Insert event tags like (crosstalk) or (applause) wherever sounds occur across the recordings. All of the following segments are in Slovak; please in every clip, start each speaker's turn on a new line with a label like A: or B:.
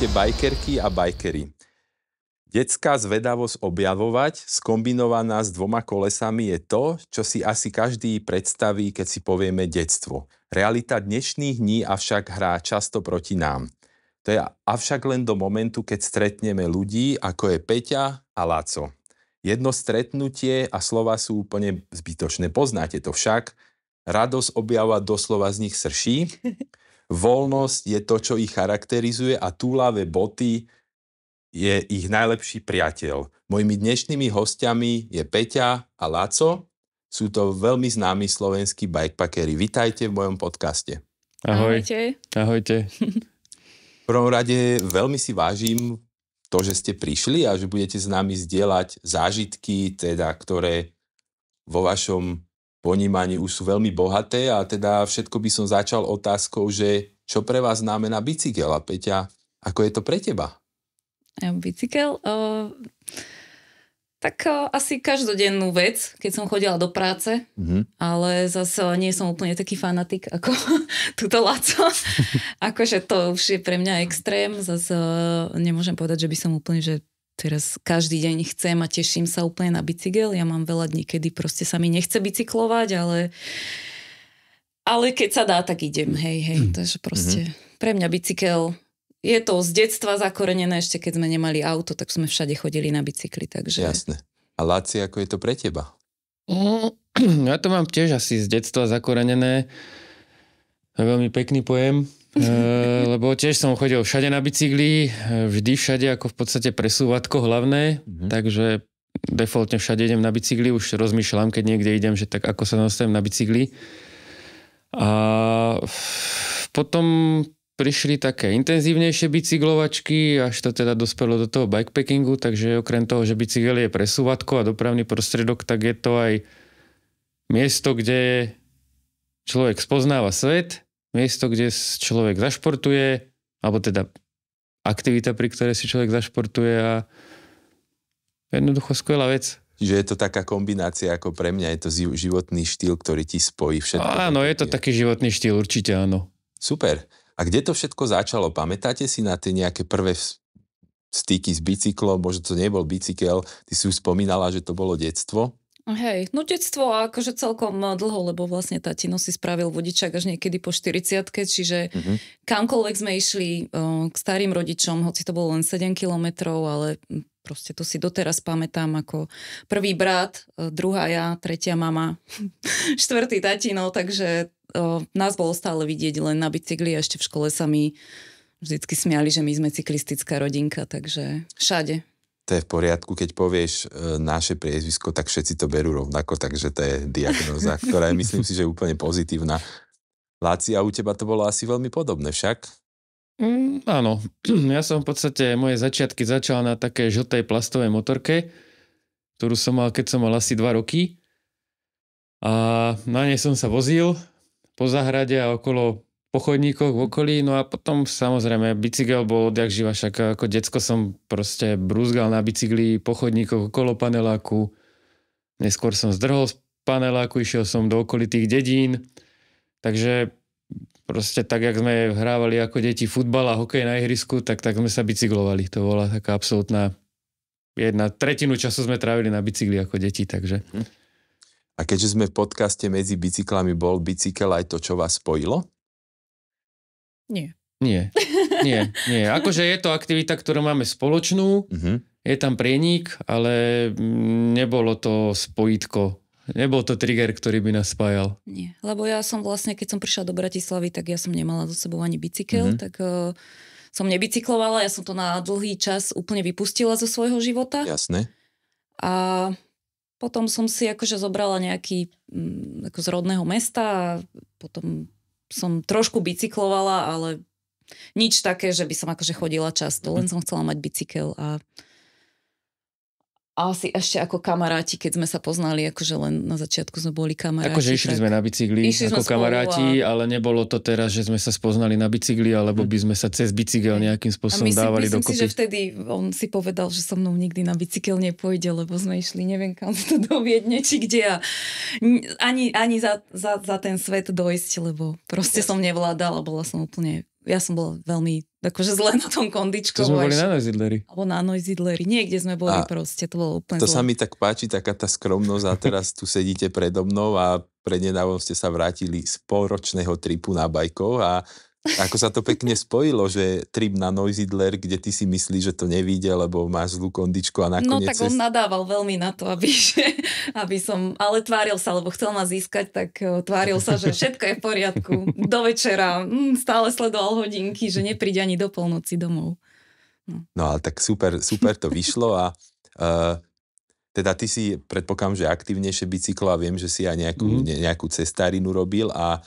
A: Ahojte bajkerky a bajkery. Detská zvedavosť objavovať, skombinovaná s dvoma kolesami, je to, čo si asi každý predstaví, keď si povieme detstvo. Realita dnešných dní avšak hrá často proti nám. To je avšak len do momentu, keď stretneme ľudí, ako je Peťa a Laco. Jedno stretnutie a slova sú úplne zbytočné. Poznáte to však. Radosť objava doslova z nich srší. (laughs) Voľnosť je to, čo ich charakterizuje a túlavé boty je ich najlepší priateľ. Mojimi dnešnými hostiami je Peťa a Laco. Sú to veľmi známi slovenskí bikepackeri. Vitajte v mojom podcaste. Ahoj.
B: Ahojte.
C: Ahojte.
A: V prvom rade veľmi si vážim to, že ste prišli a že budete s nami zdieľať zážitky, teda, ktoré vo vašom ponímaní už sú veľmi bohaté a teda všetko by som začal otázkou, že čo pre vás znamená bicykel a Peťa, ako je to pre teba?
B: Bicykel? Uh, tak uh, asi každodennú vec, keď som chodila do práce, mm-hmm. ale zase nie som úplne taký fanatik ako (laughs) túto Laco. (laughs) akože to už je pre mňa extrém, zase uh, nemôžem povedať, že by som úplne že teraz každý deň chcem a teším sa úplne na bicykel. Ja mám veľa dní, kedy proste sa mi nechce bicyklovať, ale, ale keď sa dá, tak idem. Hej, hej. Mm. Takže proste mm-hmm. pre mňa bicykel je to z detstva zakorenené, ešte keď sme nemali auto, tak sme všade chodili na bicykli, takže... Jasné. A
A: Láci, ako je to pre teba?
C: Mm, (clears throat) ja to mám tiež asi z detstva zakorenené. Veľmi pekný pojem. E, lebo tiež som chodil všade na bicykli, e, vždy všade, ako v podstate presúvatko hlavné, mm-hmm. takže defaultne všade idem na bicykli, už rozmýšľam, keď niekde idem, že tak ako sa dostanem na bicykli. A potom prišli také intenzívnejšie bicyklovačky, až to teda dospelo do toho bikepackingu, takže okrem toho, že bicykel je presúvatko a dopravný prostriedok, tak je to aj miesto, kde človek spoznáva svet, miesto, kde človek zašportuje, alebo teda aktivita, pri ktorej si človek zašportuje a jednoducho skvelá vec.
A: Že je to taká kombinácia, ako pre mňa je to životný štýl, ktorý ti spojí všetko.
C: Áno, je to taký životný štýl, určite áno. Super. A kde to
A: všetko začalo? Pamätáte si na tie nejaké prvé styky s bicyklom? Možno to nebol bicykel, ty si už spomínala, že to bolo detstvo.
B: Hej, no detstvo akože celkom eh, dlho, lebo vlastne tatino si spravil vodičak až niekedy po 40 čiže mm-hmm. kamkoľvek sme išli o, eh, k starým rodičom, hoci to bolo len 7 kilometrov, ale proste to si doteraz pamätám ako prvý brat, eh, druhá ja, tretia mama, (laughs) štvrtý tatino, takže o, nás bolo stále vidieť len na bicykli a ešte v škole sa mi vždycky smiali, že my sme cyklistická rodinka, takže všade,
A: to je v poriadku, keď povieš e, naše priezvisko, tak všetci to berú rovnako, takže to je diagnoza, (laughs) ktorá je myslím si, že úplne pozitívna. Láci, a u teba to bolo asi veľmi podobné však?
C: Mm, áno, (clears throat) ja som v podstate moje začiatky začal na také žltej plastovej motorke, ktorú som mal, keď som mal asi 2 roky. A na nej som sa vozil po záhrade a okolo po chodníkoch v okolí, no a potom samozrejme bicykel bol odjak živa, však ako decko som proste brúzgal na bicykli po chodníkoch okolo paneláku, neskôr som zdrhol z paneláku, išiel som do okolitých dedín, takže proste tak, jak sme hrávali ako deti futbal a hokej na ihrisku, tak, tak sme sa bicyklovali. To bola taká absolútna jedna tretinu času sme trávili na bicykli ako deti, takže. Mhm. A keďže sme v podcaste
A: medzi bicyklami, bol bicykel aj to, čo vás spojilo? Nie.
C: Nie, nie, nie. Akože je to aktivita, ktorú máme spoločnú, uh-huh. je tam prienik, ale nebolo to spojitko. Nebol to trigger, ktorý by nás spájal. Nie,
B: lebo ja som vlastne, keď som prišla do Bratislavy, tak ja som nemala so sebou ani bicykel, uh-huh. tak... Uh, som nebicyklovala, ja som to na dlhý čas úplne vypustila zo svojho života. Jasné. A potom som si akože zobrala nejaký mm, ako z rodného mesta a potom som trošku bicyklovala, ale nič také, že by som akože chodila často, len mhm. som chcela mať bicykel a a asi ešte ako kamaráti, keď sme sa poznali, akože len na začiatku sme boli kamaráti. Akože išli tak... sme
C: na bicykli išli ako kamaráti, a... ale nebolo to teraz, že sme sa spoznali na bicykli, alebo by sme sa cez bicykel mm. nejakým spôsobom a dávali myslím dokopy. Myslím si, že
B: vtedy on si povedal, že so mnou nikdy na bicykel nepôjde, lebo sme išli neviem kam to do Viedne, či kde a ani, ani za, za, za ten svet dojsť, lebo proste som nevládala, bola som úplne ja som bola veľmi akože zle na tom kondičku. To sme boli na Noizidleri. Alebo na Noizidleri, niekde sme boli a proste, to bolo úplne To zle. sa mi
A: tak páči, taká tá skromnosť a teraz tu sedíte predo mnou a prednedávom ste sa vrátili z poročného tripu na bajkov a ako sa to pekne spojilo, že trip na Noisidler, kde ty si myslíš, že to nevíde, lebo máš zlú kondičku a nakoniec... No tak on
B: nadával veľmi na to, aby, že, aby som... Ale tváril sa, lebo chcel ma získať, tak e, tváril sa, že všetko je v poriadku. Do večera. Mm, stále sledoval hodinky, že nepríde ani do polnoci domov.
A: No, no ale tak super, super to vyšlo a... Uh, teda ty si predpokladám, že aktívnejšie bicyklo a viem, že si aj nejakú, mm. ne, nejakú cestarinu robil a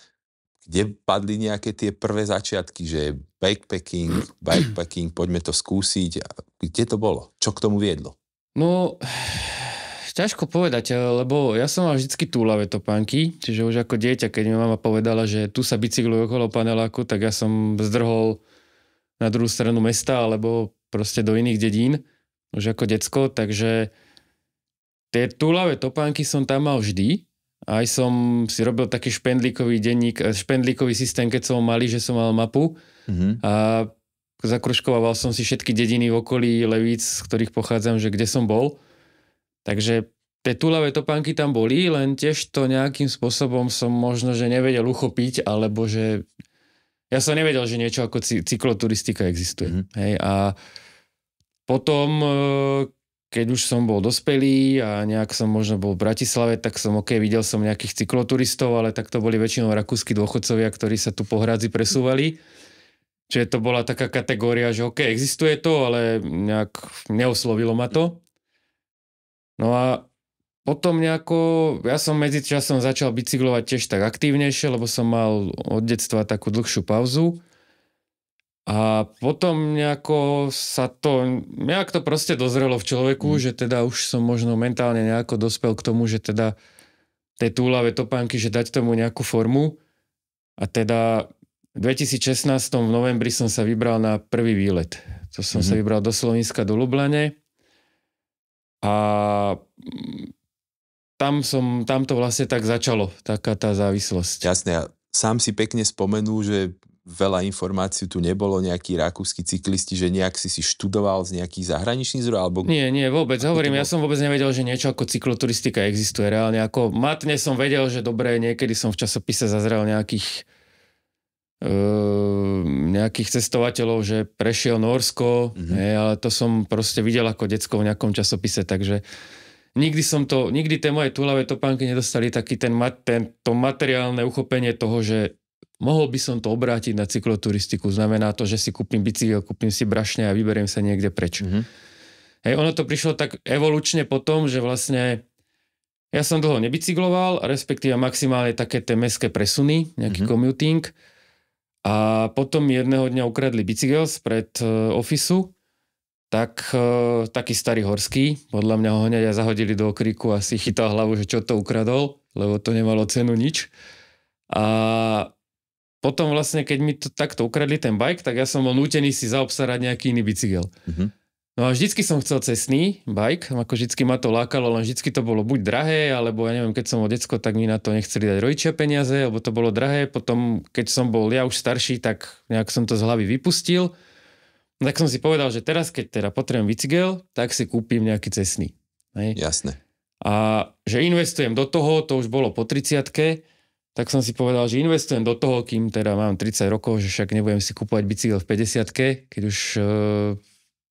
A: kde padli nejaké tie prvé začiatky, že backpacking, (clears throat) bikepacking, poďme to skúsiť. Kde to bolo? Čo k tomu viedlo?
C: No, ťažko povedať, eh, lebo ja som mal vždycky túlavé topánky, čiže už ako dieťa, keď mi mama povedala, že tu sa bicykluje okolo paneláku, tak ja som zdrhol na druhú stranu mesta alebo proste do iných dedín, už ako decko, takže tie túlavé topánky som tam mal vždy, aj som si robil taký špendlíkový denník, eh, špendlíkový systém, keď som malý, že som mal mapu mm-hmm. a zakruškovával som si všetky dediny v okolí Levíc, z ktorých pochádzam, že kde som bol. Takže tie tulavé topánky tam boli, len tiež to nejakým spôsobom som možno, že nevedel uchopiť, alebo že ja som nevedel, že niečo ako cykloturistika existuje. Mm-hmm. Hej, a potom eh, keď už som bol dospelý a nejak som možno bol v Bratislave, tak som OK, videl som nejakých cykloturistov, ale tak to boli väčšinou rakúsky dôchodcovia, ktorí sa tu po hradzi presúvali. Čiže to bola taká kategória, že OK, existuje to, ale nejak neoslovilo ma to. No a potom nejako, ja som medzi časom začal bicyklovať tiež tak aktívnejšie, lebo som mal od detstva takú dlhšiu pauzu. A potom nejako sa to, nejak to proste dozrelo v človeku, mm. že teda už som možno mentálne nejako dospel k tomu, že teda tej túlave topánky, že dať tomu nejakú formu. A teda v 2016 v novembri som sa vybral na prvý výlet. To som mm sa mhm. vybral do Slovenska, do Lublane. A tam, som, tam to vlastne tak začalo,
A: taká tá závislosť. Jasne, a sám si pekne spomenul, že veľa informácií tu nebolo, nejakí rakúsky cyklisti, že nejak si si študoval z nejakých zahraničných zdrojov? Alebo... Nie,
C: nie, vôbec. Ako hovorím, bol... ja som vôbec nevedel, že niečo ako cykloturistika existuje reálne. Ako matne som vedel, že dobre, niekedy som v časopise zazrel nejakých e, nejakých cestovateľov, že prešiel Norsko, mm-hmm. hej, ale to som proste videl ako decko v nejakom časopise, takže nikdy som to, nikdy tie moje túlavé topánky nedostali taký ten, ten, to materiálne uchopenie toho, že mohol by som to obrátiť na cykloturistiku. Znamená to, že si kúpim bicykel, kúpim si brašne a vyberiem sa niekde preč. Mm-hmm. Hej, ono to prišlo tak evolučne potom, že vlastne ja som dlho nebicykloval, respektíve maximálne také tie meské presuny, nejaký mm-hmm. commuting. A potom jedného dňa ukradli bicykel spred uh, ofisu, tak uh, taký starý horský, podľa mňa ho hneď zahodili do okriku a si chytal hlavu, že čo to ukradol, lebo to nemalo cenu nič. A potom vlastne, keď mi to takto ukradli ten bike, tak ja som bol nútený si zaobsarať nejaký iný bicykel. Mm-hmm. No a vždycky som chcel cestný bike, no ako vždycky ma to lákalo, len vždycky to bolo buď drahé, alebo ja neviem, keď som bol decko, tak mi na to nechceli dať rodičia peniaze, alebo to bolo drahé. Potom, keď som bol ja už starší, tak nejak som to z hlavy vypustil. Tak som si povedal, že teraz, keď teda potrebujem bicykel, tak si kúpim nejaký cestný. Hej? Jasne. A že investujem do toho, to už bolo po 30 tak som si povedal, že investujem do toho, kým teda mám 30 rokov, že však nebudem si kupovať bicykel v 50 keď už uh,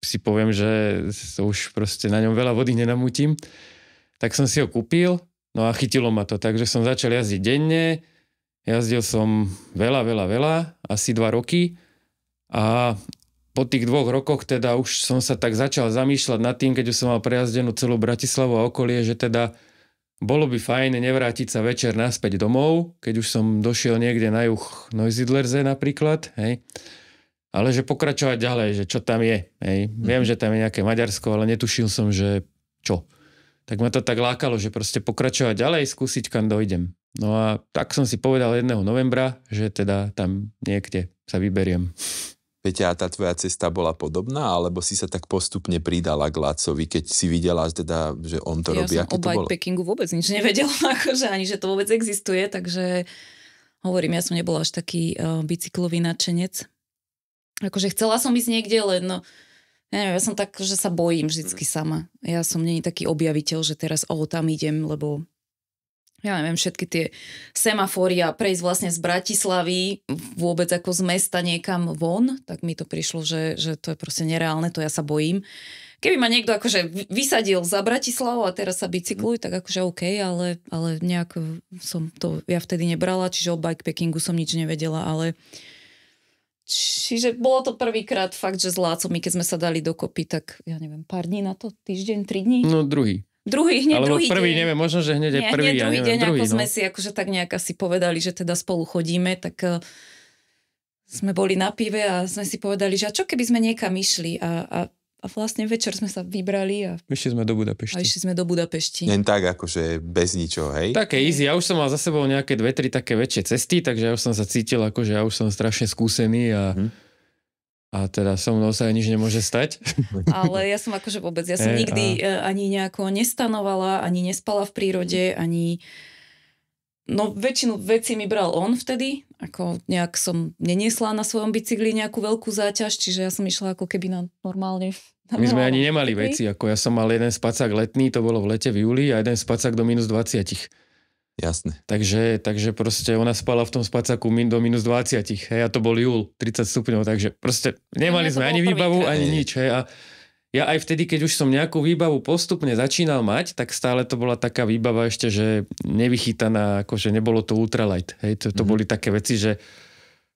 C: si poviem, že to už proste na ňom veľa vody nenamútim. Tak som si ho kúpil, no a chytilo ma to, takže som začal jazdiť denne, jazdil som veľa, veľa, veľa, asi dva roky a po tých dvoch rokoch teda už som sa tak začal zamýšľať nad tým, keď už som mal prejazdenú celú Bratislavu a okolie, že teda bolo by fajn nevrátiť sa večer naspäť domov, keď už som došiel niekde na juh noisidlerze napríklad, hej. Ale že pokračovať ďalej, že čo tam je, hej. Viem, že tam je nejaké Maďarsko, ale netušil som, že čo. Tak ma to tak lákalo, že proste pokračovať ďalej, skúsiť, kam dojdem. No a tak som si povedal 1. novembra, že teda tam niekde sa vyberiem.
A: Peťa, a tá tvoja cesta bola podobná, alebo si sa tak postupne pridala k Lacovi, keď si videla, teda, že on to ja robí? Ja som o bikepackingu
B: vôbec nič nevedela, (laughs) akože ani, že to vôbec existuje, takže hovorím, ja som nebola až taký uh, bicyklový nadšenec. Akože chcela som ísť niekde, len no, neviem, ja som tak, že sa bojím vždycky mhm. sama. Ja som není taký objaviteľ, že teraz, o, tam idem, lebo ja neviem, všetky tie semafória prejsť vlastne z Bratislavy vôbec ako z mesta niekam von, tak mi to prišlo, že, že to je proste nereálne, to ja sa bojím. Keby ma niekto akože vysadil za Bratislavu a teraz sa bicykluj, tak akože OK, ale, ale nejak som to ja vtedy nebrala, čiže o bikepackingu som nič nevedela, ale Čiže bolo to prvýkrát fakt, že s Lácom, my keď sme sa dali dokopy, tak ja neviem, pár dní na to, týždeň, tri dní?
C: No druhý.
B: Druhý, hneď Alebo druhý prvý, deň. neviem,
C: možno, že hneď je prvý. Hneď druhý ja neviem, deň, druhý, ako no. sme si
B: akože tak nejak asi povedali, že teda spolu chodíme, tak uh, sme boli na pive a sme si povedali, že a čo keby sme niekam išli a, a a vlastne večer sme sa vybrali a...
C: Išli sme do Budapešti.
B: A išli sme do Budapešti. Len tak,
A: akože bez ničoho, hej?
C: Také easy. Ja už som mal za sebou nejaké dve, tri také väčšie cesty, takže ja už som sa cítil akože že ja už som strašne skúsený a... Mm-hmm a teda so mnou sa nič nemôže stať.
B: (laughs) Ale ja som akože vôbec, ja som e, nikdy a... E, ani nejako nestanovala, ani nespala v prírode, ani... No väčšinu vecí mi bral on vtedy, ako nejak som neniesla na svojom bicykli nejakú veľkú záťaž, čiže ja som išla ako keby na normálne my sme ani
C: nemali veci, ako ja som mal jeden spacák letný, to bolo v lete v júli a jeden spacák do minus 20. Jasne. Takže, takže proste ona spala v tom spacaku min, do minus 20, hej, a to bol júl, 30 stupňov, takže proste nemali sme ani výbavu, krát. ani nič, hej, a ja aj vtedy, keď už som nejakú výbavu postupne začínal mať, tak stále to bola taká výbava ešte, že nevychytaná, akože nebolo to ultralight, hej, to, to mm-hmm. boli také veci, že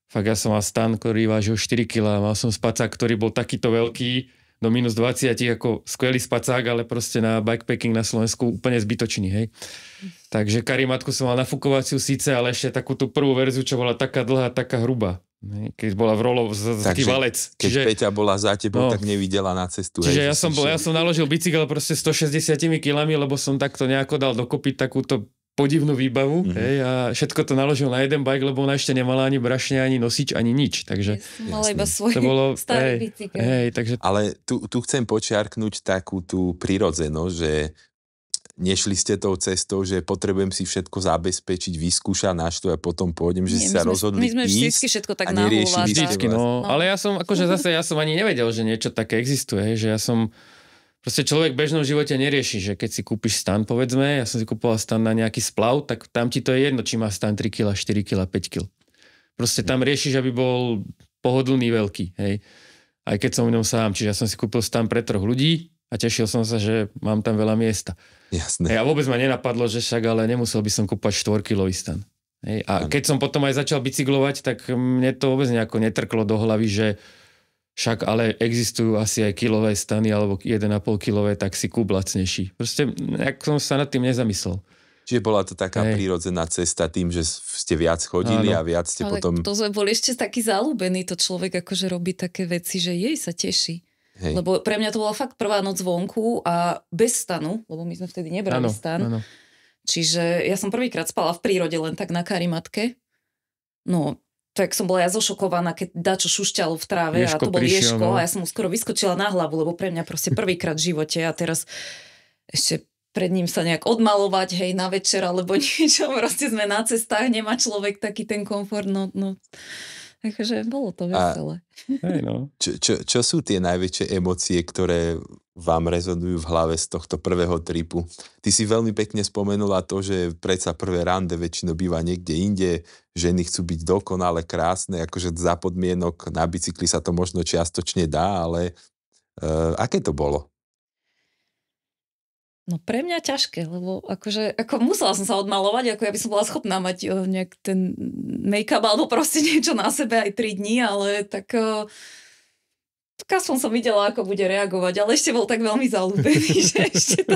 C: fakt ja som mal stan, ktorý vážil 4 kg, mal som spacák, ktorý bol takýto veľký, do no minus 20 ako skvelý spacák, ale proste na bikepacking na Slovensku úplne zbytočný, hej. Takže karimatku som mal nafúkovaciu síce, ale ešte takú tú prvú verziu, čo bola taká dlhá, taká hrubá. Keď bola v rolov z, Takže, valec.
A: Keď čiže, Peťa bola za tebou, no, tak nevidela na cestu. Čiže hej, ja, som bol, ja
C: som naložil bicykel proste 160 kilami, lebo som takto nejako dal dokopy takúto podivnú výbavu mm-hmm. hej, a všetko to naložil na jeden bike, lebo ona ešte nemala ani brašne, ani nosič, ani nič. Takže
B: mala iba svoj to bolo, (laughs) starý hej, bicykel. Hej,
C: takže... Ale tu, tu chcem počiarknúť takú tú prirodzenosť,
A: že nešli ste tou cestou, že potrebujem si všetko zabezpečiť, vyskúšať na to a potom pôjdem,
C: že Nie, si sa sme, rozhodli My sme vždy všetko tak
B: nahúľať. Vždy, no, no. Ale
C: ja som, akože zase, ja som ani nevedel, že niečo také existuje, že ja som proste človek v bežnom živote nerieši, že keď si kúpiš stan, povedzme, ja som si kúpoval stan na nejaký splav, tak tam ti to je jedno, či má stan 3 kg, 4 kg, 5 kg. Proste tam riešiš, aby bol pohodlný veľký, hej. Aj keď som v ňom sám, čiže ja som si kúpil stan pre troch ľudí a tešil som sa, že mám tam veľa miesta. Jasné. Hej, a vôbec ma nenapadlo, že však ale nemusel by som kúpať 4 kg stan. Hej. A ano. keď som potom aj začal bicyklovať, tak mne to vôbec nejako netrklo do hlavy, že však ale existujú asi aj kilové stany alebo 1,5 kilové, tak si kúb lacnejší. Proste, nejak som sa nad tým nezamyslel. Čiže bola to
A: taká Hej. prírodzená cesta tým, že ste viac chodili Áno. a viac ste Ale potom... to sme
B: boli ešte taký zalúbený, to človek akože robí také veci, že jej sa teší. Hej. Lebo pre mňa to bola fakt prvá noc vonku a bez stanu, lebo my sme vtedy nebrali ano, stan. Ano. Čiže ja som prvýkrát spala v prírode len tak na karimatke. No, tak som bola ja zošokovaná, keď dačo šušťalo v tráve Ješko a to bol prišiel, Ješko no. a ja som mu skoro vyskočila na hlavu, lebo pre mňa proste prvýkrát v živote a teraz ešte pred ním sa nejak odmalovať, hej, na večer alebo (laughs) niečo, proste sme na cestách, nemá človek taký ten komfort, no, no. Takže bolo to veselé.
A: A, hej no. čo, čo, čo sú tie najväčšie emócie, ktoré vám rezonujú v hlave z tohto prvého tripu. Ty si veľmi pekne spomenula to, že predsa prvé rande väčšinou býva niekde inde, ženy chcú byť dokonale krásne, akože za podmienok na bicykli sa to možno čiastočne dá, ale e, aké to bolo?
B: No pre mňa ťažké, lebo akože, ako musela som sa odmalovať, ako ja by som bola schopná mať e, nejak ten make-up alebo proste (laughs) niečo na sebe aj 3 dní, ale tak uh, som som videla, ako bude reagovať, ale ešte bol tak veľmi zalúbený, (laughs) že ešte to,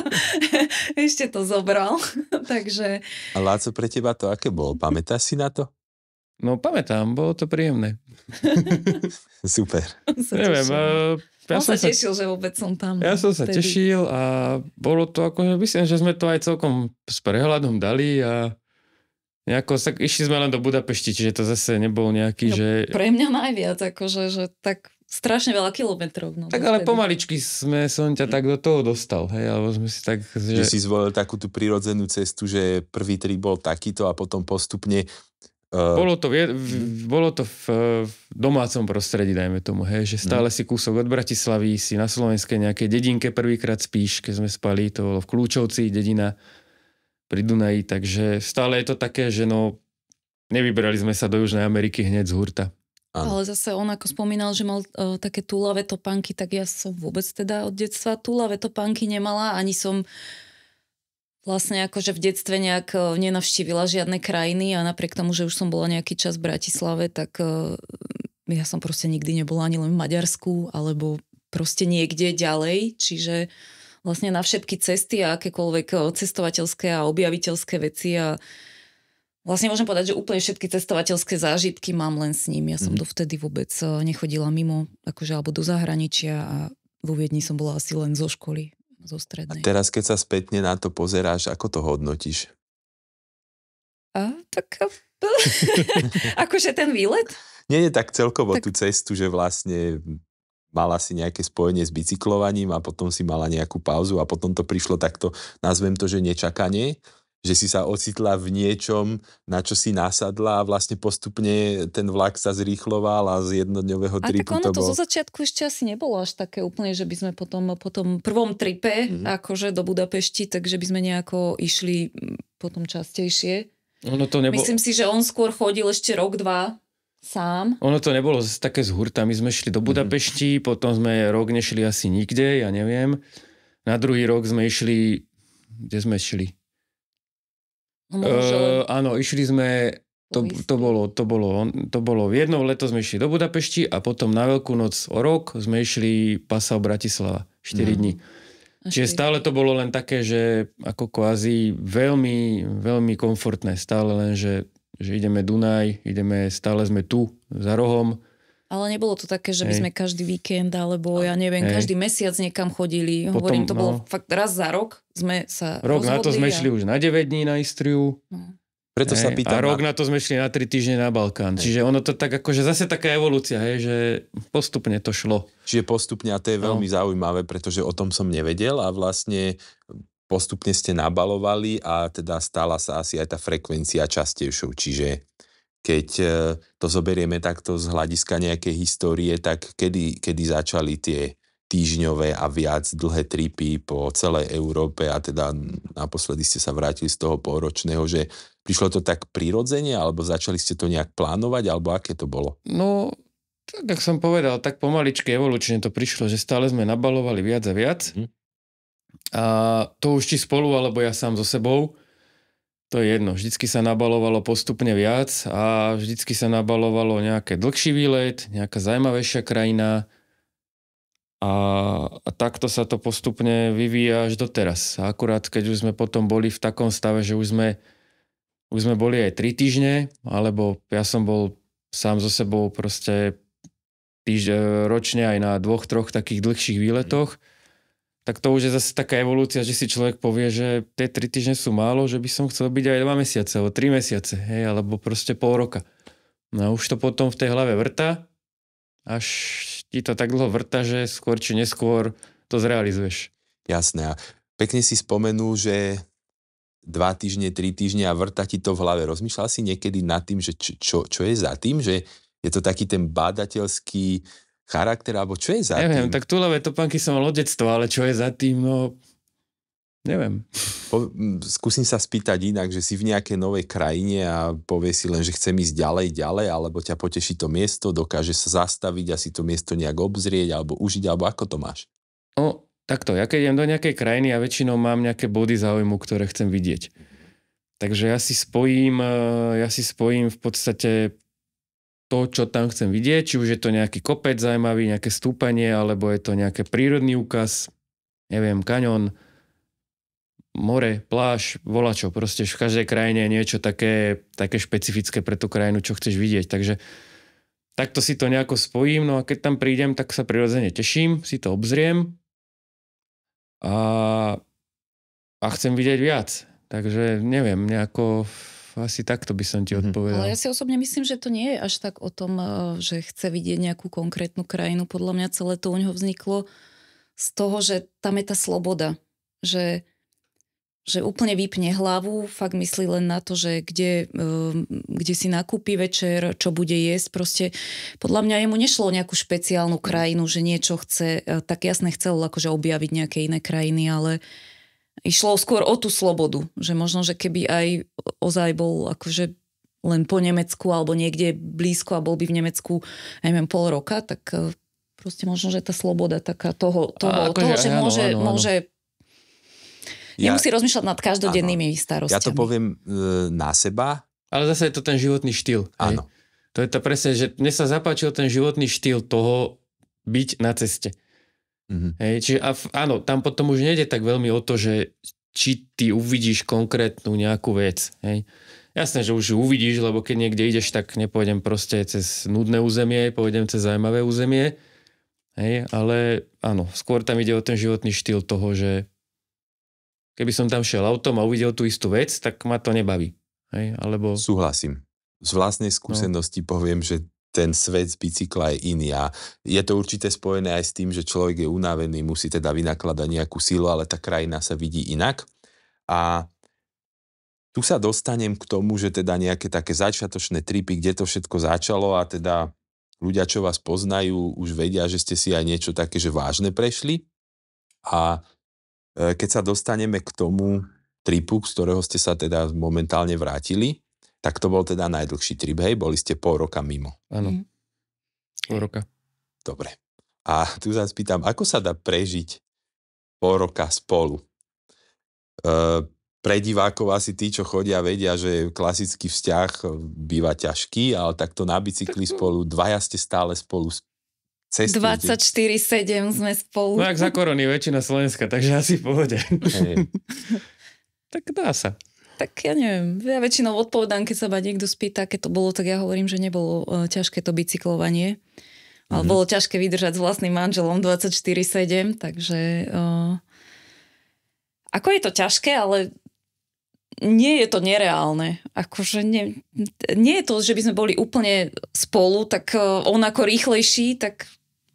B: ešte to zobral. (laughs) Takže...
A: A Láco, pre teba to aké bolo?
C: Pamätáš si na to? No pamätám, bolo to príjemné. (laughs) Super. Sa Neviem, a... Eh, ja On som sa tešil, sa, že
B: vôbec som tam. Ja som sa vtedy. tešil
C: a bolo to ako, myslím, že sme to aj celkom s prehľadom dali a Nejako sa, išli sme len do Budapešti, čiže to zase nebol nejaký, no, že...
B: Pre mňa najviac, akože, že tak strašne veľa kilometrov. No, tak ale vtedy.
C: pomaličky sme som ťa tak do toho dostal, hej, alebo
A: sme si tak... Že, že si zvolil takú tú prirodzenú cestu, že prvý tri bol takýto a potom postupne... Uh... Bolo
C: to, v, bolo to v, e, v domácom prostredí, dajme tomu, hej, že stále hmm. si kúsok od Bratislavy, si na slovenskej nejakej dedinke prvýkrát spíš, keď sme spali, to bolo v Kľúčovci, dedina pri Dunaji, takže stále je to také, že no, nevybrali sme sa do Južnej Ameriky hneď z hurta. Ano. Ale
B: zase on ako spomínal, že mal uh, také túlavé topánky, tak ja som vôbec teda od detstva túlavé topánky nemala, ani som vlastne akože v detstve nejak uh, nenavštívila žiadne krajiny a napriek tomu, že už som bola nejaký čas v Bratislave, tak uh, ja som proste nikdy nebola ani len v Maďarsku alebo proste niekde ďalej, čiže vlastne na všetky cesty a akékoľvek cestovateľské a objaviteľské veci a uh, Vlastne môžem povedať, že úplne všetky cestovateľské zážitky mám len s ním. Ja som mm. dovtedy vôbec eh, nechodila mimo, akože alebo do zahraničia a vo Viedni som bola asi len zo školy, zo strednej. A
A: teraz, keď sa spätne na to pozeráš, ako to hodnotíš?
B: A, tak eh, (laughs) akože ten výlet?
A: Nie, nie, tak celkovo tak... tú cestu, že vlastne mala si nejaké spojenie s bicyklovaním a potom si mala nejakú pauzu a potom to prišlo takto, nazvem to, že nečakanie že si sa ocitla v niečom, na čo si nasadla a vlastne postupne ten vlak sa zrýchloval a z jednodňového tripu a to,
B: bol... to zo začiatku ešte asi nebolo až také úplne, že by sme potom po tom prvom tripe, mm-hmm. akože do Budapešti, takže by sme nejako išli mm, potom častejšie.
C: Ono to nebolo... Myslím
B: si, že on skôr chodil ešte rok, dva sám.
C: Ono to nebolo zase také z hurta. My sme šli do mhm. Budapešti, mm-hmm. potom sme rok nešli asi nikde, ja neviem. Na druhý rok sme išli, kde sme šli? Uh, áno, išli sme to, to, bolo, to, bolo, to bolo jedno leto sme išli do Budapešti a potom na Veľkú noc o rok sme išli Pasau Bratislava 4 mm. dní. Čiže stále to bolo len také, že ako kvázi veľmi, veľmi komfortné. Stále len, že, že ideme Dunaj, ideme, stále sme tu za rohom,
B: ale nebolo to také, že by sme každý víkend alebo ja neviem, Hej. každý mesiac niekam chodili. Potom, Hovorím, to no. bolo fakt raz za rok sme sa Rok na to sme a... šli už
C: na 9 dní na Istriu. No. Preto hej, sa pýtam. A rok na to sme šli na 3 týždne na Balkán. Hej. Čiže ono to tak že akože zase taká evolúcia, hej, že
A: postupne to šlo. Čiže postupne a to je no. veľmi no. zaujímavé, pretože o tom som nevedel a vlastne postupne ste nabalovali a teda stala sa asi aj tá frekvencia častejšou, čiže keď e, to zoberieme takto z hľadiska nejakej histórie, tak kedy, kedy začali tie týždňové a viac dlhé tripy po celej Európe a teda naposledy ste sa vrátili z toho pôročného, že prišlo to tak prirodzene alebo začali ste to nejak plánovať alebo aké to bolo?
C: No, tak jak som povedal, tak pomaličky evolučne to prišlo, že stále sme nabalovali viac a viac. Hm. A to už či spolu, alebo ja sám so sebou. To je jedno, vždycky sa nabalovalo postupne viac a vždycky sa nabalovalo nejaké dlhší výlet, nejaká zajímavejšia krajina a, a takto sa to postupne vyvíja až doteraz. A akurát keď už sme potom boli v takom stave, že už sme, už sme boli aj 3 týždne, alebo ja som bol sám so sebou proste týž, ročne aj na dvoch, troch takých dlhších výletoch, mm tak to už je zase taká evolúcia, že si človek povie, že tie tri týždne sú málo, že by som chcel byť aj dva mesiace, alebo tri mesiace, hej, alebo proste pol roka. No a už to potom v tej hlave vrta, až ti to tak dlho vrta, že skôr či neskôr to zrealizuješ.
A: Jasné. A pekne si spomenul, že dva týždne, tri týždne a vrta ti to v hlave. Rozmýšľal si niekedy nad tým, že čo, čo je za tým, že je to taký ten bádateľský charakter, alebo čo je za Neviem, tým?
C: tak túlavé topánky som mal od detstva, ale čo je za tým, no
A: neviem. Po, skúsim sa spýtať inak, že si v nejakej novej krajine a povie si len, že chcem ísť ďalej, ďalej, alebo ťa poteší to miesto, dokáže sa zastaviť a si to miesto nejak obzrieť, alebo užiť, alebo ako to máš?
C: No, takto, ja keď idem do nejakej krajiny, ja väčšinou mám nejaké body záujmu, ktoré chcem vidieť. Takže ja si spojím, e, ja si spojím v podstate to, čo tam chcem vidieť, či už je to nejaký kopec zaujímavý, nejaké stúpanie, alebo je to nejaký prírodný úkaz, neviem, kanion, more, pláž, volačo, proste v každej krajine je niečo také, také špecifické pre tú krajinu, čo chceš vidieť, takže takto si to nejako spojím, no a keď tam prídem, tak sa prirodzene teším, si to obzriem a, a chcem vidieť viac, takže neviem, nejako No, asi takto by som ti mhm. odpovedal. Ale ja si
B: osobne myslím, že to nie je až tak o tom, eh, že chce vidieť nejakú konkrétnu krajinu. Podľa mňa celé to u neho vzniklo z toho, že tam je tá sloboda. Že, že úplne vypne hlavu, fakt myslí len na to, že kde, eh, kde si nakúpi večer, čo bude jesť. Proste podľa mňa jemu nešlo o nejakú špeciálnu krajinu, že niečo chce, eh, tak jasne chcel akože objaviť nejaké iné krajiny, ale išlo skôr o tú slobodu, že možno, že keby aj ozaj bol akože len po Nemecku alebo niekde blízko a bol by v Nemecku, neviem, pol roka, tak e, proste možno, že tá sloboda taká toho, toho, akože toho že áno, môže, áno, áno. môže
C: ja, nemusí rozmýšľať
B: nad každodennými áno, starostiami. Ja to
C: poviem e, na seba. Ale zase je to ten životný štýl. Áno. Hej? To je to presne, že mne sa zapáčil ten životný štýl toho byť na ceste. Mm-hmm. Hej, čiže a, áno, tam potom už nejde tak veľmi o to, že či ty uvidíš konkrétnu nejakú vec. Hej. Jasné, že už uvidíš, lebo keď niekde ideš, tak nepôjdem proste cez nudné územie, pôjdem cez zaujímavé územie. Hej, ale áno, skôr tam ide o ten životný štýl toho, že keby som tam šiel autom a uvidel tú istú vec, tak ma to nebaví. Hej, alebo... Súhlasím.
A: Z vlastnej no. skúsenosti no. poviem, že ten svet z bicykla je iný a je to určite spojené aj s tým, že človek je unavený, musí teda vynakladať nejakú silu, ale tá krajina sa vidí inak. A tu sa dostanem k tomu, že teda nejaké také začiatočné tripy, kde to všetko začalo a teda ľudia, čo vás poznajú, už vedia, že ste si aj niečo také, že vážne prešli. A e, keď sa dostaneme k tomu tripu, z ktorého ste sa teda momentálne vrátili, tak to bol teda najdlhší trip, hej, boli ste pol roka mimo.
C: Áno, mm. pol roka.
A: Dobre. A tu sa spýtam, ako sa dá prežiť pol roka spolu? E, pre divákov asi tí, čo chodia, vedia, že klasický vzťah e, býva ťažký, ale takto na bicykli spolu, dvaja ste stále spolu
B: cestujete. 24-7 sme spolu. No ak za
C: korony, väčšina Slovenska, takže asi v pohode. Hey. (laughs) tak dá sa.
B: Tak ja neviem, ja väčšinou odpovedám, keď sa ma niekto spýta, keď to bolo, tak ja hovorím, že nebolo e, ťažké to bicyklovanie. Mm-hmm. Ale mhm. bolo ťažké vydržať s vlastným manželom 24-7, takže... E, ako je to ťažké, ale nie je to nereálne. Akože nie, nie je to, že by sme boli úplne spolu, tak e, on ako rýchlejší, tak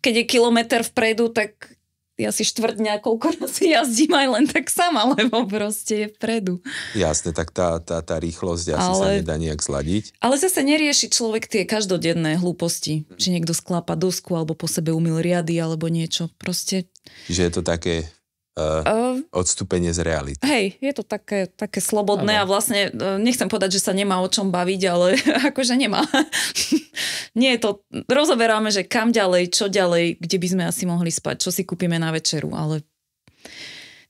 B: keď je kilometr vpredu, tak ja si štvrt dňa, koľko razy jazdím aj len tak sama, lebo proste je vpredu.
A: Jasne, tak tá, tá, tá rýchlosť asi ale, sa nedá nejak zladiť.
B: Ale zase nerieši človek tie každodenné hlúposti, mhm. či niekto sklápa dosku, alebo po sebe umil riady, alebo niečo. Proste...
A: Že je to také uh, ehm, odstúpenie z reality.
B: Hej, je to také, také slobodné ano. a vlastne e, nechcem povedať, že sa nemá o čom baviť, ale (laughs) akože nemá. (laughs) Nie je to, rozoberáme, že kam ďalej, čo ďalej, kde by sme asi mohli spať, čo si kúpime na večeru, ale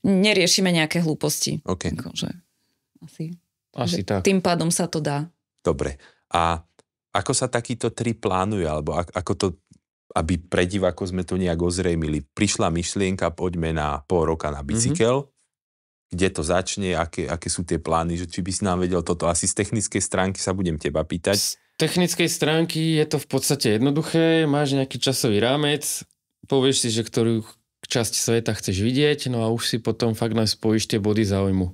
B: neriešime nejaké hlúposti. Okay. Akože, asi, asi že tak. Tým pádom sa to dá.
A: Dobre. A ako sa takýto tri plánuje, alebo ako to aby pre divákov sme to nejak ozrejmili. Prišla myšlienka, poďme na pol roka na bicykel, mm-hmm. kde to začne, aké, aké sú tie plány, že či by si nám vedel toto. Asi z technickej stránky sa budem teba pýtať. Z
C: technickej stránky je to v podstate jednoduché, máš nejaký časový rámec, povieš si, že ktorú časť sveta chceš vidieť, no a už si potom fakt nás spojíš tie body záujmu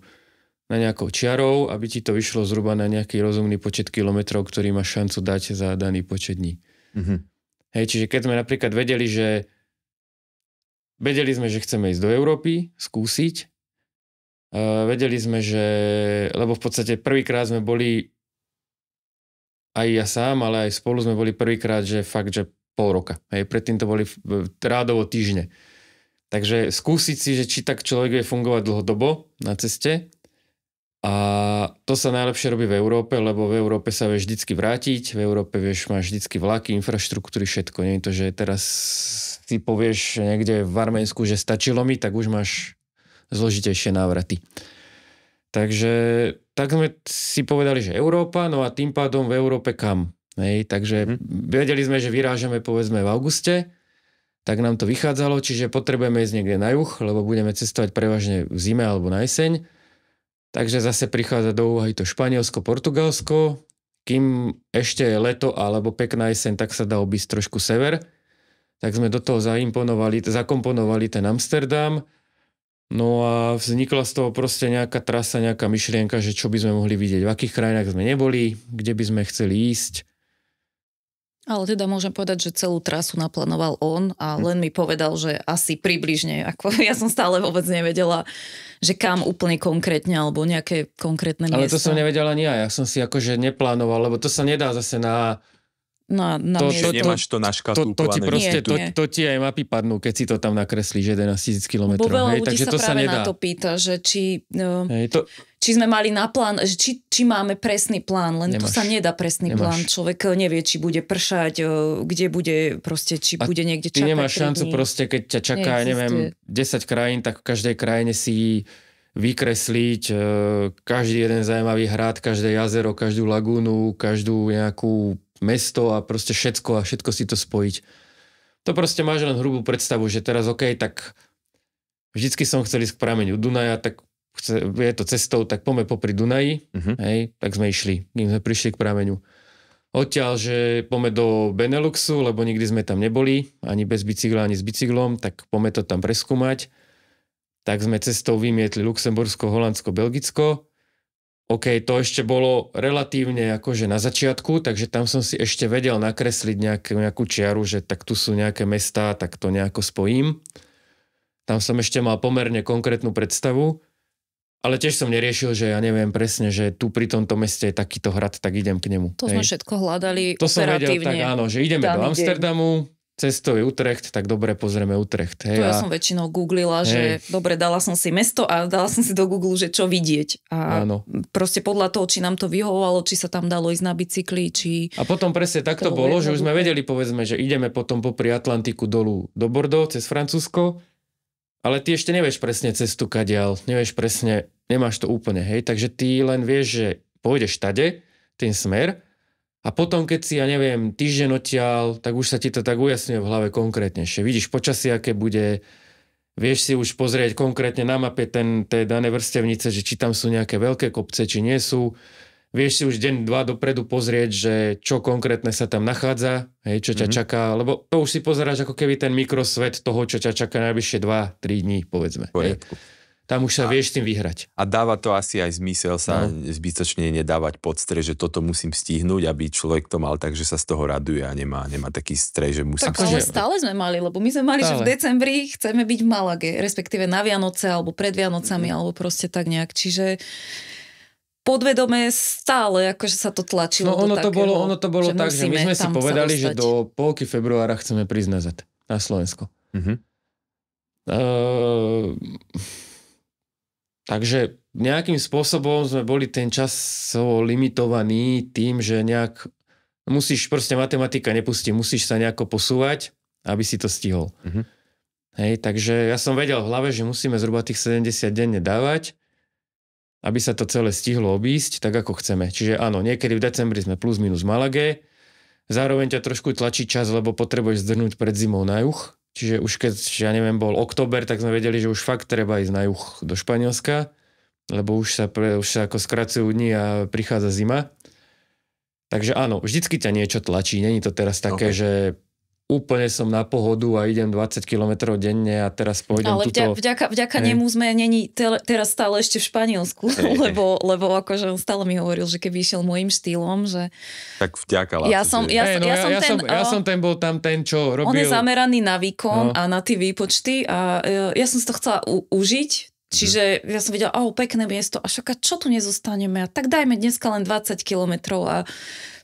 C: na nejakou čiarou, aby ti to vyšlo zhruba na nejaký rozumný počet kilometrov, ktorý máš šancu dať za daný počet dní. Mm-hmm. Hej, čiže keď sme napríklad vedeli, že vedeli sme, že chceme ísť do Európy, skúsiť, Uh, vedeli sme, že, lebo v podstate prvýkrát sme boli, aj ja sám, ale aj spolu sme boli prvýkrát, že fakt, že pol roka. Hej, predtým to boli rádovo týždne. Takže skúsiť si, že či tak človek vie fungovať dlhodobo na ceste a to sa najlepšie robí v Európe, lebo v Európe sa vieš vždycky vrátiť, v Európe vieš, máš vždycky vlaky, infraštruktúry, všetko. Nie je to, že teraz ty povieš niekde v Arménsku, že stačilo mi, tak už máš zložitejšie návraty. Takže tak sme si povedali, že Európa, no a tým pádom v Európe kam? Hej, takže hm. vedeli sme, že vyrážame povedzme v auguste, tak nám to vychádzalo, čiže potrebujeme ísť niekde na juh, lebo budeme cestovať prevažne v zime alebo na jeseň Takže zase prichádza do úvahy to Španielsko, Portugalsko. Kým ešte je leto alebo pekná jeseň, tak sa dá obísť trošku sever. Tak sme do toho zaimponovali, zakomponovali ten Amsterdam. No a vznikla z toho proste nejaká trasa, nejaká myšlienka, že čo by sme mohli vidieť, v akých krajinách sme neboli, kde by sme chceli ísť.
B: Ale teda môžem povedať, že celú trasu naplánoval on a hm. len mi povedal, že asi približne, ako (laughs) ja som stále vôbec nevedela, že kam úplne konkrétne alebo nejaké konkrétne miesto. Ale to som
C: nevedela ani ja, ja som si akože neplánoval, lebo to sa nedá zase na
B: na, na to, To, nemáš to
C: naškatulkované. To, to, ti proste, to, to ti aj mapy padnú, keď si to tam nakreslíš 11 tisíc km. Bo veľa ľudí sa to práve sa nedá. na to
B: pýta, že či, no, hej, to... či sme mali na plán, či, či máme presný plán, len Nemáš. to sa nedá presný nemáš. plán. Človek eh, nevie, či bude pršať, eh, kde bude proste, či A bude niekde čakať. Ty nemáš šancu dní. proste,
C: keď ťa čaká, Neexistuje. neviem, 10 krajín, tak v každej krajine si vykresliť eh, každý jeden zaujímavý hrad, každé jazero, každú lagúnu, každú nejakú mesto a proste všetko a všetko si to spojiť. To proste máš len hrubú predstavu, že teraz OK, tak vždycky som chcel ísť k prameniu Dunaja, tak chce, je to cestou, tak poďme popri Dunaji, uh-huh. hej, tak sme išli, kým sme prišli k prameniu. Odtiaľ, že poďme do Beneluxu, lebo nikdy sme tam neboli, ani bez bicykla, ani s bicyklom, tak poďme to tam preskúmať. Tak sme cestou vymietli Luxembursko, Holandsko, Belgicko OK, to ešte bolo relatívne akože na začiatku, takže tam som si ešte vedel nakresliť nejakú, nejakú čiaru, že tak tu sú nejaké mestá, tak to nejako spojím. Tam som ešte mal pomerne konkrétnu predstavu, ale tiež som neriešil, že ja neviem presne, že tu pri tomto meste je takýto hrad, tak idem k nemu.
B: To Hej. sme všetko hľadali to operatívne. Som vedel, tak áno, že ideme do Amsterdamu,
C: cestový Utrecht, tak dobre pozrieme Utrecht. Hej, to ja a... som
B: väčšinou googlila, hej. že dobre, dala som si mesto a dala som si do Google, že čo vidieť. A Áno. proste podľa toho, či nám to vyhovovalo, či sa tam dalo ísť na bicykli, či...
C: A potom presne takto bolo, že už sme vedeli, povedzme, že ideme potom popri Atlantiku dolu do Bordeaux cez Francúzsko, ale ty ešte nevieš presne cestu kadial, nevieš presne, nemáš to úplne, hej, takže ty len vieš, že pôjdeš tade, ten smer, a potom, keď si, ja neviem, týždeň odtiaľ, tak už sa ti to tak ujasňuje v hlave konkrétnejšie. Vidíš počasie, aké bude, vieš si už pozrieť konkrétne na mape ten, tej dané vrstevnice, že či tam sú nejaké veľké kopce, či nie sú. Vieš si už deň, dva dopredu pozrieť, že čo konkrétne sa tam nachádza, hej, čo ťa mm-hmm. čaká, lebo to už si pozeráš ako keby ten mikrosvet toho, čo ťa čaká najbližšie 2-3 dní, povedzme. Poriadku. Hej. Tam už sa a, vieš tým vyhrať.
A: A dáva to asi aj zmysel sa no. zbytočne nedávať pod stre, že toto musím stihnúť, aby človek to mal tak, že sa z toho raduje a nemá, nemá taký strej. že musí... Tak ale že... stále
B: sme mali, lebo my sme mali, stále. že v decembri chceme byť v Malage, respektíve na Vianoce alebo pred Vianocami, mm. alebo proste tak nejak. Čiže podvedome stále akože sa to tlačilo. No ono, to, takého, bolo, ono to bolo že tak, že my sme si povedali, že do
C: polky februára chceme prísť na na Slovensko. Mm-hmm. Uh, Takže nejakým spôsobom sme boli ten čas limitovaný tým, že nejak musíš, proste matematika nepustí, musíš sa nejako posúvať, aby si to stihol. Mm-hmm. Hej, takže ja som vedel v hlave, že musíme zhruba tých 70 deň dávať, aby sa to celé stihlo obísť tak, ako chceme. Čiže áno, niekedy v decembri sme plus minus malagé. zároveň ťa trošku tlačí čas, lebo potrebuješ zdrnúť pred zimou na juh, Čiže už keď, ja neviem, bol október, tak sme vedeli, že už fakt treba ísť na juh do Španielska, lebo už sa, pre, už sa ako skracujú dni a prichádza zima. Takže áno, vždycky ťa niečo tlačí. Není to teraz také, okay. že úplne som na pohodu a idem 20 km denne a teraz pôjdem Ale tuto...
B: vďaka, vďaka hey. nemu sme není te, teraz stále ešte v Španielsku, hey. lebo, lebo akože on stále mi hovoril, že keby išiel môjim štýlom, že...
C: Tak vďaka. ja som, ten, bol tam ten, čo robil... On je
B: zameraný na výkon no. a na tie výpočty a e, ja som si to chcela u, užiť, Čiže mhm. ja som videla, o pekné miesto, a šoka, čo tu nezostaneme? A tak dajme dneska len 20 kilometrov a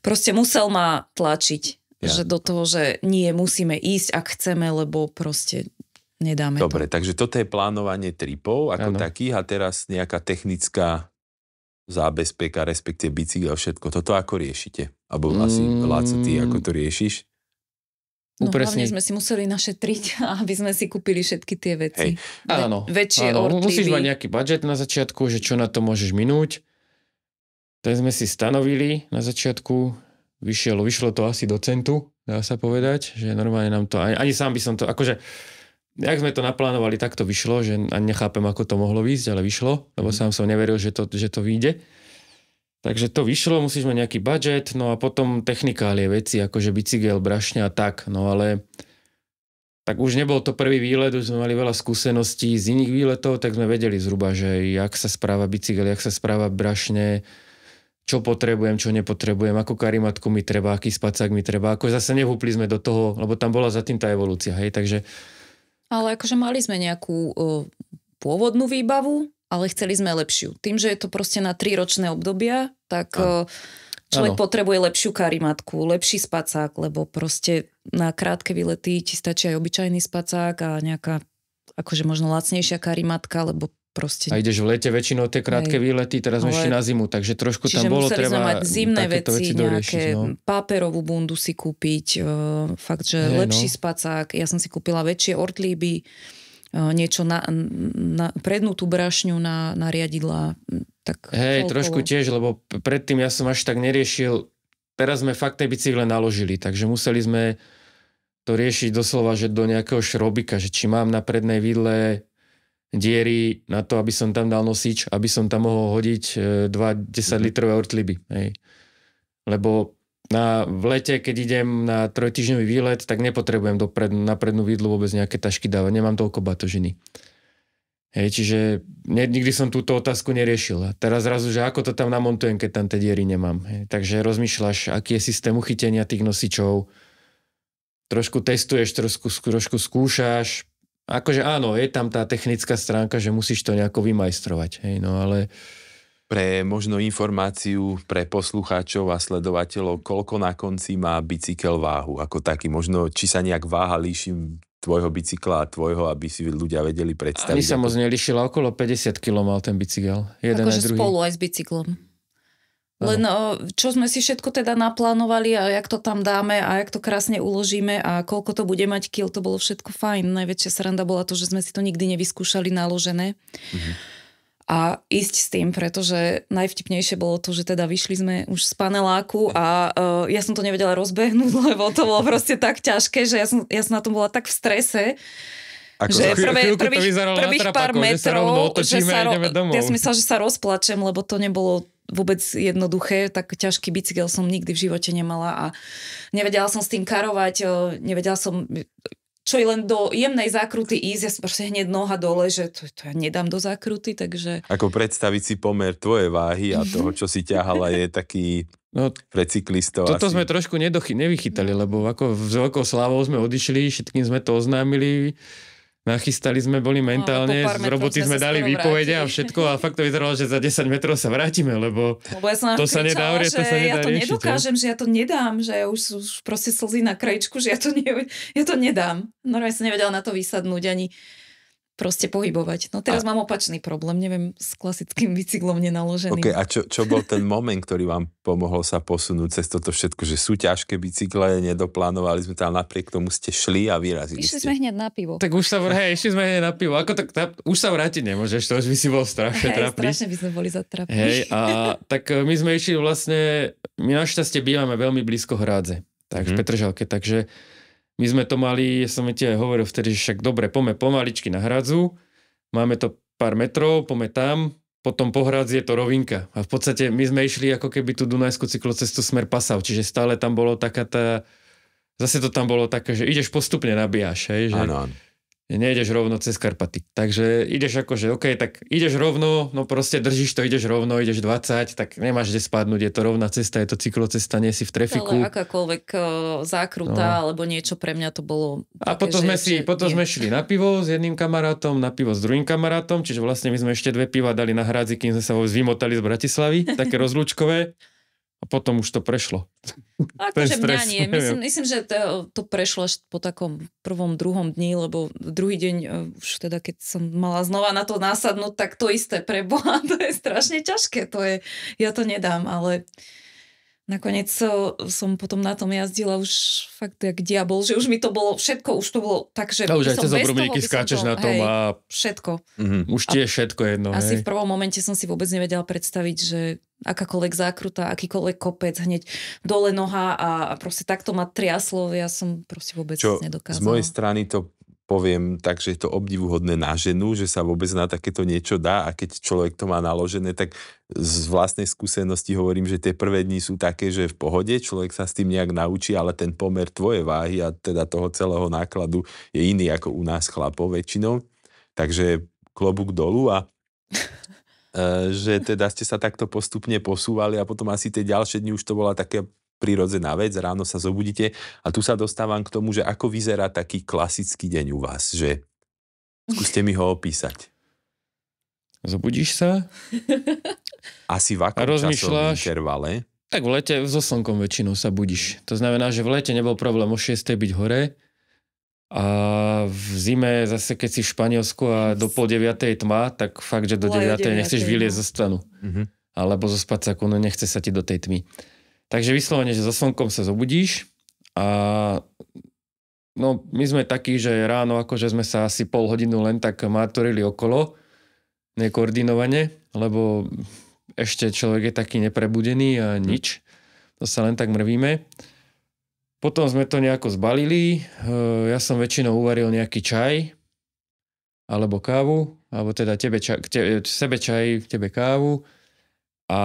B: proste musel ma tlačiť. Ja. Že do toho, že nie, musíme ísť, ak chceme, lebo proste nedáme Dobre,
A: to. takže toto je plánovanie tripov ako ano. takých a teraz nejaká technická zábezpeka, respektive bicykel a všetko. Toto ako riešite? Alebo mm. asi, Láco, ty ako to riešiš?
B: No, Upresne. hlavne sme si museli našetriť, (laughs) aby sme si kúpili všetky tie veci. Hej. Áno, Ve- väčšie áno. Musíš mať
C: nejaký budget na začiatku, že čo na to môžeš minúť. Ten sme si stanovili na začiatku, vyšiel, vyšlo to asi do centu, dá sa povedať, že normálne nám to, ani, ani sám by som to, akože jak sme to naplánovali, tak to vyšlo, že ani nechápem, ako to mohlo výjsť, ale vyšlo, lebo mhm. sám som neveril, že to, že to vyjde. Takže to vyšlo, musíš mať nejaký budget, no a potom technikálie veci, akože bicykel, brašňa a tak, no ale tak už nebol to prvý výlet, už sme mali veľa skúseností z iných výletov, tak sme vedeli zhruba, že jak sa správa bicykel, jak sa správa brašne, čo potrebujem, čo nepotrebujem, ako karimatku mi treba, aký spacák mi treba, ako zase nehúpli sme do toho, lebo tam bola za tým tá evolúcia, hej, takže...
B: Ale akože mali sme nejakú o, pôvodnú výbavu, ale chceli sme lepšiu. Tým, že je to proste na tri ročné obdobia, tak ano. človek ano. potrebuje lepšiu karimatku, lepší spacák, lebo proste na krátke vylety ti stačí aj obyčajný spacák a nejaká akože možno lacnejšia karimatka, lebo proste... A
C: ideš v lete väčšinou tie krátke Aj, výlety, teraz sme Ale... na zimu, takže trošku Čiže tam bolo treba mať zimné veci, veci nejaké no.
B: páperovú bundu si kúpiť, e, fakt, že Hej, no. lepší no. spacák, ja som si kúpila väčšie ortlíby, e, niečo na, na prednú tú brašňu na, na riadidla.
C: Tak Hej, okolo. trošku tiež, lebo predtým ja som až tak neriešil, teraz sme fakt tej bicykle naložili, takže museli sme to riešiť doslova, že do nejakého šrobika, že či mám na prednej vidle diery na to, aby som tam dal nosič, aby som tam mohol hodiť 2 e, 10-litrové mhm. ortliby. Hej. Lebo na, v lete, keď idem na trojtyžňový výlet, tak nepotrebujem dopred, na prednú výdlu vôbec nejaké tašky dávať. Nemám toľko batožiny. Hej, čiže ne, nikdy som túto otázku neriešil. A teraz zrazu, že ako to tam namontujem, keď tam tie diery nemám. Hej. Takže rozmýšľaš, aký je systém uchytenia tých nosičov. Trošku testuješ, trošku, trošku skúšaš, Akože áno, je tam tá technická stránka, že musíš to nejako vymajstrovať, hej, no ale... Pre možno informáciu pre poslucháčov a sledovateľov,
A: koľko na konci má bicykel váhu ako taký? Možno, či sa nejak váha líši tvojho bicykla a tvojho, aby si ľudia vedeli predstaviť. Ani sa moc
C: nelišila, okolo 50 kg mal ten bicykel. Jeden akože spolu
B: aj s bicyklom. Len čo sme si všetko teda naplánovali a jak to tam dáme a jak to krásne uložíme a koľko to bude mať kill, to bolo všetko fajn. Najväčšia sranda bola to, že sme si to nikdy nevyskúšali naložené. Mhm a ísť s tým, pretože najvtipnejšie bolo to, že teda vyšli sme už z paneláku a uh, ja som to nevedela rozbehnúť, (laughs) lebo to bolo proste tak ťažké, že ja som, ja som na tom bola tak v strese, ako že prvé, prvých, prvých pár metrov, že sa, ro- ja som myslela, že sa rozplačem, lebo to nebolo vôbec jednoduché, tak ťažký bicykel som nikdy v živote nemala a nevedela som s tým karovať, e, nevedela som čo je len do jemnej zákruty ísť, ja som proste hneď noha dole, že to, to ja nedám do zákruty, takže...
A: Ako predstaviť si pomer tvojej váhy a toho, mhm. čo si ťahala, je taký No, pre cyklistov
C: Toto asi. sme trošku nedochy- nevychytali, lebo ako s veľkou slávou sme odišli, všetkým sme to oznámili, nachystali sme, boli no, mentálne, no, z roboty sme dali výpovede a všetko a fakt to vyzeralo, že za 10 metrov sa vrátime, lebo,
B: lebo ja som to, sa nedá, že to sa nedá ja to riešiť, nedokážem, ja? že ja to nedám, že ja už proste slzy na krajičku, že ja to, ne, ja to nedám. Normálne som nevedela na to vysadnúť ani proste pohybovať. No teraz a... mám opačný problém, neviem, s klasickým bicyklom nenaloženým. Okay,
A: a čo, čo bol ten moment, ktorý vám pomohol sa posunúť cez toto všetko, že sú ťažké bicykle, nedoplánovali sme tam, napriek tomu ste šli a vyrazili Išli
B: ste. sme hneď na pivo. Tak už sa, hej,
C: išli sme hneď na pivo. Ako tak, tá, už sa vrátiť nemôžeš, to už by si bol strašne hej, trapný. strašne
B: by sme boli zatrapní. Hej, a
C: tak e, my sme išli vlastne, my našťastie bývame veľmi blízko Hrádze, takže v mhm. Petržalke, takže my sme to mali, ja som ti aj hovoril vtedy, že však dobre, pome pomaličky na hradzu, máme to pár metrov, pome tam, potom po hradzi je to rovinka. A v podstate my sme išli ako keby tú Dunajskú cyklocestu smer Pasav, čiže stále tam bolo taká tá... Zase to tam bolo také, že ideš postupne, nabíjaš. Hej, že... Ano, ano nejdeš rovno cez Karpaty. Takže ideš ako, že OK, tak ideš rovno, no proste držíš to, ideš rovno, ideš 20, tak nemáš kde spadnúť, je to rovná cesta, je to cyklocesta, nie si v trafiku. Ale
B: akákoľvek eh, zákruta no. alebo niečo pre mňa to bolo... A také, potom, že, sme, si, že
C: potom sme šli na pivo s jedným kamarátom, na pivo s druhým kamarátom, čiže vlastne my sme ešte dve piva dali na hrádzi, kým sme sa vymotali z Bratislavy, také rozlúčkové a potom už to prešlo.
B: Akože mňa nie. Myslím, myslím, že to, to prešlo až po takom prvom, druhom dni, lebo druhý deň e, už teda, keď som mala znova na to násadnúť, tak to isté pre Boha, to je strašne ťažké, to je, ja to nedám, ale nakoniec e, som potom na tom jazdila už fakt jak diabol, že už mi to bolo všetko, už to bolo tak, že... A už aj cez skáčeš to, na tom hej, a... Všetko.
C: Mm-hmm. Už tie je všetko jedno. Asi hej. v
B: prvom momente som si vôbec nevedela predstaviť, že akákoľvek zákruta, akýkoľvek kopec, hneď dole noha a, a proste takto ma triaslo, ja som proste vôbec Čo, nedokázala. Z mojej
A: strany to poviem tak, že je to obdivuhodné na ženu, že sa vôbec na takéto niečo dá a keď človek to má naložené, tak z vlastnej skúsenosti hovorím, že tie prvé dni sú také, že v pohode, človek sa s tým nejak naučí, ale ten pomer tvoje váhy a teda toho celého nákladu je iný ako u nás chlapov väčšinou. Takže klobúk dolu a (laughs) E, že teda ste sa takto postupne posúvali a potom asi tie ďalšie dni už to bola také prirodzená vec, ráno sa zobudíte a tu sa dostávam k tomu, že ako vyzerá taký klasický deň u vás, že skúste mi ho opísať.
C: Zobudíš sa?
A: Asi v akom rozmýšľaš, intervale?
C: Tak v lete so slnkom väčšinou sa budíš. To znamená, že v lete nebol problém o 6 byť hore, a v zime zase, keď si v Španielsku a do pol deviatej tma, tak fakt, že do deviatej nechceš no. vyliezť zo stanu. Mm-hmm. Alebo zo spacáku, no nechce sa ti do tej tmy. Takže vyslovene, že so slnkom sa zobudíš a no my sme takí, že ráno akože sme sa asi pol hodinu len tak mátorili okolo, nekoordinovane, lebo ešte človek je taký neprebudený a nič. To sa len tak mrvíme. Potom sme to nejako zbalili. E, ja som väčšinou uvaril nejaký čaj alebo kávu, alebo teda tebe ča, te, sebe čaj, tebe kávu. A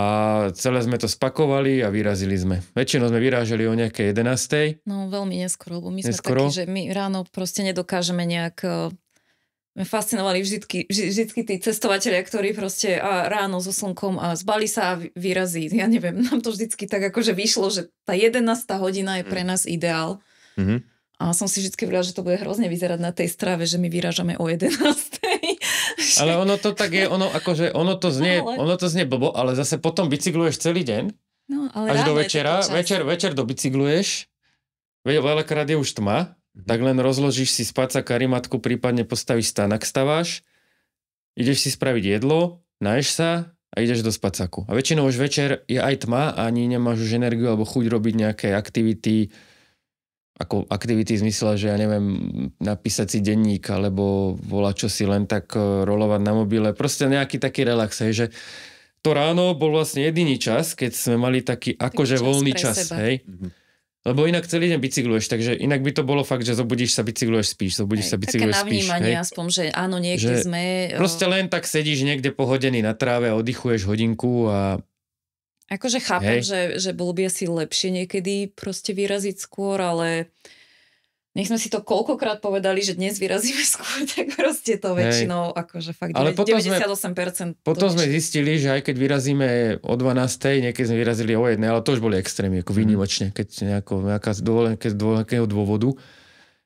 C: celé sme to spakovali a vyrazili sme. Väčšinou sme vyrážali o nejakej 11.
B: No veľmi neskoro, lebo my neskoro. sme takí, že my ráno proste nedokážeme nejak e, fascinovali vždy, vždy tí cestovateľia, ktorí proste a ráno so slnkom a zbali sa a vyrazí. Ja neviem, (laughs) nám to vždycky tak akože vyšlo, že tá 11. hodina je pre mm. nás ideál. Mm-hmm. A som si vždy vrila, že to bude hrozne vyzerať na tej strave, že my vyrážame o 11.
C: (laughs) ale ono to tak je, ono, akože, ono, to znie, (laughs) ale... ono to znie blbo, ale zase potom bicykluješ celý deň.
B: No, ale až do večera, večer,
C: večer dobicykluješ, veľakrát je už tma, Mhm. tak len rozložíš si spáca karimatku, prípadne postavíš stanak, staváš, ideš si spraviť jedlo, naješ sa a ideš do spacaku. A väčšinou už večer je aj tma a ani nemáš už energiu alebo chuť robiť nejaké aktivity, ako aktivity zmysle, že ja neviem, napísať si denník alebo volať čo si len tak e, rolovať na mobile. Proste nejaký taký relax, hej, že to ráno bol vlastne jediný čas, keď sme mali taký akože taký čas voľný čas. Seba. Hej. Mm-hmm. Lebo inak celý deň bicykluješ, takže inak by to bolo fakt, že zobudíš sa, bicykluješ, spíš, zobudíš hej, sa, bicykluješ, také spíš. Také aspoň,
B: že áno, niekde že sme. E, proste
C: len tak sedíš niekde pohodený na tráve a oddychuješ hodinku a...
B: Akože chápem, hej. že, že bolo by asi lepšie niekedy proste vyraziť skôr, ale nech sme si to koľkokrát povedali, že dnes vyrazíme (laughs) skôr, tak proste to väčšinou, Hej. akože fakt Ale 98%. Potom sme, potom sme
C: zistili, že aj keď vyrazíme o 12, niekedy sme vyrazili o 1, ale to už boli extrémy, ako mhm. výnimočne, keď nejako, nejaká dovolenka z nejakého dôvodu,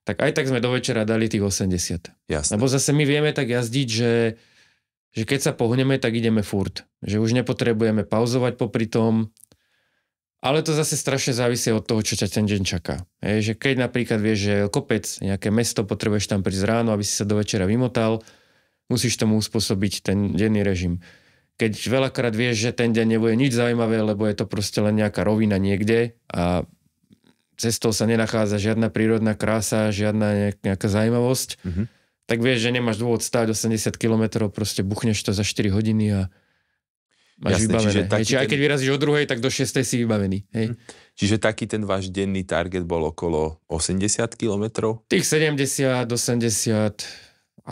C: tak aj tak sme do večera dali tých 80. Jasne. Lebo zase my vieme tak jazdiť, že, že keď sa pohneme, tak ideme furt. Že už nepotrebujeme pauzovať popri tom, ale to zase strašne závisí od toho, čo ťa ten deň čaká. Je, že keď napríklad vieš, že kopec, nejaké mesto, potrebuješ tam prísť ráno, aby si sa do večera vymotal, musíš tomu uspôsobiť ten denný režim. Keď veľakrát vieš, že ten deň nebude nič zaujímavé, lebo je to proste len nejaká rovina niekde a cestou sa nenachádza žiadna prírodná krása, žiadna nejaká zaujímavosť, mm-hmm. tak vieš, že nemáš dôvod stáť 80 km, proste buchneš to za 4 hodiny a Máš Jasne, vybavené. Čiže, taký hej, čiže aj keď vyrazíš o druhej, tak do 6 si vybavený. Hej. Hm. Čiže
A: taký ten váš denný target bol okolo 80 kilometrov?
C: Tých 70, 80,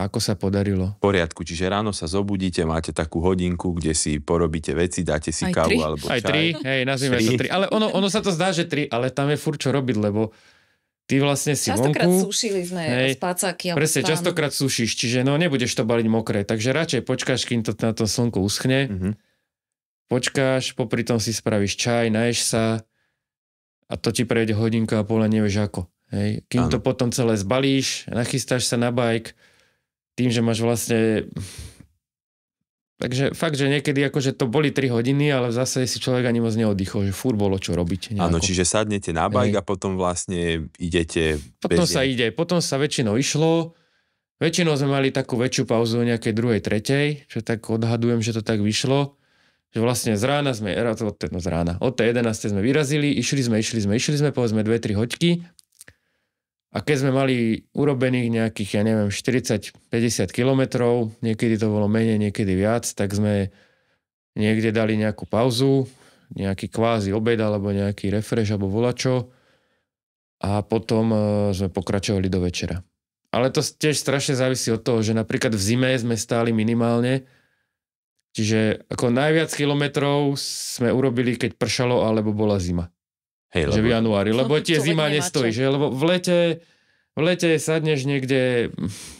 C: ako sa podarilo?
A: V poriadku, čiže ráno sa zobudíte, máte takú hodinku, kde si porobíte veci, dáte si aj kávu tri? alebo čaj. Aj tri, hej, nazvime to tri. Ale ono, ono
C: sa to zdá, že tri, ale tam je furt čo robiť, lebo ty vlastne si častokrát vonku.
B: Častokrát sušili sme hej, Ja Presne, častokrát
C: sušíš, čiže no nebudeš to baliť mokré, takže radšej počkáš, kým to na to slnko uschne. Mm-hmm počkáš, popri tom si spravíš čaj, naješ sa a to ti prejde hodinka a pole nevieš ako. Hej. Kým ano. to potom celé zbalíš, nachystáš sa na bike, tým, že máš vlastne... Takže fakt, že niekedy akože to boli 3 hodiny, ale v zase si človek ani moc neoddychol, že fur bolo čo robiť. Áno, čiže
A: sadnete na bike a potom vlastne idete... Potom sa
C: ide, potom sa väčšinou išlo, väčšinou sme mali takú väčšiu pauzu o nejakej druhej, tretej, že tak odhadujem, že to tak vyšlo že vlastne z rána sme, eh, od, no z rána, od tej 11. sme vyrazili, išli sme, išli sme, išli sme, povedzme 2-3 hoďky a keď sme mali urobených nejakých, ja neviem, 40-50 kilometrov, niekedy to bolo menej, niekedy viac, tak sme niekde dali nejakú pauzu, nejaký kvázi obed alebo nejaký refresh alebo volačo a potom eh, sme pokračovali do večera. Ale to tiež strašne závisí od toho, že napríklad v zime sme stáli minimálne Čiže ako najviac kilometrov sme urobili, keď pršalo alebo bola zima. Hej, že v januári, lebo tie zima nestojí, že? Lebo v lete, v lete sadneš niekde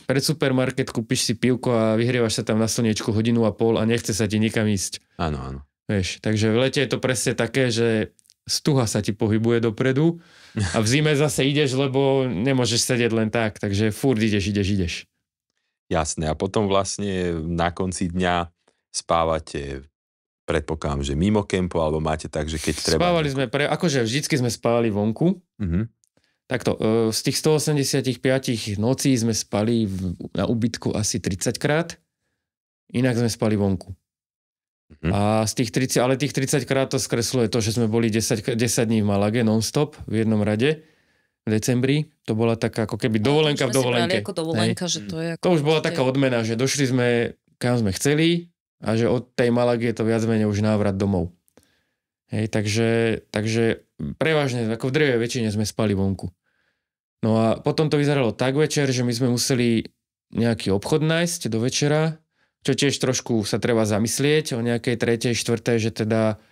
C: pred supermarket, kúpiš si pivko a vyhrievaš sa tam na slnečku hodinu a pol a nechce sa ti nikam ísť. Áno, áno. Vieš, takže v lete je to presne také, že stuha sa ti pohybuje dopredu a v zime zase ideš, lebo nemôžeš sedieť len tak, takže furt ideš, ideš, ideš. Jasné, a potom vlastne na konci dňa
A: spávate predpokladám, že mimo kempu, alebo máte tak, že keď treba...
C: Spávali sme, pre, akože vždycky sme spávali vonku. Mm-hmm. Takto, e, z tých 185 nocí sme spali v, na ubytku asi 30 krát, inak sme spali vonku. Mm-hmm. A z tých 30, ale tých 30 krát to skresluje to, že sme boli 10, 10 dní v Malage non-stop v jednom rade v decembri. To bola taká ako keby dovolenka v dovolenke. Ako dovolenka,
B: že to, je ako to už bola taká
C: odmena, že došli sme kam sme chceli, a že od tej Malagy je to viac menej už návrat domov. Hej, takže, takže prevažne, ako v drevej väčšine sme spali vonku. No a potom to vyzeralo tak večer, že my sme museli nejaký obchod nájsť do večera, čo tiež trošku sa treba zamyslieť o nejakej tretej, štvrtej, že teda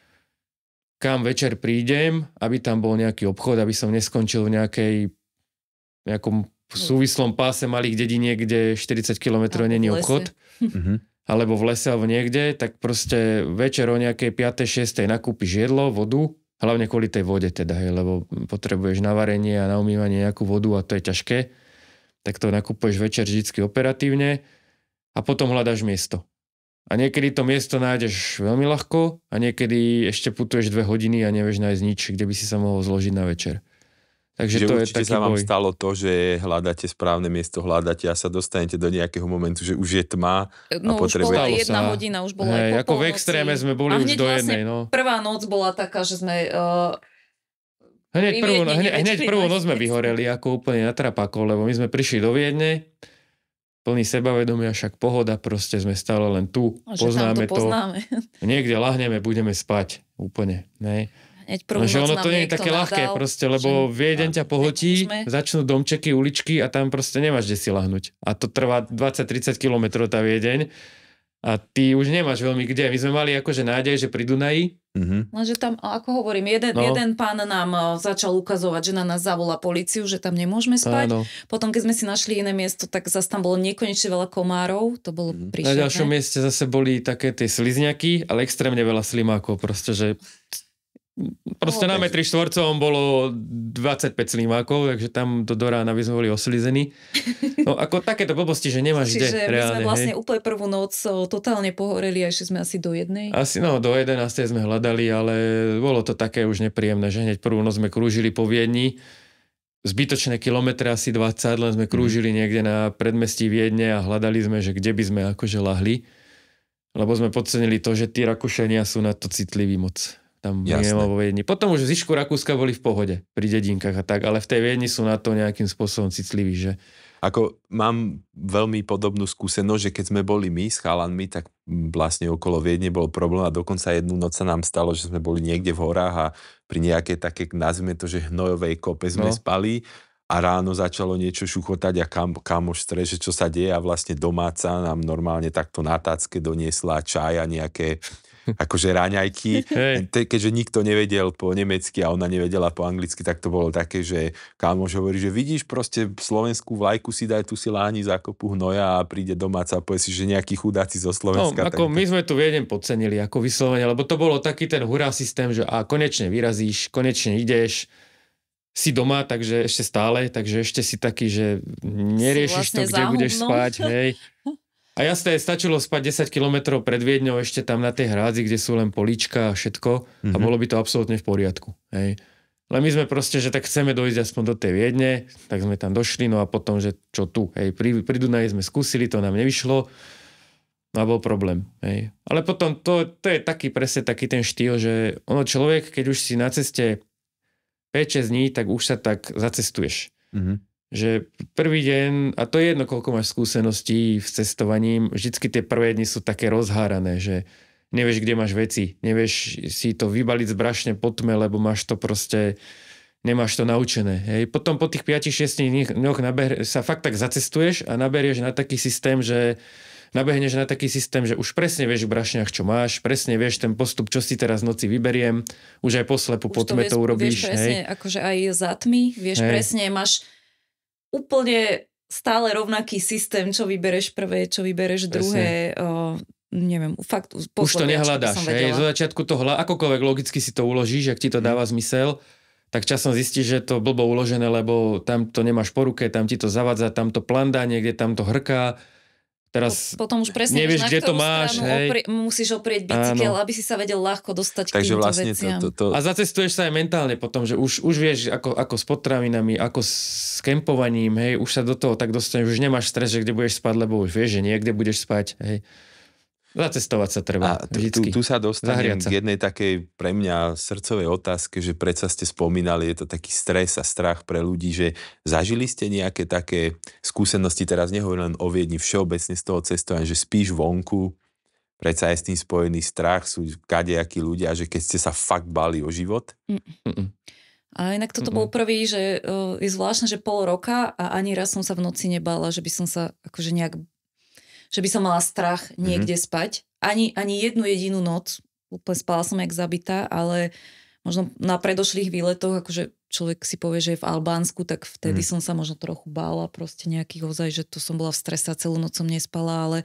C: kam večer prídem, aby tam bol nejaký obchod, aby som neskončil v nejakej nejakom súvislom páse malých dediniek, kde 40 km není obchod. Mhm alebo v lese, alebo niekde, tak proste večer o nejakej 5. 6. nakúpiš jedlo, vodu, hlavne kvôli tej vode teda, hej, lebo potrebuješ na varenie a na umývanie nejakú vodu a to je ťažké, tak to nakupuješ večer vždy operatívne a potom hľadaš miesto. A niekedy to miesto nájdeš veľmi ľahko a niekedy ešte putuješ dve hodiny a nevieš nájsť nič, kde by si sa mohol zložiť na večer. Takže že to je taký sa vám boj.
A: stalo to, že hľadáte správne miesto, hľadáte a sa dostanete do nejakého momentu, že už je tma a no, už bola jedna sa. hodina, už bola hey, aj po ako v
B: extréme
C: sme boli už do vlastne jednej. No.
B: Prvá noc bola taká, že sme... Uh,
C: hneď, prvú, no, hneď, hneď prvú noc sme vyhoreli ako úplne na trapako, lebo my sme prišli do Viedne, plný sebavedomia, však pohoda, proste sme stále len tu, poznáme, to poznáme to, (laughs) niekde lahneme, budeme spať, úplne. Ne?
B: hneď prvú no, ono to nie je také nadal, ľahké proste,
C: lebo že... Viedeň ťa pohotí, sme... začnú domčeky, uličky a tam proste nemáš kde si lahnuť. A to trvá 20-30 kilometrov tá Viedeň a ty už nemáš veľmi kde. My sme mali akože nádej, že pri Dunaji.
B: Mm-hmm. Lenže no, tam, ako hovorím, jeden, no. jeden pán nám e, začal ukazovať, že na nás zavolá policiu, že tam nemôžeme spať. Áno. Potom, keď sme si našli iné miesto, tak zase tam bolo nekonečne veľa komárov. To bolo mm Na ďalšom
C: mieste zase boli také tie slizňaky, ale extrémne veľa slimákov. Proste, že Proste no, na metri štvorcovom bolo 25 slimákov, takže tam do, do rána by sme boli oslizení. No ako takéto blbosti, že nemáš Čiže kde Čiže my sme vlastne hej.
B: úplne prvú noc totálne pohoreli a ešte sme asi do jednej. Asi
C: no, do 11 sme hľadali, ale bolo to také už nepríjemné, že hneď prvú noc sme krúžili po Viedni. Zbytočné kilometre, asi 20, len sme mhm. krúžili mm. niekde na predmestí Viedne a hľadali sme, že kde by sme akože lahli. Lebo sme podcenili to, že tí rakušania sú na to citliví moc tam nie, vo Viedni. Potom už zišku Rakúska boli v pohode pri dedinkách a tak, ale v tej Viedni sú na to nejakým spôsobom citliví, že... Ako mám
A: veľmi podobnú skúsenosť, že keď sme boli my s chalanmi, tak vlastne okolo Viedne bol problém a dokonca jednu noc sa nám stalo, že sme boli niekde v horách a pri nejakej také, nazvime to, že hnojovej kope sme no. spali a ráno začalo niečo šuchotať a kam, kamoš stre, že čo sa deje a vlastne domáca nám normálne takto na tácke doniesla čaj a nejaké (laughs) akože raňajky. Hey. Keďže nikto nevedel po nemecky a ona nevedela po anglicky, tak to bolo také, že kámoš hovorí, že vidíš proste slovenskú vlajku si daj, tu si láni kopu hnoja a príde domáca a povie si, že nejakí chudáci zo no, Slovenska. No, ako
C: tak... my sme tu Viedem podcenili, ako vyslovene, lebo to bolo taký ten hurá systém, že a konečne vyrazíš, konečne ideš, si doma, takže ešte stále, takže ešte si taký, že neriešiš vlastne to, kde záhubnú. budeš spať, hej. (laughs) A jasné, stačilo spať 10 km pred Viedňou ešte tam na tej hrádzi, kde sú len polička a všetko mm-hmm. a mhm. bolo by to absolútne v poriadku. Hej. Ale my sme proste, že tak chceme dojsť aspoň do tej Viedne, tak sme tam došli, no a potom, že čo tu, hej, pri, pri Dunaji sme skúsili, to nám nevyšlo, no a bol problém, hej. Ale potom to, to je taký presne taký ten štýl, že ono človek, keď už si na ceste 5-6 dní, tak už sa tak zacestuješ. Mm-hmm že prvý deň, a to je jedno, koľko máš skúseností v cestovaní, vždycky tie prvé dni sú také rozhárané, že nevieš, kde máš veci, nevieš si to vybaliť z brašne po tme, lebo máš to proste, nemáš to naučené. Hej. Potom po tých 5-6 dňoch naber, sa fakt tak zacestuješ a naberieš na taký systém, že nabehneš na taký systém, že už presne vieš v brašniach, čo máš, presne vieš ten postup, čo si teraz v noci vyberiem, už aj poslepu po tme to urobíš. Vieš presne, hej.
B: akože aj za tmy, vieš hej. presne, máš úplne stále rovnaký systém, čo vybereš prvé, čo vybereš Presne. druhé. O, neviem, fakt... Už to nehľadáš, hej, zo
C: začiatku to hľadáš, akokoľvek logicky si to uložíš, ak ti to mhm. dáva hmm. zmysel, tak časom zistíš, že to blbo uložené, lebo tam to nemáš po ruke, tam ti to zavadza, tam to plandá niekde, tam to hrká, Teraz
B: potom už presne nevieš, kde to máš. Hej. Opri- musíš oprieť bicykel, aby si sa vedel ľahko dostať Takže k týmto vlastne veciam. To, to,
C: to... A zacestuješ sa aj mentálne potom, že už, už vieš, ako, ako s potravinami, ako s kempovaním, hej, už sa do toho tak dostaneš, už nemáš stres, že kde budeš spať, lebo už vieš, že niekde budeš spať. Hej. Zacestovať sa treba. A tu, tu, tu
A: sa dostanem sa. k jednej takej pre mňa srdcovej otázke, že predsa ste spomínali, je to taký stres a strach pre ľudí, že zažili ste nejaké také skúsenosti, teraz nehovorím len o Viedni, všeobecne z toho cestovania, že spíš vonku, predsa je s tým spojený strach, sú kadejakí ľudia, že keď ste sa fakt bali o život. Mm-mm.
B: A inak toto bol prvý, že uh, je zvláštne, že pol roka a ani raz som sa v noci nebala, že by som sa akože nejak že by som mala strach mhm. niekde mm-hmm. spať. Ani, ani jednu jedinú noc, úplne spala som jak zabitá, ale možno na predošlých výletoch, akože človek si povie, že je v Albánsku, tak vtedy mm. som sa možno trochu bála proste nejakých ozaj, že to som bola v strese a celú noc som nespala, ale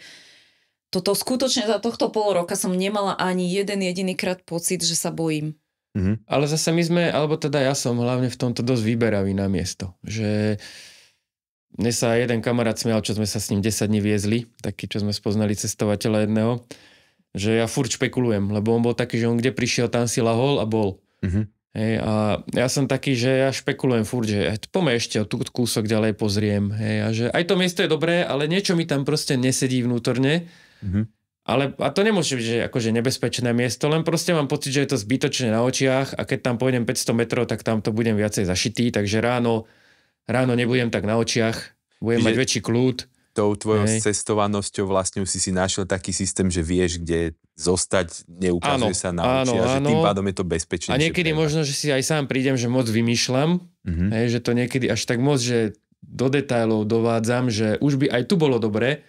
B: toto skutočne za tohto pol roka som nemala ani jeden jediný krát pocit, že sa bojím.
C: Mm. Ale zase my sme, alebo teda ja som hlavne v tomto dosť vyberavý na miesto, že uh, mne sa jeden kamarát smial, čo sme sa s ním 10 dní viezli, taký, čo sme spoznali cestovateľa jedného, že ja furt špekulujem, lebo on bol taký, že on kde prišiel, tam si lahol a bol. Uh-huh. Hej, a ja som taký, že ja špekulujem furt, že eh, poďme ešte o tú kúsok ďalej pozriem. Hej, a že aj to miesto je dobré, ale niečo mi tam proste nesedí vnútorne. Uh-huh. Ale, a to nemôže byť, že akože nebezpečné miesto, len proste mám pocit, že je to zbytočné na očiach a keď tam pôjdem 500 metrov, tak tam to budem viacej zašitý, takže ráno ráno nebudem tak na očiach, budem Čiže mať väčší kľúd. Tou tvojou Hej.
A: cestovanosťou vlastne si si našiel taký systém, že vieš, kde zostať, neukazuje áno, sa na áno, očia, áno. že tým pádom je to bezpečné. A niekedy pre
C: možno, že si aj sám prídem, že moc vymýšľam, mm-hmm. hej, že to niekedy až tak moc, že do detajlov dovádzam, že už by aj tu bolo dobre,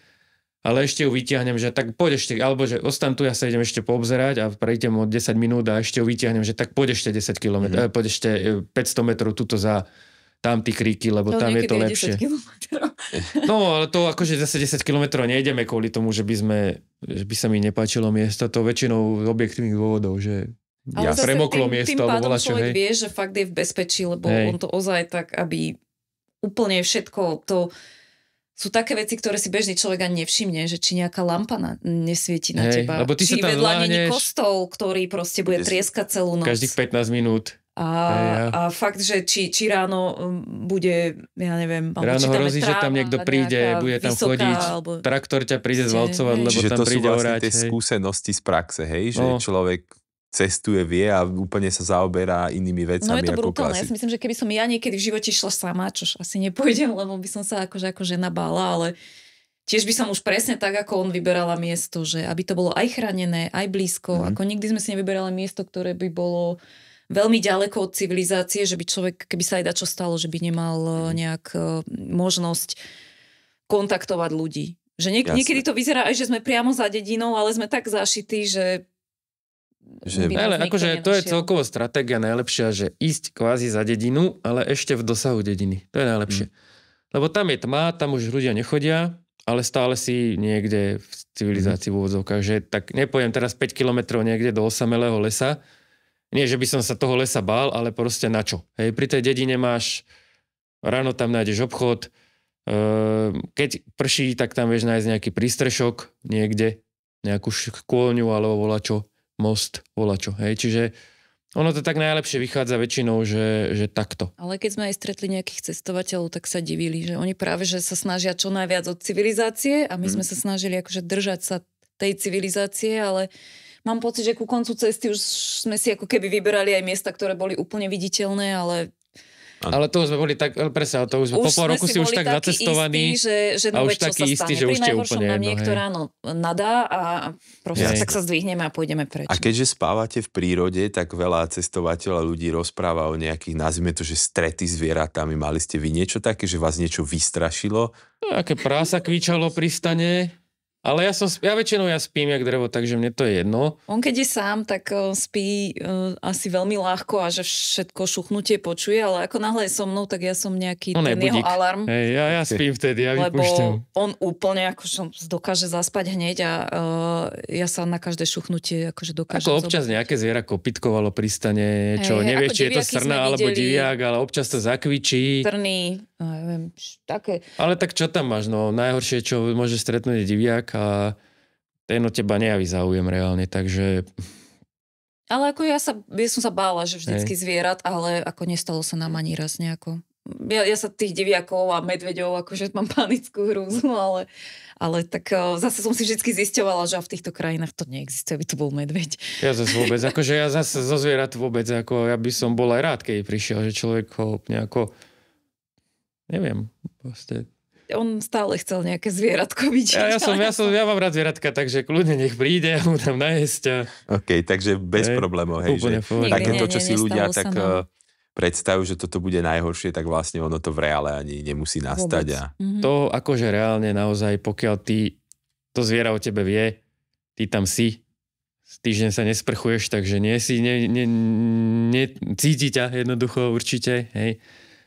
C: ale ešte ju vyťahnem, že tak poď ešte, alebo že ostan tu, ja sa idem ešte poobzerať a prejdem o 10 minút a ešte ju vyťahnem, že tak poď ešte 10 km, mm-hmm. poď ešte 500 eh, metrov tuto za tam tí kríky, lebo to tam je to lepšie. no, ale to akože zase 10 km nejdeme kvôli tomu, že by, sme, že by sa mi nepáčilo miesto, to väčšinou z objektívnych dôvodov, že
B: ale ja premoklo tým, miesto, tým pádom čo, vlastne, človek hej. vie, že fakt je v bezpečí, lebo hej. on to ozaj tak, aby úplne všetko to sú také veci, ktoré si bežný človek ani nevšimne, že či nejaká lampa na, nesvieti na Hej, teba. Lebo ty či vedľa není kostol, ktorý proste bude trieskať celú noc. Každých
C: 15 minút. A, a
B: fakt, že či, či ráno um, bude, ja neviem, ráno hrozí, tráva, že tam niekto príde, bude tam vysoká, chodiť, alebo...
A: traktor ťa príde Ste, vlastne, zvalcovať, lebo Čiže tam to príde sú vlastne orať, tie skúsenosti z praxe, hej, že no. človek cestuje, vie a úplne sa zaoberá inými vecami. No je to brutálne. Ja si
B: myslím, že keby som ja niekedy v živote išla sama, čo asi nepôjde, (laughs) lebo by som sa akože ako žena bála, ale tiež by som už presne tak, ako on vyberala miesto, že aby to bolo aj chránené, aj blízko. Mm. Ako nikdy sme si nevyberali miesto, ktoré by bolo uh, veľmi ďaleko od civilizácie, že by človek, keby sa aj dačo stalo, že by nemal eh, mhm. nejak eh, možnosť kontaktovať ľudí. Že niek- niekedy to vyzerá aj, že sme priamo za dedinou, ale sme tak zašití, že že, ale akože to je
C: celkovo stratégia najlepšia, že ísť kvázi za dedinu, ale ešte v dosahu dediny. To je najlepšie. Mm. Lebo tam je tma, tam už ľudia nechodia, ale stále si niekde v civilizácii mm. v úvodzovkách, že tak nepojem teraz 5 kilometrov niekde do osamelého lesa, nie, že by som sa toho lesa bál, ale proste na čo. Hej, pri tej dedine máš, ráno tam nájdeš obchod, ehm, keď prší, tak tam vieš nájsť nejaký prístrešok niekde, nejakú škôlňu alebo volačo, most, volačo. Hej, čiže ono to tak najlepšie vychádza väčšinou, že, že takto.
B: Ale keď sme aj stretli nejakých cestovateľov, tak sa divili, že oni práve že sa snažia čo najviac od civilizácie a my mm. sme sa snažili akože držať sa tej civilizácie, ale uh, mám pocit, že ku koncu cesty už sme si ako keby vyberali aj miesta, ktoré boli úplne viditeľné, ale
C: Ale to už sme boli tak, presne, to už, sme, už po pol roku si už tak zacestovaní istí, že, že no a už taký istý, že už ste úplne nám niekto hej.
B: ráno nadá a proste tak sa zdvihneme a pôjdeme preč. A
A: keďže spávate v prírode, tak veľa cestovateľov ľudí rozpráva o nejakých, nazvime to, že strety zvieratami. Mali ste vy niečo také, že vás niečo vystrašilo? No, aké
C: prása kvičalo pri stane? Ale ja som, ja väčšinou ja spím jak drevo, takže mne to je jedno.
B: On keď je sám, tak e, spí uh, asi veľmi ľahko a že všetko šuchnutie počuje, ale ako náhle je so mnou, tak ja som nejaký on ten jeho alarm.
C: Hey, ja, ja spím vtedy, ja Lebo vypúšťam.
B: on úplne ako dokáže zaspať hneď a uh, ja sa na každé šuchnutie akože dokážem Ako občas zobrať.
C: nejaké zviera kopitkovalo pristane, čo hey, nevieš, či je to srna alebo diviak, ale občas to zakvičí.
B: Trný No, ja š, také...
C: Ale tak čo tam máš? No, najhoršie, čo môže stretnúť je diviak a ten o teba nejaví záujem reálne, takže...
B: Ale ako ja, sa, ja som sa bála, že vždycky Hej. zvierat, ale ako nestalo sa nám ani raz nejako. Ja, ja sa tých diviakov a medveďov, akože mám panickú hrúzu, ale, ale tak eh, zase som si vždy zisťovala, že v týchto krajinách to neexistuje, aby to bol medveď.
C: Ja zase vôbec, akože ja zase zo zvierat vôbec, ako ja by som bol aj rád, keď prišiel, že človek ho nejako Neviem, proste
B: on stále chcel nejaké zvieratko byť. Ja, ja, som, ja, som,
C: ja mám rád zvieratka, takže kľudne nech príde, mu (laughs) tam najesť. A... OK, takže bez hey, problémov. Hej, že také to, čo si ľudia tak no. eh, predstavujú, že toto
A: bude najhoršie, tak vlastne ono to v reále ani nemusí nastať. A...
C: Mm-hmm. To akože reálne naozaj, pokiaľ ty to zviera o tebe vie, ty tam si, týždeň sa nesprchuješ, takže nie si, ne, ne, ne, cíti ťa jednoducho určite, hej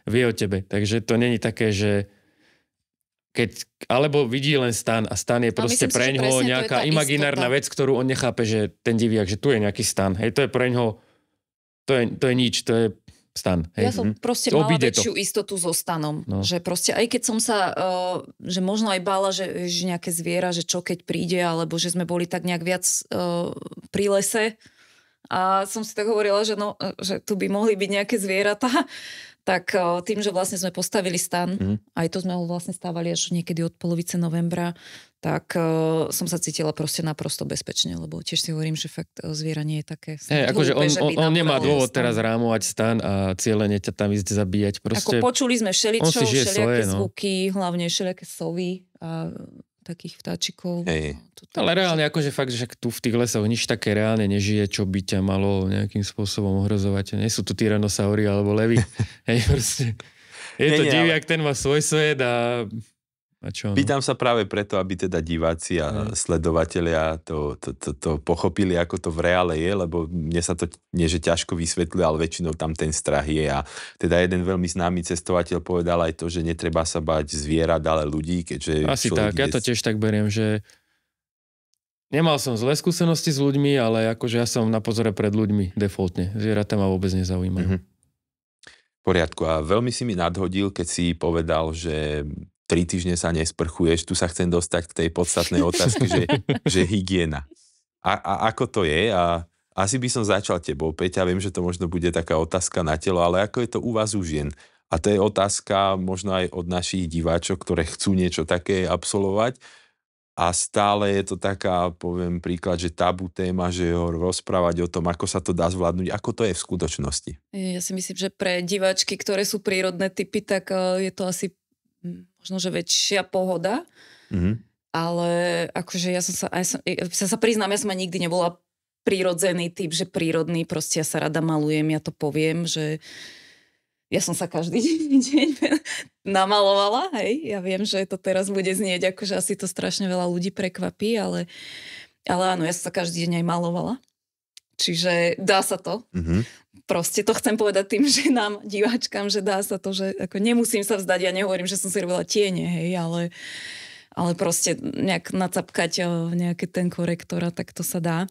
C: vie o tebe. Takže to není také, že keď, alebo vidí len stan a stan je proste no, preň ho nejaká imaginárna istota. vec, ktorú on nechápe, že ten diviak, že tu je nejaký stan. Hej, to je preň ho, to je, to je nič, to je stan. Hej. Ja som mhm. proste mala väčšiu to.
B: istotu so stanom. No. Že proste, aj keď som sa, uh, že možno aj bála, že, že nejaké zviera, že čo keď príde, alebo že sme boli tak nejak viac uh, pri lese, a som si tak hovorila, že, no, e, že tu by mohli byť nejaké zvieratá tak eh, tým, že vlastne sme postavili stan, mm. aj to sme ho vlastne stávali až niekedy od polovice novembra, tak uh, som sa cítila proste naprosto bezpečne, lebo tiež si hovorím, že fakt eh, zviera nie je také. Hey, akože on, on, on nemá dôvod stan. teraz
C: rámovať stan a cieľene ťa tam ísť zabíjať. Proste... Ako počuli sme všeličo, všelijaké svoje, no.
B: zvuky, hlavne všelijaké sovy a takých vtáčikov. Hej.
C: No, ale reálne, akože fakt, že tu v tých lesoch nič také reálne nežije, čo by ťa malo nejakým spôsobom ohrozovať. Nie sú tu tyranosaury alebo levy. (laughs) Hej, proste. Je nie, to nie, divý, ale... ten má svoj svet a a čo, no? Pýtam sa
A: práve preto, aby teda diváci a no. sledovatelia to, to, to, to pochopili, ako to v reále je, lebo mne sa to nie že ťažko vysvetľuje, ale väčšinou tam ten strach je. A teda jeden veľmi známy cestovateľ povedal aj to, že netreba sa bať zvierat, ale ľudí, keďže... Asi tak, ja
C: to tiež tak beriem, že Nemal som zlé skúsenosti s ľuďmi, ale akože ja som na pozore pred ľuďmi defaultne. Zvieratá ma vôbec nezaujímajú.
A: Mm-hmm. Poriadku. A veľmi si mi nadhodil, keď si povedal, že tri týždne sa nesprchuješ, tu sa chcem dostať k tej podstatnej otázke, že, (laughs) že hygiena. A, a ako to je? A asi by som začal tebou, Peťa, viem, že to možno bude taká otázka na telo, ale ako je to u vás u žien? A to je otázka možno aj od našich diváčok, ktoré chcú niečo také absolvovať. A stále je to taká, poviem príklad, že tabu téma, že ho rozprávať o tom, ako sa to dá zvládnuť, ako to je v skutočnosti.
B: Ja si myslím, že pre diváčky, ktoré sú prírodné typy, tak eh, je to asi Hm, možno, že väčšia pohoda. Mm-hmm. Ale akože ja som sa, aj som, ja sa priznám, ja som aj nikdy nebola prírodzený typ, že prírodný, proste ja sa rada malujem, ja to poviem, že ja som sa každý (laughs) deň namalovala, hej, ja viem, že to teraz bude znieť, akože asi to strašne veľa ľudí prekvapí, ale, ale áno, ja som sa každý deň aj malovala. Čiže dá sa to. Mm-hmm proste to chcem povedať tým, že nám, diváčkam, že dá sa to, že ako nemusím sa vzdať. Ja nehovorím, že som si robila tiene, hej, ale, ale proste nejak nacapkať eh, nejaký ten korektora, tak to sa dá.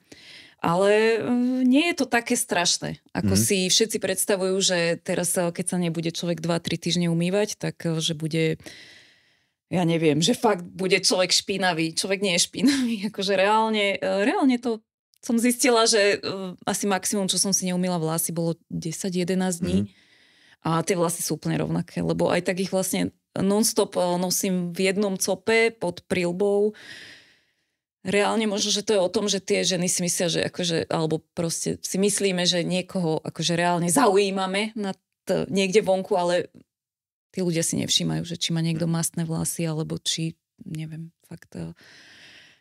B: Ale eh, nie je to také strašné, ako mm. si všetci predstavujú, že teraz, eh, keď sa nebude človek 2-3 týždne umývať, tak že bude ja neviem, že fakt bude človek špinavý. Človek nie je špinavý, (laughs) akože reálne, reálne to som zistila, že uh, asi maximum, čo som si neumila vlasy, bolo 10-11 dní. Mm. A tie vlasy sú úplne rovnaké, lebo aj tak ich vlastne non-stop eh, nosím v jednom cope pod prilbou. Reálne možno, že to je o tom, že tie ženy si myslia, že akože, alebo proste si myslíme, že niekoho akože reálne zaujímame nad, eh, niekde vonku, ale tí ľudia si nevšímajú, že či má niekto mastné vlasy, alebo či, neviem, fakt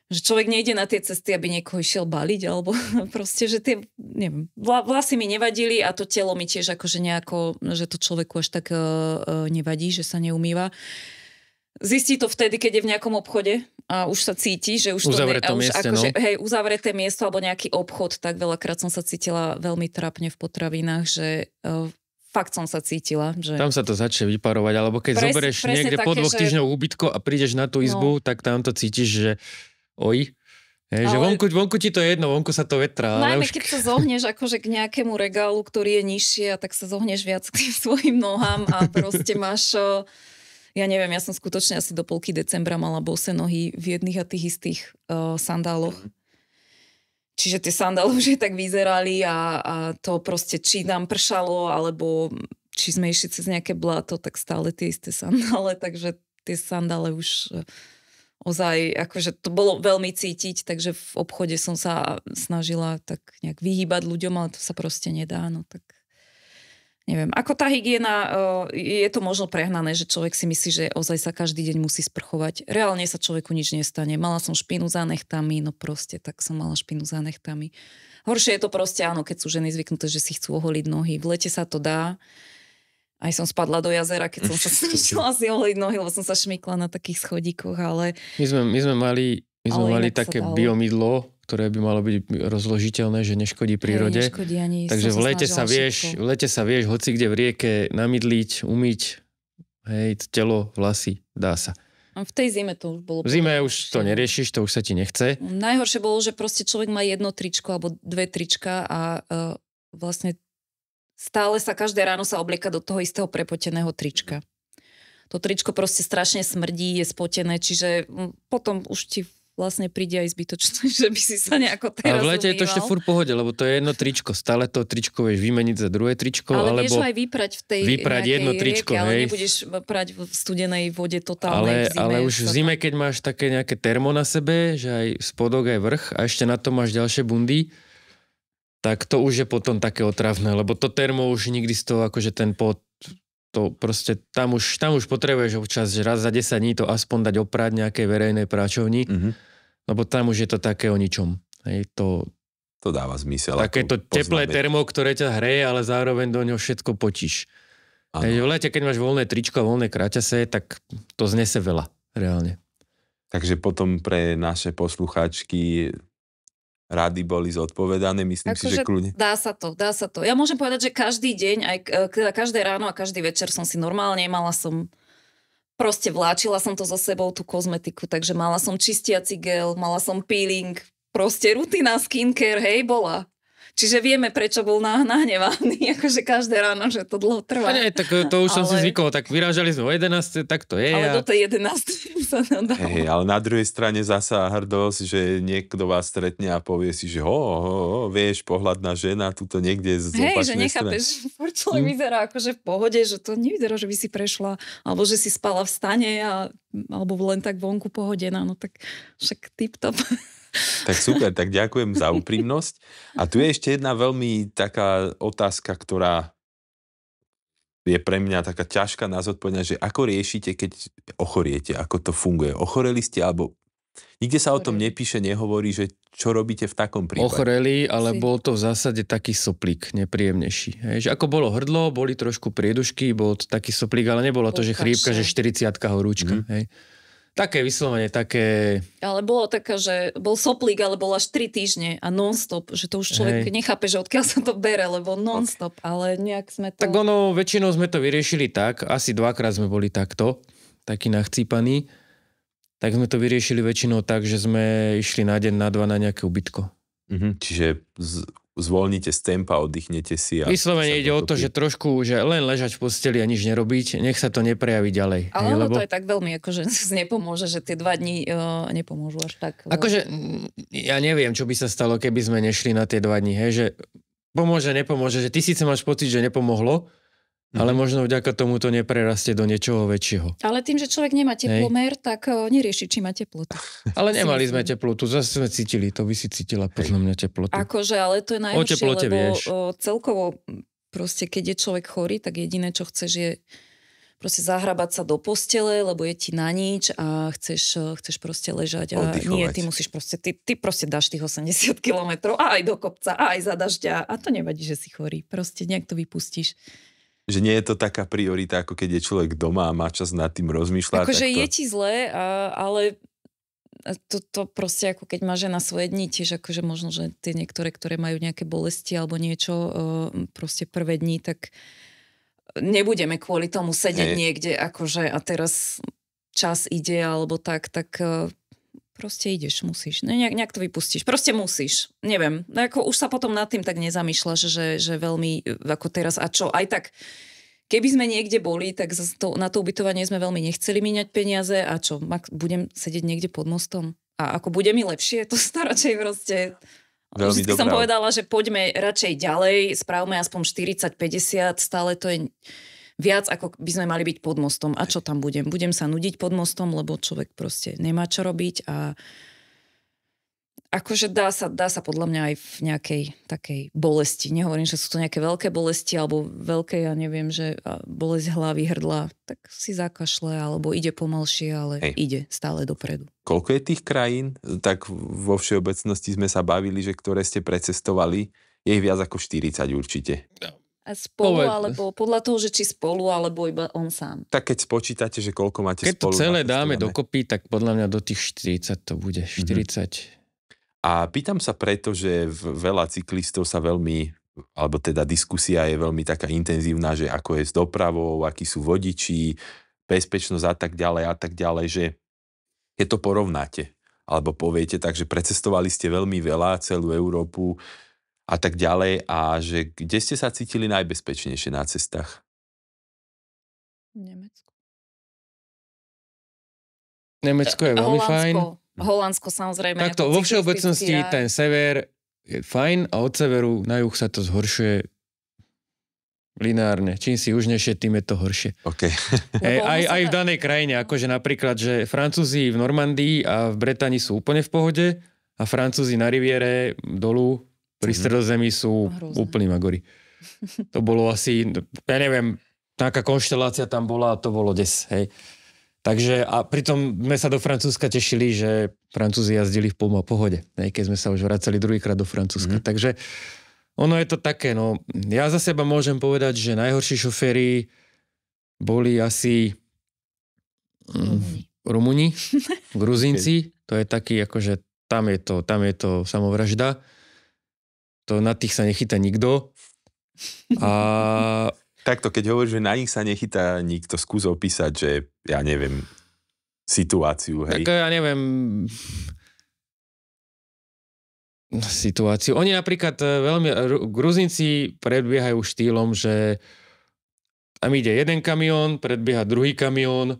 B: že človek nejde na tie cesty, aby niekoho išiel baliť, alebo (laughs) proste, že tie, neviem, vlasy mi nevadili a to telo mi tiež akože nejako, že to človeku až tak uh, nevadí, že sa neumýva. Zistí to vtedy, keď je v nejakom obchode a už sa cíti, že už uzavreté to ne, už akože, no. hej, uzavreté miesto alebo nejaký obchod, tak veľakrát som sa cítila veľmi trapne v potravinách, že uh, fakt som sa cítila. Že... Tam sa
C: to začne vyparovať, alebo keď Pres, zoberieš niekde také, po dvoch že... týždňov úbytko a prídeš na tú izbu, no. tak tam to cítiš, že oj. Hej, Ale... že vonku, vonku ti to je jedno, vonku sa to vetrá. Najmä už... keď
B: sa zohneš akože k nejakému regálu, ktorý je a tak sa zohneš viac k tým (laughs) svojim nohám a proste máš... Ja neviem, ja som skutočne asi do polky decembra mala bose nohy v jedných a tých istých uh, sandáloch. Mhm. Čiže tie sandály (laughs) už tak vyzerali a, a to proste či nám pršalo, alebo či sme išli cez nejaké blato, tak stále tie isté sandále, (laughs) takže tie sandále už... Uh, ozaj, akože to bolo veľmi cítiť, takže v obchode som sa snažila tak nejak vyhýbať ľuďom, ale to sa proste nedá, no tak neviem. Ako tá hygiena, eh, je to možno prehnané, že človek si myslí, že ozaj sa každý deň musí sprchovať. Reálne sa človeku nič nestane. Mala som špinu za nechtami, no proste, tak som mala špinu za nechtami. Horšie je to proste, áno, keď sú ženy zvyknuté, že si chcú oholiť nohy. V lete sa to dá, aj som spadla do jazera, keď som sa (laughs) snišila si ohliť nohy, lebo som sa šmykla na takých schodíkoch, ale...
C: My sme, my sme mali, my sme mali také biomidlo, ktoré by malo byť rozložiteľné, že neškodí prírode. Hej, neškodí ani, Takže v lete, sa vieš, v lete sa vieš hoci kde v rieke namidliť, umyť, hej, telo, vlasy, dá sa.
B: A v tej zime to už bolo... V zime
C: už to neriešiš, to už sa ti nechce.
B: Najhoršie bolo, že proste človek má jedno tričko alebo dve trička a uh, vlastne stále sa každé ráno sa oblieka do toho istého prepoteného trička. To tričko proste strašne smrdí, je spotené, čiže mm, potom už ti vlastne príde aj zbytočné, (laughs) že by si sa nejako teraz A v lete je to ešte furt
C: pohode, lebo to je jedno tričko. Stále to tričko vieš vymeniť za druhé tričko. Ale alebo vieš aj
B: vyprať v tej vyprať jedno tričko, rieke, hej. ale nebudeš prať v studenej vode totálnej ale, v zime. Ale už v
C: zime, keď máš také nejaké termo na sebe, že aj spodok, aj vrch a ešte na to máš ďalšie bundy, tak to už je potom také otravné, lebo to termo už nikdy z toho, akože ten pot, to proste tam už, tam už potrebuješ občas že raz za 10 dní to aspoň dať oprať nejakej verejnej práčovni, mm-hmm. lebo tam už je to také o ničom. Hej, to, to dáva zmysel. to teplé termo, ktoré ťa hreje, ale zároveň do ňoho všetko potíš. Hej, v lete, keď máš voľné tričko a voľné kraťase, tak to znese veľa, reálne.
A: Takže potom pre naše poslucháčky rady boli zodpovedané, myslím Ako si, že, že akože kľudne.
B: Dá sa to, dá sa to. Ja môžem povedať, že každý deň, aj teda každé ráno a každý večer som si normálne mala som proste vláčila som to so sebou, tú kozmetiku, takže mala som čistiaci gel, mala som peeling, proste rutina skincare, hej, bola. Čiže vieme, prečo bol nahnevaný, (laughs) akože každé ráno, že to dlho trvá. nie,
C: tak eh, to už ale... som si zvykol, tak vyrážali sme o 11, tak to je. Ale a... do tej
B: 11 (laughs) sa nedalo. Hey,
C: ale na
A: druhej strane zasa hrdosť, že niekto vás stretne a povie si, že ho, ho, ho vieš, pohľadná žena, tuto niekde z Hej, že nechápeš,
B: človek mm. Hm. vyzerá akože v pohode, že to nevyzerá, že by si prešla, alebo že si spala v stane a, alebo len tak vonku pohodená, no tak však tip top. (laughs)
A: Tak super, tak ďakujem za úprimnosť. A tu je ešte jedna veľmi taká otázka, ktorá je pre mňa taká ťažká na zodpovedať, že ako riešite, keď ochoriete, ako to funguje. Ochoreli ste alebo Nikde sa o tom nepíše, nehovorí, že čo robíte v takom prípade.
C: Ochoreli, ale bol to v zásade taký soplík, nepríjemnejší. Hej, že ako bolo hrdlo, boli trošku priedušky, bol to taký soplík, ale nebolo to, že chrípka, že 40 horúčka. Mm. Hej. Také vyslovene, také...
B: Ale bolo taká, že bol soplík, ale bol až 3 týždne a non-stop, že to už človek Hej. nechápe, že odkiaľ sa to bere, lebo non-stop, ale nejak sme to...
C: Tak ono, väčšinou sme to vyriešili tak, asi dvakrát sme boli takto, taký nachcípaní, tak sme to vyriešili väčšinou tak, že sme išli na deň, na dva na nejaké ubytko.
A: Mhm, čiže z, zvolnite z tempa, oddychnete si. A
C: Vyslovene ide o to, že trošku, že len ležať v posteli a nič nerobiť, nech sa to neprejaví ďalej. Ale ono lebo... to je
B: tak veľmi, akože (laughs) nepomôže, že tie dva dní uh, e, nepomôžu až tak. Uh... Akože
C: mm, ja neviem, čo by sa stalo, keby sme nešli na tie dva dní, hej, že pomôže, nepomôže, že ty síce máš pocit, že nepomohlo, Mhm. Ale možno vďaka tomu to neprerastie do niečoho väčšieho.
B: Ale tým, že človek nemá teplomer, Hej. tak eh, nerieši, či má teplotu. (laughs)
C: Ale nemali sme teplotu, zase sme cítili, to by si cítila podľa mňa teplotu.
B: Akože, ale to je najhoršie, o lebo vieš. O, celkovo proste, keď je človek chorý, tak jediné, čo chceš je proste zahrabať sa do postele, lebo je ti na nič a chceš, eh, chceš proste ležať a Oddychovať. nie, ty musíš proste, ty, ty proste dáš tých 80 kilometrov aj do kopca, aj za dažďa a to nevadí, že si chorý. Proste nejak to vypustíš
A: že nie je to taká priorita, ako keď je človek doma a má čas nad tým rozmýšľať. Akože to... je
B: ti zlé, a, ale to, to proste ako keď má žena svoje dni, tiež akože možno, že tie niektoré, ktoré majú nejaké bolesti alebo niečo, e, proste prvé dni, tak nebudeme kvôli tomu sedieť Hej. niekde akože a teraz čas ide alebo tak, tak e, Proste ideš, musíš. Ne, no, nejak, nejak to vypustíš. Proste musíš. Neviem. No, ako už sa potom nad tým tak nezamýšľaš, že, že veľmi e, ako teraz a čo. Aj tak, keby sme niekde boli, tak to, na to ubytovanie sme veľmi nechceli míňať peniaze a čo, mak, budem sedieť niekde pod mostom. A ako bude mi lepšie, to sa radšej proste... Veľmi dobrá. som povedala, že poďme radšej ďalej, správme aspoň 40-50, stále to je viac, ako by sme mali byť pod mostom. A čo tam budem? Budem sa nudiť pod mostom, lebo človek proste nemá čo robiť a akože dá sa, dá sa podľa mňa aj v nejakej takej bolesti. Nehovorím, že sú to nejaké veľké bolesti alebo veľké, ja neviem, že bolesť hlavy, hrdla, tak si zakašle alebo ide pomalšie, ale Hej. ide stále dopredu.
A: Koľko je tých krajín? Tak vo všeobecnosti sme sa bavili, že ktoré ste precestovali, je ich viac ako 40 určite. No
B: spolu, Poved... alebo podľa toho, že či spolu, alebo iba on sám.
A: Tak keď spočítate, že koľko máte keď spolu. Keď to celé dáme dokopy, tak podľa mňa do tých
C: 40 to bude. 40. Mm-hmm.
A: A pýtam sa preto, že veľa cyklistov sa veľmi alebo teda diskusia je veľmi taká intenzívna, že ako je s dopravou, akí sú vodiči, bezpečnosť a tak ďalej a tak ďalej, že keď to porovnáte, alebo poviete tak, že precestovali ste veľmi veľa celú Európu, a tak ďalej a že kde ste sa cítili najbezpečnejšie na cestách?
B: Nemecko.
C: Nemecko je e, veľmi Holandsko.
B: fajn. Holandsko samozrejme. Takto, vo všeobecnosti a... ten
C: sever je fajn a od severu na juh sa to zhoršuje lineárne. Čím si južnejšie, tým je to horšie. Okay. (laughs) e, aj, aj v danej krajine, akože napríklad, že Francúzi v Normandii a v Bretani sú úplne v pohode a Francúzi na riviere dolu pri mhm. stredozemí sú Hrozné. úplný magory. (laughs) To bolo asi, ja neviem, taká konštelácia tam bola a to bolo des, hej. Takže a pritom sme sa do Francúzska tešili, že Francúzi jazdili v pohode, hej, keď sme sa už vracali druhýkrát do Francúzska. Mm. Takže ono je to také, no ja za seba môžem povedať, že najhorší šoféry boli asi mm, Rumuni, (laughs) Gruzinci, to je taký akože tam je to, tam je to samovražda to na tých sa nechytá nikto. A... Takto, keď hovoríš, že na nich sa nechytá
A: nikto, skús opísať, že ja neviem, situáciu, hej? Tak
C: ja neviem, situáciu. Oni napríklad eh, veľmi, eh, Gruzinci predbiehajú štýlom, že tam ide jeden kamión, predbieha druhý kamión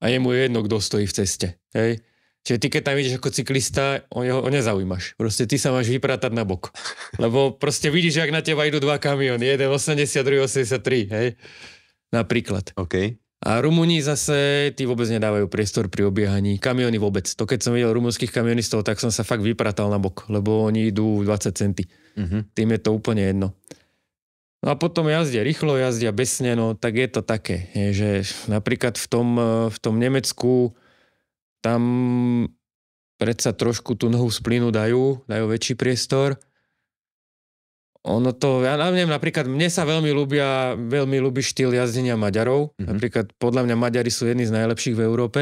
C: a je mu jedno, kto stojí v ceste. Hej? Čiže ty, keď tam ideš ako cyklista, o neho o nezaujímaš. Proste ty sa máš vyprátať na bok. Lebo proste vidíš, ak na teba idú dva kamiony. Jeden 80, druhý 83, hej? Napríklad. OK. A Rumúni zase, tí vôbec nedávajú priestor pri obiehaní. Kamiony vôbec. To keď som videl rumúnskych kamionistov, tak som sa fakt vypratal na bok, lebo oni idú 20 centy. Uh-huh. Tým je to úplne jedno. No a potom jazdia rýchlo, jazdia besne, no tak je to také, že napríklad v tom, eh, v tom Nemecku tam predsa trošku tú nohu z plynu dajú, dajú väčší priestor. Ono to, ja neviem, napríklad mne sa veľmi ľúbia, veľmi ľúbi štýl jazdenia Maďarov. Mm-hmm. Napríklad podľa mňa Maďari sú jedni z najlepších v Európe.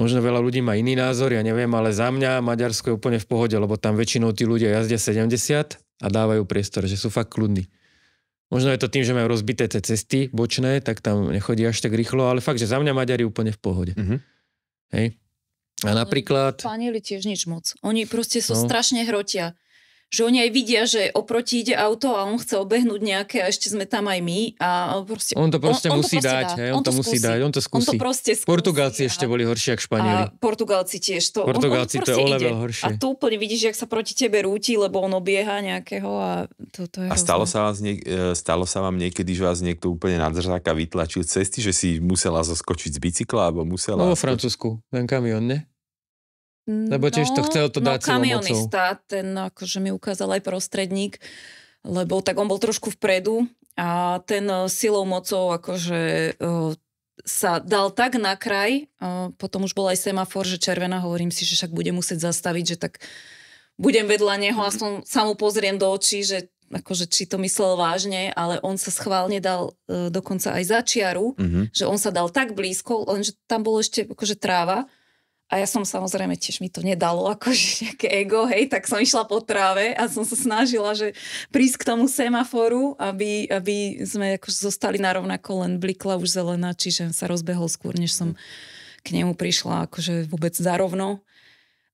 C: Možno veľa ľudí má iný názor, ja neviem, ale za mňa Maďarsko je úplne v pohode, lebo tam väčšinou tí ľudia jazdia 70 a dávajú priestor, že sú fakt kľudní. Možno je to tým, že majú rozbité tie cesty bočné, tak tam nechodí až tak rýchlo, ale fakt, že za mňa Maďari úplne v pohode. Mm-hmm. Hej? A napríklad...
B: Panili tiež nič moc. Oni proste sú no. strašne hrotia že oni aj vidia, že oproti ide auto a on chce obehnúť nejaké a ešte sme tam aj my. A proste, on to proste on, musí on to proste dať, dá. on, on to, to musí dať, on to skúsi. On to proste skúsi.
C: Portugálci a... ešte boli horší ako Španieli. A
B: Portugálci tiež to. Portugálci on, on to je o horšie. A tu úplne vidíš, jak sa proti tebe rúti, lebo on obieha nejakého a to, to je A stalo
A: sa, vás niek- e, stalo sa vám niekedy, že vás niekto úplne nadržáka vytlačil cesty, že si musela zaskočiť z bicykla alebo musela... No, vo
B: Francúzsku, ten kamion, ne? Lebo tiež to no, chcel to no, dať kamionista, mocou. ten akože mi ukázal aj prostredník, lebo tak on bol trošku vpredu a ten e, silou mocou akože e, sa dal tak na kraj, e, potom už bol aj semafor, že červená, hovorím si, že však bude musieť zastaviť, že tak budem vedľa neho a som, sa mu pozriem do očí, že akože či to myslel vážne, ale on sa schválne dal e, dokonca aj za čiaru, mm-hmm. že on sa dal tak blízko, lenže tam bolo ešte akože tráva a ja som samozrejme tiež mi to nedalo, (laughs) akože nejaké ego, hej, tak som išla po tráve a som sa snažila, že prísť k tomu semaforu, aby, aby sme akože zostali na rovnako, len blikla už zelená, čiže sa rozbehol skôr, než som k nemu prišla akože vôbec zarovno.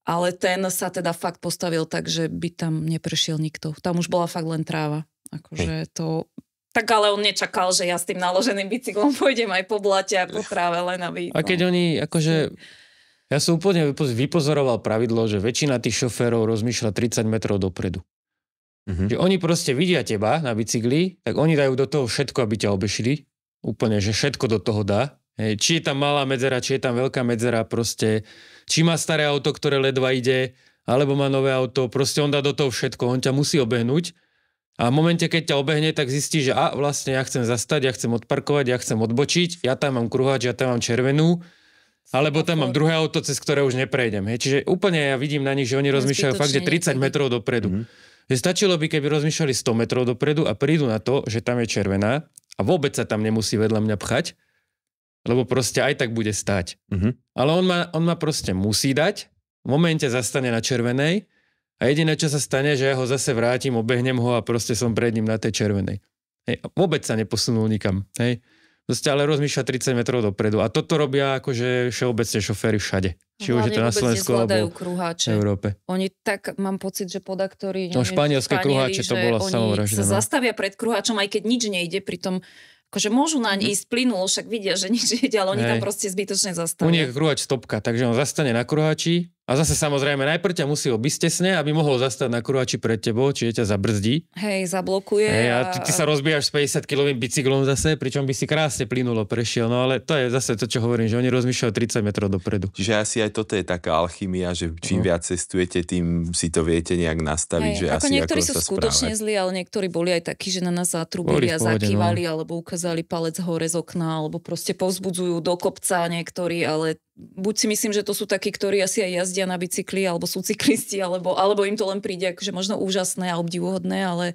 B: Ale ten sa teda fakt postavil tak, že by tam neprešiel nikto. Tam už bola fakt len tráva. Akože hm. to tak ale on nečakal, že ja s tým naloženým bicyklom (laughs) pôjdem aj po blate a po tráve len aby... A keď
C: no. oni akože ja som úplne vypozoroval pravidlo, že väčšina tých šoférov rozmýšľa 30 metrov dopredu. Mm-hmm. Že oni proste vidia teba na bicykli, tak oni dajú do toho všetko, aby ťa obešili. Úplne, že všetko do toho dá. Hej, či je tam malá medzera, či je tam veľká medzera, proste, či má staré auto, ktoré ledva ide, alebo má nové auto, proste on dá do toho všetko, on ťa musí obehnúť. A v momente, keď ťa obehne, tak zistí, že a vlastne ja chcem zastať, ja chcem odparkovať, ja chcem odbočiť, ja tam mám kruhač, ja tam mám červenú, alebo tam mám druhé auto, cez ktoré už neprejdem. Hej. Čiže úplne ja vidím na nich, že oni rozmýšľajú fakt, že 30 metrov dopredu. Mm-hmm. Že stačilo by, keby rozmýšľali 100 metrov dopredu a prídu na to, že tam je červená a vôbec sa tam nemusí vedľa mňa pchať, lebo proste aj tak bude stať. Mm-hmm. Ale on ma, on ma proste musí dať, v momente zastane na červenej a jediné, čo sa stane, že ja ho zase vrátim, obehnem ho a proste som pred ním na tej červenej. Hej. A vôbec sa neposunul nikam. Hej stále rozmýšľa 30 metrov dopredu. A toto robia akože všeobecne šoféry všade. Či už je to na Slovensku alebo kruháče. v Európe.
B: Oni tak, mám pocit, že podaktori. No španielské kruháče to bola Oni sa no. zastavia pred kruháčom, aj keď nič nejde, pritom akože môžu naň mhm. ísť plynulo, však vidia, že nič ide, ale oni Hej. tam proste zbytočne zastavia. U nich
C: kruháč stopka, takže on zastane na kruháči, a zase samozrejme, najprv ťa musí obísť tesne, aby mohol zastať na kruači pred tebou, čiže ťa zabrzdí.
B: Hej, zablokuje. Hej, a ty, ty sa
C: rozbíjaš s 50-kilovým bicyklom zase, pričom by si krásne plynulo prešiel. No ale to je zase to, čo hovorím, že oni rozmýšľajú 30 metrov dopredu. Čiže asi aj toto je taká
A: alchymia, že čím uh-huh. viac cestujete, tým si to viete nejak nastaviť. Hej, že ako asi niektorí ako sú skutočne správať.
B: zlí, ale niektorí boli aj takí, že na nás zatrubili a no. zakývali, no. alebo ukázali palec hore z okna, alebo proste povzbudzujú do kopca niektorí, ale buď si myslím, že to sú takí, ktorí asi aj jazdia na bicykli, alebo sú cyklisti, alebo, alebo im to len príde že akože možno úžasné a obdivuhodné, ale,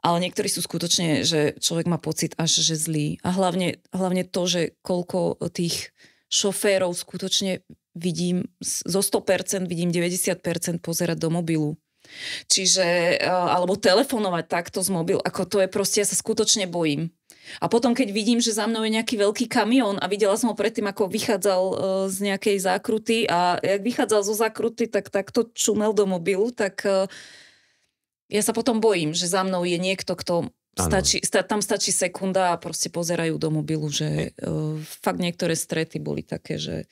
B: ale niektorí sú skutočne, že človek má pocit až, že zlý. A hlavne, hlavne to, že koľko tých šoférov skutočne vidím, zo 100% vidím 90% pozerať do mobilu. Čiže, e, alebo telefonovať takto z mobil, ako to je proste, ja sa skutočne bojím. A potom, keď vidím, že za mnou je nejaký veľký kamión a videla som ho predtým, ako vychádzal e, z nejakej zákruty a jak vychádzal zo zákruty, tak takto čumel do mobilu, tak e, ja sa potom bojím, že za mnou je niekto, kto stačí, sta, tam stačí sekunda a proste pozerajú do mobilu, že fakt niektoré strety boli také, že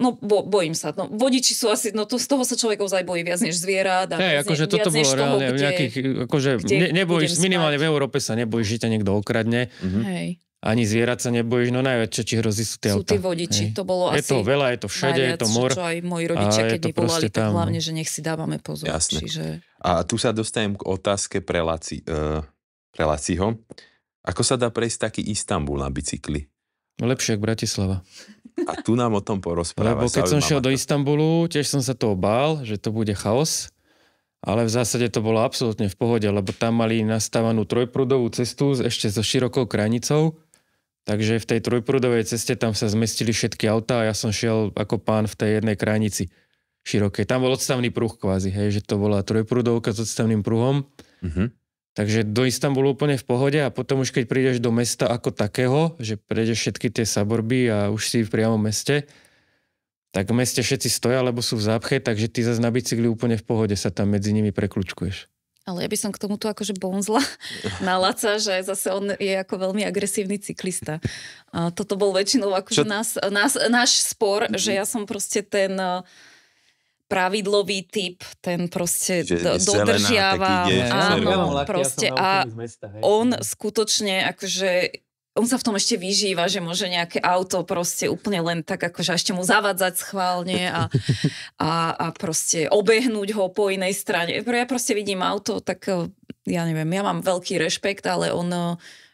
B: No bo, bojím sa. No, vodiči sú asi, no to z toho sa človek ozaj bojí viac než zvierat. Hey, akože ne, toto bolo toho, reálne kde, nejakých,
C: akože ne, nebojíš, minimálne v Európe sa nebojíš, že ťa niekto okradne. Mm-hmm. Hej. Ani zvierat sa nebojíš, no najväčšie či hrozí sú tie Sú tí vodiči, Hej. to bolo je asi... Je to veľa, je to všade, najviac, je to mor. Čo aj moji rodičia, a keď mi volali, tak tam... hlavne,
B: že nech si dávame pozor. Jasne. Čiže...
C: A tu sa
A: dostajem k otázke pre, Laci, uh, e, pre Laciho. Ako sa dá prejsť taký Istanbul na bicykli?
C: Lepšie ako Bratislava. A tu nám
A: o tom porozpráva. Lebo keď som šiel
C: do Istanbulu, tiež som sa toho bál, že to bude chaos. Ale v zásade to bolo absolútne v pohode, lebo tam mali nastavanú trojprúdovú cestu ešte so širokou kranicou. Takže v tej trojprúdovej ceste tam sa zmestili všetky autá a ja som šiel ako pán v tej jednej kránici širokej. Tam bol odstavný pruh kvázi, hej, že to bola trojprúdovka s odstavným pruhom. Uh-huh. Takže do Istanbulu úplne v pohode a potom už keď prídeš do mesta ako takého, že prejdeš všetky tie saborby a už si v priamom meste, tak v meste všetci stoja, alebo sú v zápche, takže ty zase na bicykli úplne v pohode sa tam medzi nimi prekľúčkuješ.
B: Ale ja by som k tomuto akože bonzla (laughs) na Laca, že zase on je ako veľmi agresívny cyklista. A toto bol väčšinou akože nás, nás, náš spor, že ja som proste ten pravidlový typ, ten proste Čiže dodržiava. Zelená, ide, áno, zelená. proste a on skutočne akože on sa v tom ešte vyžíva, že môže nejaké auto proste úplne len tak akože ešte mu zavadzať schválne a, a, a proste obehnúť ho po inej strane. Ja proste vidím auto, tak eh, ja neviem, ja mám veľký rešpekt, ale on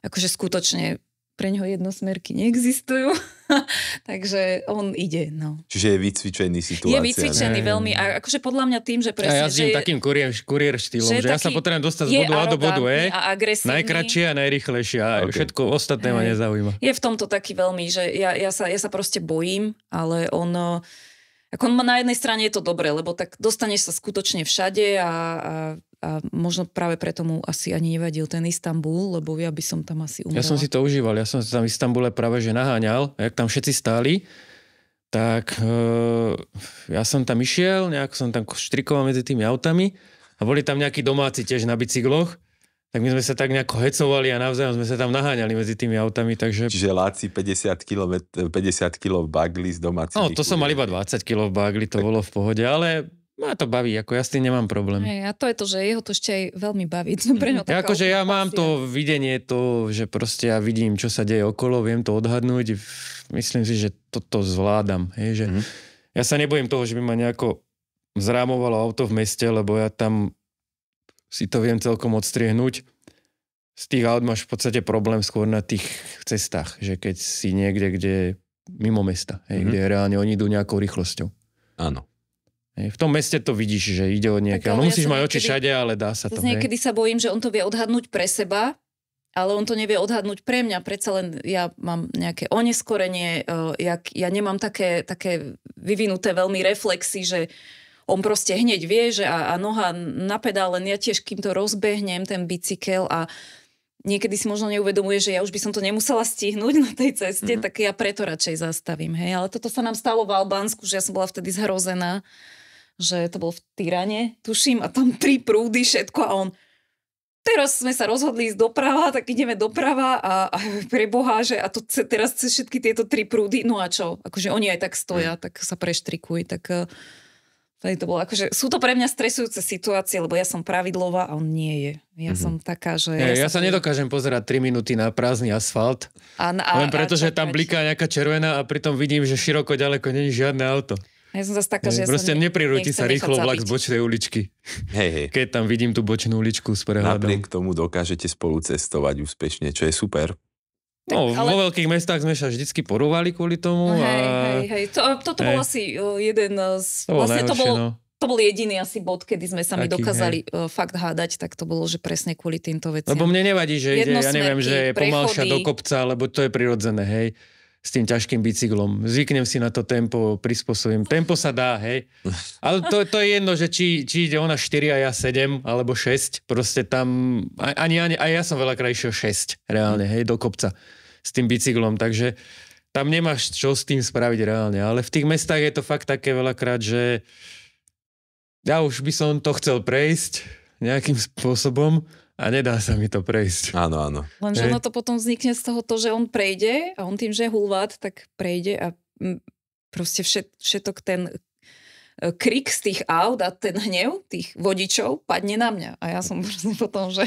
B: akože skutočne pre neho jednosmerky neexistujú. (laughs) Takže on ide, no.
A: Čiže je vycvičený
C: situácia. Je vycvičený ne? veľmi
B: a akože podľa mňa tým, že presne... A ja žijem takým
C: kurier, kurier štýlom, že, že ja sa potrebujem dostať z bodu A do bodu E. A agresívny. Najkračšie a najrychlejšie a okay. všetko ostatné ma nezaujíma.
B: Je v tomto taký veľmi, že ja, ja, sa, ja sa proste bojím, ale on... Eh, ako on má na jednej strane je to dobré, lebo tak dostaneš sa skutočne všade a, a a možno práve preto mu asi ani nevadil ten Istanbul, lebo ja by som tam asi umrela. Ja som si
C: to užíval, ja som sa tam v Istambule práve že naháňal, jak tam všetci stáli, tak e, ja som tam išiel, nejak som tam štrikoval medzi tými autami a boli tam nejakí domáci tiež na bicykloch, tak my sme sa tak nejako hecovali a navzájom sme sa tam naháňali medzi tými autami, takže... Čiže Láci 50 kg, 50 kg v bagli z domácich... No, to som mal iba 20 kg v bagli, to tak... bolo v pohode, ale ma no to baví, ako ja s tým nemám problém.
B: Hej, a to je to, že jeho to ešte aj veľmi baví. (laughs) Pre ňo ja, že
C: ja mám to videnie, to, že proste ja vidím, čo sa deje okolo, viem to odhadnúť. Myslím si, že toto zvládam. Hej, že mm-hmm. Ja sa nebojím toho, že by ma nejako zrámovalo auto v meste, lebo ja tam si to viem celkom odstriehnúť. Z tých aut máš v podstate problém skôr na tých cestách, že keď si niekde, kde mimo mesta, hej, mm-hmm. kde reálne oni idú nejakou rýchlosťou. Áno. V tom meste to vidíš, že ide o nejaké. No musíš ja mať oči všade, ale dá sa to. Niekedy hej.
B: sa bojím, že on to vie odhadnúť pre seba, ale on to nevie odhadnúť pre mňa. Predsa len ja mám nejaké oneskorenie, e, ja, ja nemám také, také vyvinuté veľmi reflexy, že on proste hneď vie, že a, a noha na pedál, len ja tiež kým to rozbehnem, ten bicykel a niekedy si možno neuvedomuje, že ja už by som to nemusela stihnúť na tej ceste, mm-hmm. tak ja preto radšej zastavím. Hej. Ale toto sa nám stalo v Albánsku, že ja som bola vtedy zhrozená že to bol v Tyrane, tuším, a tam tri prúdy, všetko a on teraz sme sa rozhodli ísť doprava, tak ideme doprava a, a pre Boha, že a to ce, teraz cez všetky tieto tri prúdy, no a čo? Akože oni aj tak stoja, mm. tak sa preštrikuj, tak eh, tady to bolo. Akože sú to pre mňa stresujúce situácie, lebo ja som pravidlová a on nie je. Ja mm-hmm. som taká, že... Ja, ja, ja sa sa
C: nedokážem pozerať 3 minúty na prázdny asfalt,
B: a, a, len preto, a, že tam
C: bliká nejaká červená a pritom vidím, že široko ďaleko není žiadne auto.
B: Ja som zase taká, hey, že ja Proste ne, neprirúti sa rýchlo vlak zabiť. z
C: bočnej uličky. Hey, hey. Keď tam vidím tú bočnú uličku s prehľadom. Napriek tomu dokážete
A: spolu cestovať úspešne, čo je super.
B: No,
C: tak, no, ale... vo veľkých mestách sme sa vždycky porovali kvôli tomu. No, hej, a... hej, hej.
B: To, toto hey. bol asi e, jeden z... To bol vlastne to bol, no. to bol jediný asi bod, kedy sme sa mi dokázali hej. fakt hádať, tak to bolo, že presne kvôli týmto veciam. Lebo
C: mne nevadí, že ide, ja neviem, že je pomalšia do kopca, lebo to je prirodzené, hej s tým ťažkým bicyklom. Zvyknem si na to tempo, prispôsobím. Tempo sa dá, hej. Ale to, to je jedno, že či, či ide ona 4 a ja 7, alebo 6. Proste tam, ani, ani, aj ja som veľa krajšieho 6, reálne, hej, do kopca s tým bicyklom. Takže tam nemáš čo s tým spraviť reálne. Ale v tých mestách je to fakt také veľakrát, že ja už by som to chcel prejsť nejakým spôsobom, a nedá sa mi to prejsť. Áno, áno. Lenže ono to
B: potom vznikne z toho, že on prejde a on tým, že je hulvát, tak prejde a mm, proste všet, všetok ten e, krik z tých aut a ten hnev tých vodičov padne na mňa. A ja som (laughs) proste potom, že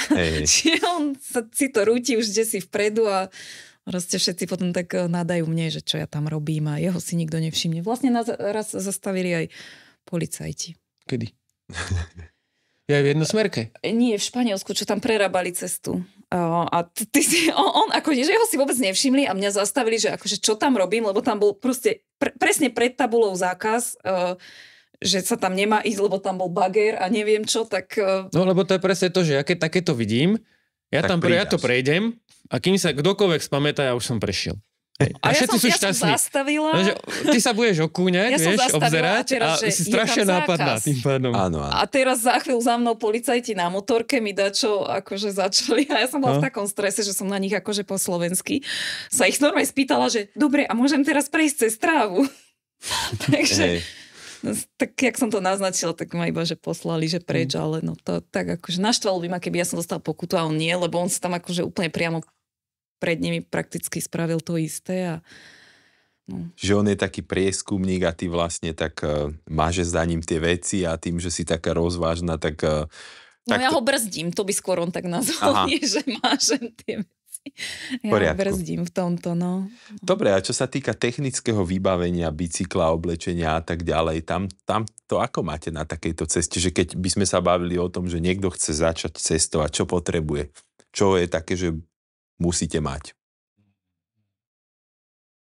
B: (laughs) či on sa, si to rúti už si vpredu a proste všetci potom tak e, nadajú mne, že čo ja tam robím a jeho si nikto nevšimne. Vlastne nás raz zastavili aj policajti.
C: Kedy? (laughs) Ja v jednosmerke?
B: Nie, v Španielsku, čo tam prerábali cestu. A ty, ty si, on, (laughs) on ako, že ho si vôbec nevšimli a mňa zastavili, že akože čo tam robím, lebo tam bol proste pre, presne pred tabulou zákaz, uh, že sa tam nemá ísť, lebo tam bol bager a neviem čo, tak... Uh...
C: No lebo to je presne to, že ja keď takéto vidím, ja tak tam prídam. ja to prejdem a kým sa kdokoľvek spamätá, ja už som prešiel.
B: A, ja všetci som, sú ja šťastní. Som zastavila.
C: Ty sa budeš okúňať,
B: ja vieš, obzerať a, teraz, a si strašne nápadná tým
C: pádom. Áno, áno.
B: A teraz za chvíľu za mnou policajti na motorke mi dačo akože začali a ja som bola no. v takom strese, že som na nich akože po slovensky sa ich normálne spýtala, že dobre, a môžem teraz prejsť cez trávu. (laughs) Takže... Hej. No, tak jak som to naznačila, tak ma iba, že poslali, že preč, mm. ale no to tak akože naštvalo by ma, keby ja som dostal pokutu a on nie, lebo on sa tam akože úplne priamo pred nimi prakticky spravil to isté a
A: No. Že on je taký prieskumník a ty vlastne tak uh, e, máže za ním tie veci a tým, že si taká rozvážna, tak... Uh, e, tak no ja to... ho
B: brzdím, to by skôr on tak nazval, nie, že mážem tie veci. Ja Poriadku. brzdím v tomto, no.
A: Dobre, a čo sa týka technického vybavenia, bicykla, oblečenia a tak ďalej, tam, tam to ako máte na takejto ceste, že keď by sme sa bavili o tom, že niekto chce začať cestovať, čo potrebuje? Čo je také, že musíte mať.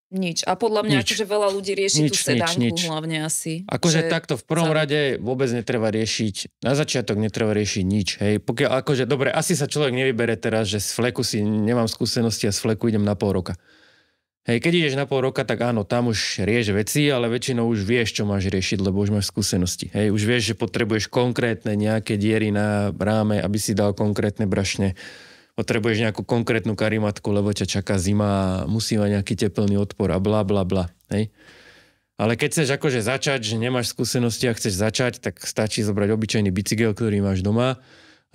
B: Nič. A podľa mňa, nič. akože veľa ľudí rieši nič, tú sedánku nič, nič. hlavne asi. Akože že... takto
C: v prvom rade vôbec netreba riešiť, na začiatok netreba riešiť nič, hej. Pokiaľ, akože, dobre, asi sa človek nevybere teraz, že z fleku si nemám skúsenosti a z fleku idem na pol roka. Hej, keď ideš na pol roka, tak áno, tam už rieš veci, ale väčšinou už vieš, čo máš riešiť, lebo už máš skúsenosti. Hej, už vieš, že potrebuješ konkrétne nejaké diery na ráme, aby si dal konkrétne brašne potrebuješ nejakú konkrétnu karimatku, lebo ťa čaká zima a musí mať nejaký teplný odpor a bla bla bla. Hej? Ale keď chceš akože začať, že nemáš skúsenosti a chceš začať, tak stačí zobrať obyčajný bicykel, ktorý máš doma,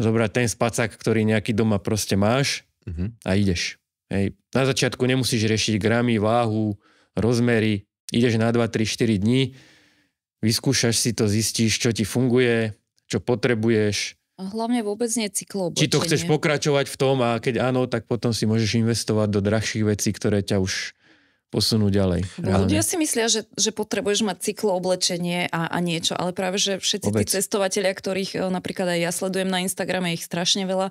C: zobrať ten spacák, ktorý nejaký doma proste máš mm-hmm. a ideš. Hej. Na začiatku nemusíš riešiť gramy, váhu, rozmery. Ideš na 2, 3, 4 dní, vyskúšaš si to, zistíš, čo ti funguje, čo potrebuješ,
B: a hlavne vôbec nie cyklooblečenie. Či to chceš
C: pokračovať v tom a keď áno, tak potom si môžeš investovať do drahších vecí, ktoré ťa už posunú ďalej. Reálne. Ľudia
B: si myslia, že, že potrebuješ mať cyklooblečenie a, a niečo, ale práve, že všetci Obec. tí cestovateľia, ktorých e, napríklad aj ja sledujem na Instagrame, ich strašne veľa,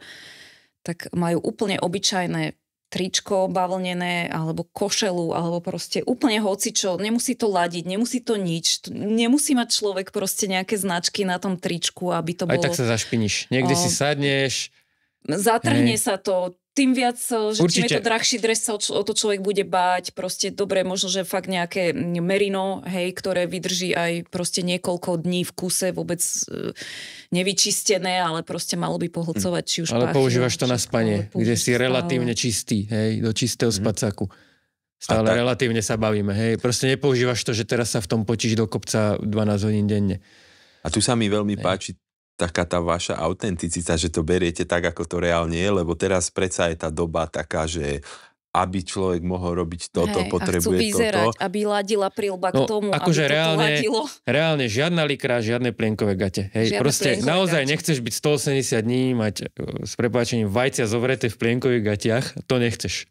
B: tak majú úplne obyčajné tričko bavlnené alebo košelu alebo proste úplne hocičo. Nemusí to ladiť, nemusí to nič. Nemusí mať človek proste nejaké značky na tom tričku, aby to Aj bolo... Aj tak sa
C: zašpiníš. Niekde o, si sadneš. Zatrhne hej.
B: sa to, tým viac, eh, že Určite. čím je to drahší dres, sa o, o to človek bude báť. Proste dobre, možno, že fakt nejaké mm, merino, hej, ktoré vydrží aj proste niekoľko dní v kuse, vôbec e, nevyčistené, ale proste malo by pohlcovať, či už Ale pachy, používaš
C: to na spanie, kde si relatívne čistý, hej, do čistého mm. spacáku. Stále tak... relatívne sa bavíme, hej. Proste nepoužívaš to, že teraz sa v tom počíš do kopca 12 hodín denne.
A: A tu sa mi veľmi hej. páči taká tá vaša autenticita, že to beriete tak, ako to reálne je, lebo teraz predsa je tá doba taká, že aby
C: človek mohol robiť toto, Hej, potrebuje a vyzerať, toto.
B: aby ladila prilba no, k tomu, akože aby reálne, to
C: reálne žiadna likra, žiadne plienkové gate. Hej, žiadne proste naozaj gate. nechceš byť 180 dní, mať e, s prepáčením vajcia zovreté v plienkových gatiach, to nechceš.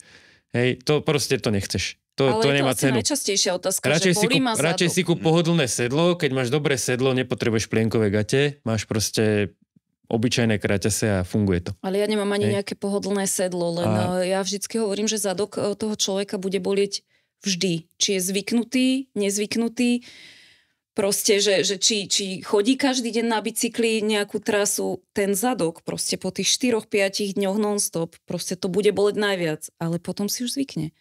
C: Hej, to proste to nechceš. To, Ale to, to nemá cenu.
B: najčastejšia otázka, radšej že si kúp, Radšej
C: si kúp pohodlné sedlo, keď máš dobré sedlo, nepotrebuješ plienkové gate, máš proste obyčajné kraťase a funguje to.
B: Ale ja nemám ani Hej. nejaké pohodlné sedlo, len a... Eh, ja vždycky hovorím, že zadok eh, toho človeka bude bolieť vždy. Či je zvyknutý, nezvyknutý proste, že, že či, či chodí každý deň na bicykli nejakú trasu, ten zadok proste po tých 4-5 dňoch nonstop, proste to bude boleť najviac, ale potom si už zvykne.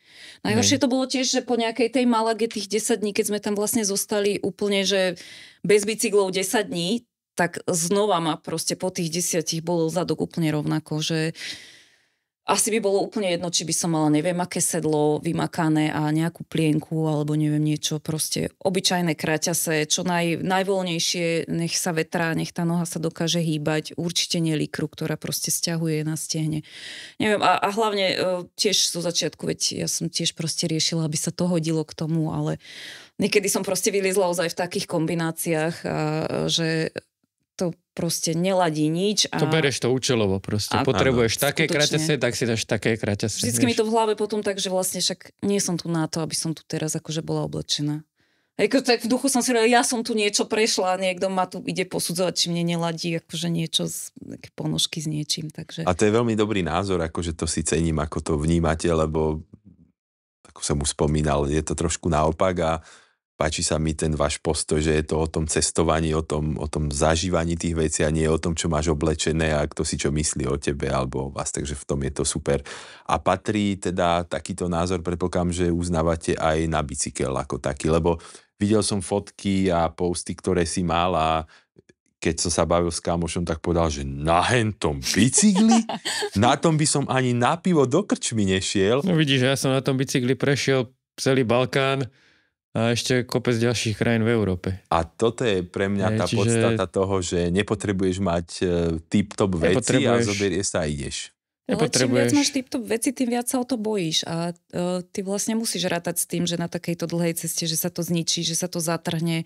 B: Najhoršie to bolo tiež, že po nejakej tej Malage tých 10 dní, keď sme tam vlastne zostali úplne, že bez bicyklov 10 dní, tak znova ma proste po tých 10 bol zadok úplne rovnako, že asi by bolo úplne jedno, či by som mala neviem aké sedlo vymakané a nejakú plienku alebo neviem niečo, proste obyčajné kraťase, čo naj, najvoľnejšie, nech sa vetrá, nech tá noha sa dokáže hýbať, určite nie líkru, ktorá proste stiahuje na stehne. Neviem, a, a hlavne e, tiež zo začiatku, veď ja som tiež proste riešila, aby sa to hodilo k tomu, ale niekedy som proste vyliezla ozaj v takých kombináciách, a, že proste neladí nič. A... To
C: bereš to účelovo proste. A, Potrebuješ áno, také skutočne. kraťase, tak si dáš také kraťase. Vždycky mi to
B: v hlave potom tak, že vlastne však nie som tu na to, aby som tu teraz akože bola oblečená. Ako, tak v duchu som si hovorila, ja som tu niečo prešla a niekto ma tu ide posudzovať, či mne neladí akože niečo, z, ponožky s niečím. Takže... A
A: to je veľmi dobrý názor, akože to si cením, ako to vnímate, lebo ako som už spomínal, je to trošku naopak a páči sa mi ten váš postoj, že je to o tom cestovaní, o tom, o tom zažívaní tých vecí a nie o tom, čo máš oblečené a kto si čo myslí o tebe alebo o vás, takže v tom je to super. A patrí teda takýto názor, predpokladám, že uznávate aj na bicykel ako taký, lebo videl som fotky a posty, ktoré si mal a keď som sa bavil s kámošom, tak povedal, že na
C: hentom bicykli? (laughs) Na tom by som ani na pivo do krčmy nešiel. No vidíš, ja som na tom bicykli prešiel celý Balkán, a ešte kopec ďalších krajín v Európe. A
A: toto je pre mňa je, tá čiže... podstata toho, že nepotrebuješ mať e, tip-top veci a zoberieš sa a ideš. Nepotrebuješ... Ale čím viac máš
B: tip-top veci, tým viac sa o to bojíš. A uh, ty vlastne musíš rátať s tým, že na takejto dlhej ceste, že sa to zničí, že sa to zatrhne,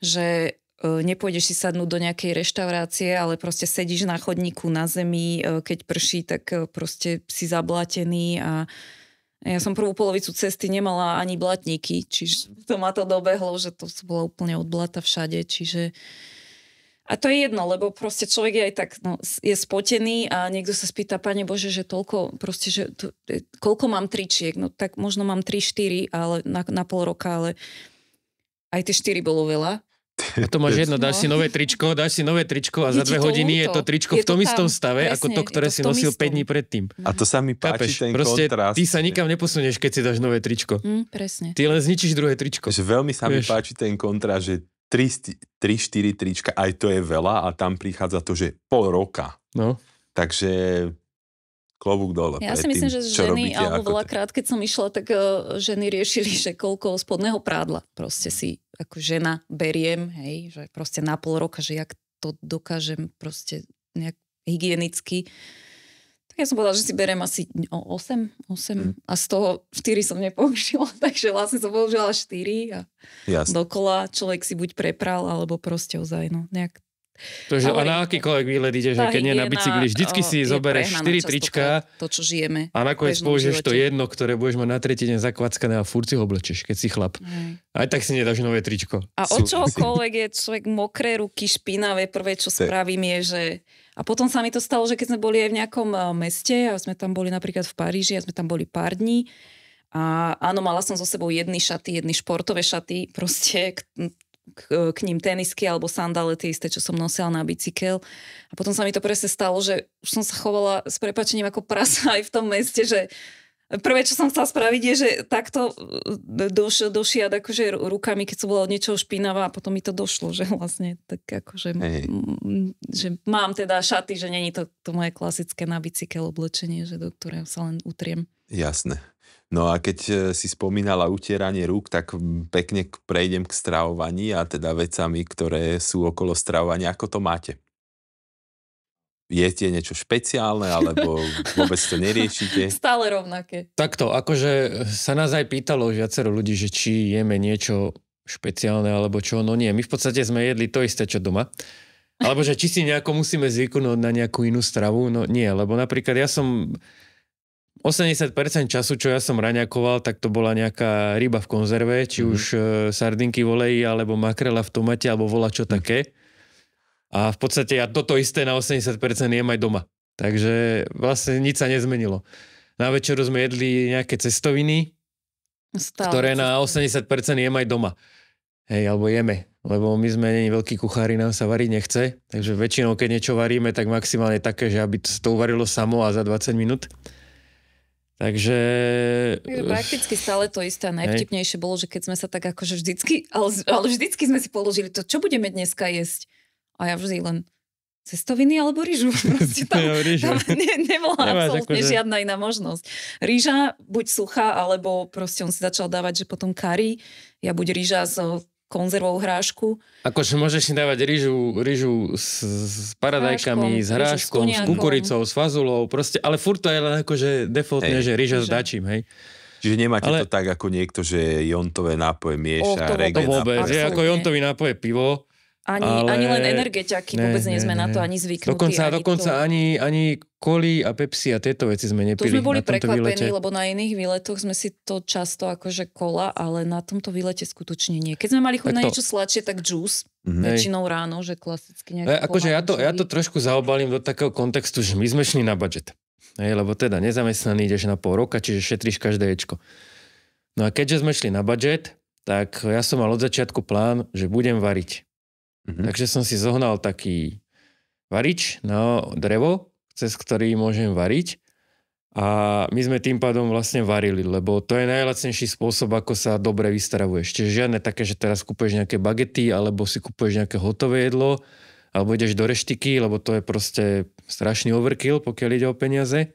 B: že uh, nepôjdeš si sadnúť do nejakej reštaurácie, ale proste sedíš na chodníku na zemi, uh, keď prší, tak uh, proste si zablatený a uh, ja som prvú polovicu cesty nemala ani blatníky, čiže to ma to dobehlo, že to bola úplne od blata všade, čiže... A to je jedno, lebo proste človek je aj tak, no, je spotený a niekto sa spýta, pane Bože, že toľko, proste, že to, e, koľko mám tričiek? No tak možno mám tri štyri, ale na, na pol roka, ale aj tie štyri bolo veľa.
C: A to máš (laughs) jedno, dáš si no. nové tričko, dáš si nové tričko a je za dve hodiny to, je to tričko je v tom to istom stave, presne, ako to, ktoré si nosil istom. 5 dní predtým. A to sa mi páči ten proste, kontrast. Ty sa nikam neposunieš, keď si dáš nové tričko. Mm, presne. Ty len zničíš druhé tričko. Že veľmi sa mi páči ten kontrast, že
A: 3-4 trička, aj to je veľa a tam prichádza to, že pol roka. No. Takže klobúk dole. Ja si myslím, že ženy, robíte, alebo
B: veľakrát, keď som išla, tak uh, ženy riešili, že koľko spodného prádla proste si ako žena beriem, hej, že proste na pol roka, že jak to dokážem proste nejak hygienicky. Tak ja som povedala, že si berem asi 8, 8 mm. a z toho 4 som nepoužila, (laughs) takže vlastne som použila 4 a Jasne. dokola človek si buď prepral, alebo proste ozaj, no, nejak
C: to, že Ale... na akýkoľvek výlet ideš, keď nie na bicykli, vždycky si zoberieš 4 trička
B: to, čo žijeme a nakoniec použiješ to jedno,
C: ktoré budeš mať na tretí deň zakvackané a furt si ho oblečeš, keď si chlap.
B: Aj.
C: Aj tak si nedáš nové tričko. A Sú. o
B: čokoľvek je človek mokré ruky, špinavé, prvé, čo spravím je, že a potom sa mi to stalo, že keď sme boli aj v nejakom e, meste a sme tam boli napríklad v Paríži a sme tam boli pár dní a áno, mala som so sebou jedny šaty, jedny športové šaty, proste k, k ním tenisky alebo sandále tie isté, čo som nosila na bicykel. A potom sa mi to presne stalo, že už som sa chovala s prepačením ako prasa aj v tom meste, že prvé, čo som chcela spraviť, je, že takto e, doš, došiad akože rukami, keď som bola od niečoho špinavá a potom mi to došlo, že vlastne tak akože, hey. m, že mám teda šaty, že není to, to moje klasické na bicykel oblečenie, že do ktorého sa len utriem.
A: Jasné. No a keď e, si spomínala utieranie rúk, tak pekne prejdem k stravovaní a teda vecami, ktoré sú okolo stravovania. Ako to máte? jete niečo špeciálne, alebo (laughs) vôbec to neriešite?
B: Stále rovnaké.
C: Takto, akože e, sa nás aj pýtalo viacero ľudí, že či jeme niečo špeciálne, alebo čo, no nie. My v podstate sme jedli to isté, čo doma. Alebo že či si nejako musíme zvyknúť na nejakú inú stravu, no nie, lebo napríklad ja som 80% času, čo ja som raňakoval, tak to bola nejaká ryba v konzerve, či mm-hmm. už e, sardinky v oleji, alebo makrela v tomate, alebo vola čo mhm. také. A v podstate ja toto isté na 80% jem aj doma. Takže vlastne nič sa nezmenilo. Na večeru sme jedli nejaké cestoviny,
B: Stále ktoré na
C: 80% jem aj doma. Hej, alebo jeme, lebo my sme není veľkí kuchári, nám sa variť nechce, takže väčšinou, keď niečo varíme, tak maximálne také, že aby to uvarilo samo a za 20 minút. Takže... Takže eh,
B: prakticky stále to isté. Najvtipnejšie hej. bolo, že keď sme sa tak akože vždycky, ale, ale vždycky sme si položili to, čo budeme dneska jesť. A ja vždy len cestoviny alebo rýžu. (laughs) Proste
C: tam, tam
B: ne, nebola Nemáš absolútne akože... žiadna iná možnosť. Rýža buď suchá, alebo proste on si začal dávať, že potom kari, ja buď rýža so konzervovú hrášku.
C: Akože môžeš si dávať rýžu, rýžu s, s paradajkami, hráškom, s hráškom, s, s kukuricou, s fazulou, proste, ale furt to je len akože defaultne, hey. že rýža s dačím, hej.
A: Čiže nemáte ale... to tak ako niekto, že jontové nápoje mieša, oh, to, to vôbec, nápoje. Je ako
C: jontový nápoje pivo,
B: ani, ale... ani len energetiaky, ne, vôbec nie ne, sme ne. na to ani zvyknutí. Dokonca, ani, dokonca to...
C: ani, ani koli a pepsi a tieto veci sme nepili. To sme boli prekvapení, lebo
B: na iných výletoch sme si to často akože kola, ale na tomto výlete skutočne nie. Keď sme mali chuť na niečo sladšie, tak juice. Mm-hmm. Väčšinou ráno, že klasicky nejaké e, Akože ja
C: to, ja to trošku zaobalím do takého kontextu, že my sme šli na budget. Hej, lebo teda nezamestnaný ideš na pol roka, čiže šetríš každé ječko. No a keďže sme šli na budget, tak ja som mal od začiatku plán, že budem variť Mm-hmm. Takže som si zohnal taký varič na no, drevo, cez ktorý môžem variť. A my sme tým pádom vlastne varili, lebo to je najlacnejší spôsob, ako sa dobre vystravuješ. Čiže žiadne také, že teraz kúpeš nejaké bagety, alebo si kúpeš nejaké hotové jedlo, alebo ideš do reštiky, lebo to je proste strašný overkill, pokiaľ ide o peniaze.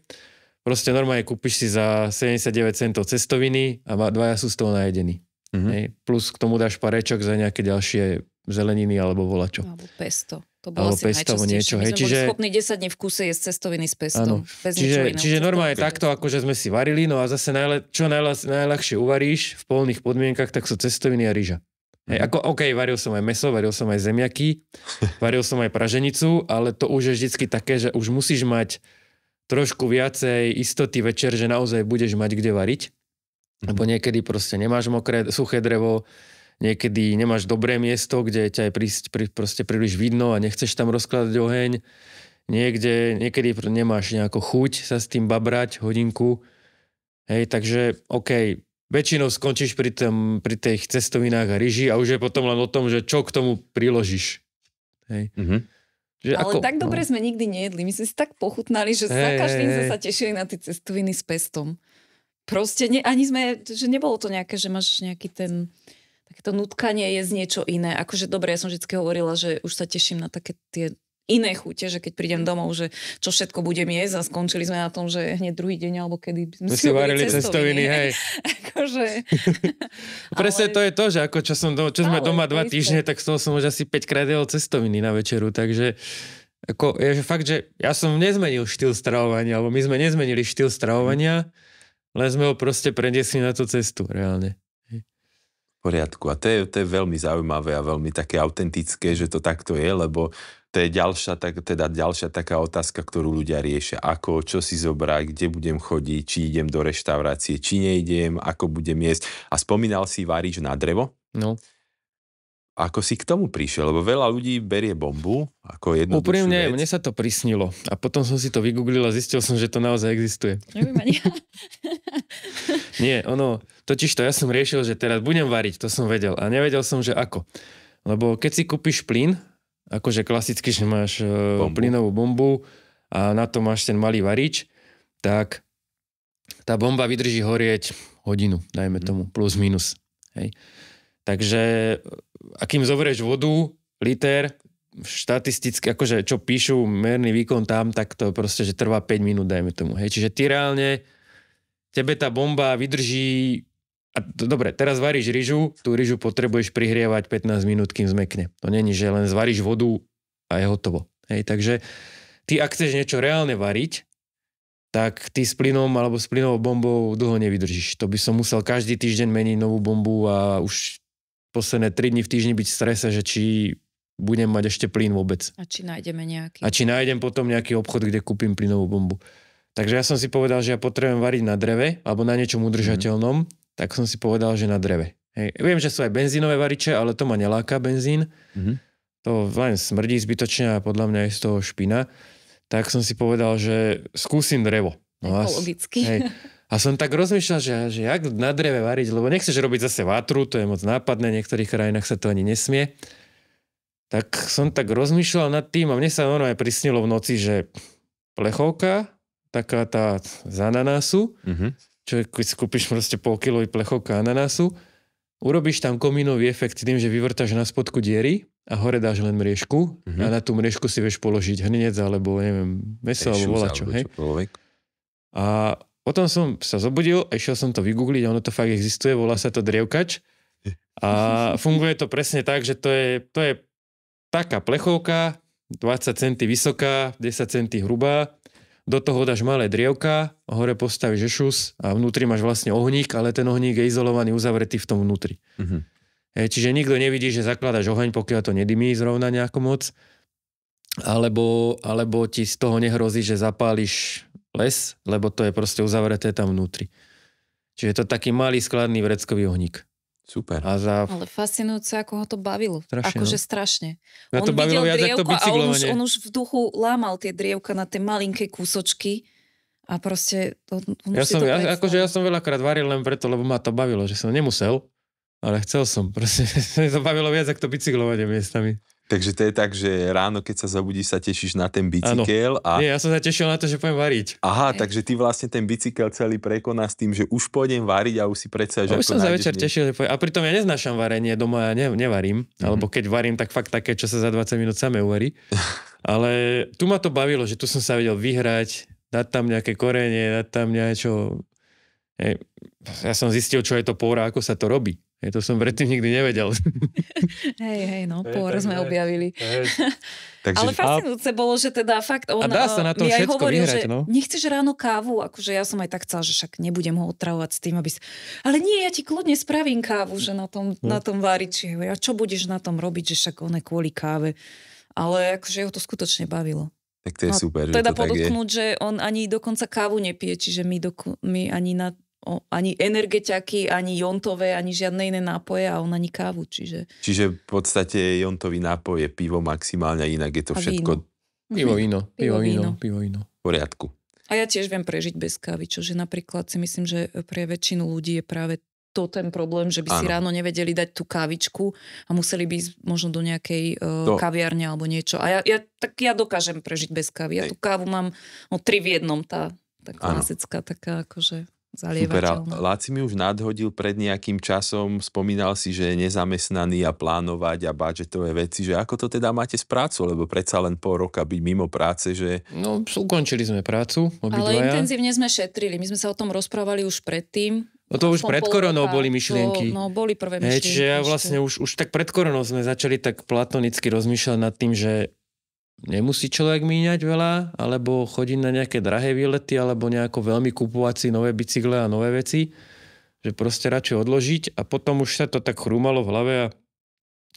C: Proste normálne kúpiš si za 79 centov cestoviny a dvaja sú z toho najedení. Mm-hmm. Plus k tomu dáš parečok za nejaké ďalšie zeleniny alebo volačo. Alebo
B: pesto. To bolo alebo pesto, niečo. Hej, čiže... schopní 10 dní v kuse jesť cestoviny s pestom. Áno. Bez čiže, iného, čiže
C: normálne je takto, že sme si varili, no a zase najle, čo najle... najľahšie uvaríš v polných podmienkach, tak sú cestoviny a ryža. Hej, mhm. ako, OK, varil som aj meso, varil som aj zemiaky, (laughs) varil som aj praženicu, ale to už je vždycky také, že už musíš mať trošku viacej istoty večer, že naozaj budeš mať kde variť. Mhm. Lebo niekedy proste nemáš mokré, suché drevo, niekedy nemáš dobré miesto, kde ťa je prísť, prí, proste príliš vidno a nechceš tam rozkladať oheň. Niekde, niekedy nemáš nejakú chuť sa s tým babrať hodinku. Hej, takže OK, väčšinou skončíš pri, tom, pri tých cestovinách a ryži a už je potom len o tom, že čo k tomu priložíš. Hej. Mm-hmm. Že Ale ako, tak dobre no. sme
B: nikdy nejedli. My sme si tak pochutnali, že hey, za každým hey, sme sa tešili na tie cestoviny s pestom. Proste ne, ani sme, že nebolo to nejaké, že máš nejaký ten to nutkanie je z niečo iné. Akože dobre, ja som vždy hovorila, že už sa teším na také tie iné chute, že keď prídem domov, že čo všetko budem jesť a skončili sme na tom, že hneď druhý deň alebo kedy sme si varili cestoviny, hej. (laughs) akože...
C: (laughs) Presne ale... to je to, že ako čo, som do, čo sme ale, doma dva týždne, tak z toho som už asi 5 krát jedol cestoviny na večeru, takže ako, je že fakt, že ja som nezmenil štýl stravovania, alebo my sme nezmenili štýl stravovania, len sme ho proste predesli na tú cestu, reálne
A: poriadku. A to je, to je veľmi zaujímavé a veľmi také autentické, že to takto je, lebo to je ďalšia, tak, teda ďalšia taká otázka, ktorú ľudia riešia. Ako, čo si zobrať, kde budem chodiť, či idem do reštaurácie, či nejdem, ako budem jesť. A spomínal si varíš na drevo? No. Ako si k tomu prišiel? Lebo veľa ľudí berie bombu
C: ako jednu. Úprimne, vec. mne sa to prisnilo. A potom som si to vygooglil a zistil som, že to naozaj existuje. (laughs) Nie, ono, totiž to ja som riešil, že teraz budem variť, to som vedel. A nevedel som, že ako. Lebo keď si kúpiš plyn, akože klasicky, že máš e, bombu. plynovú bombu a na to máš ten malý varič, tak tá bomba vydrží horieť hodinu, dajme mhm. tomu, plus minus. Hej. Takže a zoberieš vodu, liter, štatisticky, akože čo píšu, merný výkon tam, tak to proste, že trvá 5 minút, dajme tomu. Hej. Čiže ty reálne, tebe tá bomba vydrží a to, dobre, teraz varíš rýžu, tú rýžu potrebuješ prihrievať 15 minút, kým zmekne. To není, že len zvaríš vodu a je hotovo. Hej, takže ty, ak chceš niečo reálne variť, tak ty s plynom alebo s plynovou bombou dlho nevydržíš. To by som musel každý týždeň meniť novú bombu a už posledné 3 dní v týždni byť v strese, že či budem mať ešte plyn vôbec.
B: A či nájdeme nejaký.
C: A či nájdem potom nejaký obchod, kde kúpim plynovú bombu. Takže ja som si povedal, že ja potrebujem variť na dreve alebo na niečom mhm. udržateľnom, mm. tak som si povedal, že na dreve. Hej. Viem, že sú aj benzínové variče, ale to ma neláka benzín. Mm. To len smrdí zbytočne a podľa mňa je z toho špina. Tak som si povedal, že skúsim drevo. No Ekologicky. hej. (laughs) A som tak rozmýšľal, že, že jak na dreve variť, lebo nechceš robiť zase vatru, to je moc nápadné, v niektorých krajinách sa to ani nesmie. Tak som tak rozmýšľal nad tým a mne sa ono aj prisnilo v noci, že plechovka, taká tá z ananásu, mm-hmm. čo je, keď kúpiš proste pol kilo plechovka ananásu, urobíš tam komínový efekt tým, že vyvrtaš na spodku diery a hore dáš len mriežku mm-hmm. a na tú mriežku si vieš položiť hnedec alebo neviem, meso alebo volačo. Hej? A potom som sa zobudil a išiel som to vygoogliť ono to fakt existuje, volá sa to drievkač. A (laughs) funguje to presne tak, že to je, to je taká plechovka, 20 cm vysoká, 10 cm hrubá, do toho dáš malé drievka, hore postavíš ešus a vnútri máš vlastne ohník, ale ten ohník je izolovaný, uzavretý v tom vnútri. Mm-hmm. E, čiže nikto nevidí, že zakladaš oheň, pokiaľ to nedymí zrovna nejako moc, alebo, alebo ti z toho nehrozí, že zapáliš les, lebo to je proste uzavreté tam vnútri. Čiže je to taký malý skladný vreckový ohník. Super. A za... Ale
B: fascinujúce, ako ho to bavilo. Strašne, akože no. strašne.
C: Ja no on to bavilo viac ako a on už, on už
B: v duchu lámal tie drievka na tie malinké kúsočky. A proste... To, ja, som, to ja,
C: akože ja som veľakrát varil len preto, lebo ma to bavilo, že som nemusel, ale chcel som. (laughs) Proste to bavilo viac ako to bicyklovanie miestami.
A: Takže to je tak, že ráno, keď sa zabudíš, sa tešíš na ten bicykel. Áno. A... Nie, ja som sa tešil na to, že pôjdem variť. Aha, okay. takže ty vlastne ten bicykel celý prekoná s tým, že už pôjdem variť a už si predsa... Že už som za večer nie...
C: tešil, že pôjdem. A pritom ja neznášam varenie doma, ja ne, nevarím. Mm-hmm. Alebo keď varím, tak fakt také, čo sa za 20 minút samé uvarí. (laughs) Ale tu ma to bavilo, že tu som sa vedel vyhrať, dať tam nejaké korenie, dať tam niečo... Ja som zistil, čo je to pôra, ako sa to robí. Hej, to som predtým nikdy nevedel.
B: (laughs) hej, hej, no, hey, sme hej, objavili. Hej. (laughs) Takže... Ale fascinujúce a... bolo, že teda fakt ona a dá sa na e, tom mi aj hovoril, vyhrať, že no? nechceš ráno kávu, akože ja som aj tak chcela, že však nebudem ho otravovať s tým, aby si... Ale nie, ja ti kľudne spravím kávu, že na tom, hm. na tom variči. A čo budeš na tom robiť, že však on je kvôli káve. Ale akože ho to skutočne bavilo. Tak to je no, super, že Teda to podotknúť, že on ani dokonca kávu nepije, čiže my, doku- my ani na ani energeťaky, ani jontové, ani žiadne iné nápoje a on ani kávu. Čiže,
A: čiže v podstate jontový nápoj je pivo maximálne, inak je to a všetko... Víno. Pivo, víno. Pivo, víno. Pivo, víno.
B: V poriadku. A ja tiež viem prežiť bez kávy, čože napríklad si myslím, že pre väčšinu ľudí je práve to ten problém, že by ano. si ráno nevedeli dať tú kávičku a museli by ísť možno do nejakej uh, to. kaviarne alebo niečo. A ja, ja, tak ja dokážem prežiť bez kávy. Ja Hej. tú kávu mám no, tri v jednom, tá, tá klasická, ano. taká akože... Super,
A: Láci mi už nadhodil pred nejakým časom, spomínal si, že je nezamestnaný a plánovať a budžetové veci, že ako to teda máte s prácu, lebo predsa len pol roka byť mimo práce, že... No, ukončili
C: sme prácu, obidvaja. Ale intenzívne
B: sme šetrili, my sme sa o tom rozprávali už predtým, No to už pred koronou boli myšlienky. To, no, boli prvé myšlienky. Hej, čiže ja vlastne už,
C: už tak pred koronou sme začali tak platonicky rozmýšľať nad tým, že nemusí človek míňať veľa, alebo chodiť na nejaké drahé výlety, alebo nejako veľmi kupovať si nové bicykle a nové veci, že proste radšej odložiť a potom už sa to tak chrúmalo v hlave a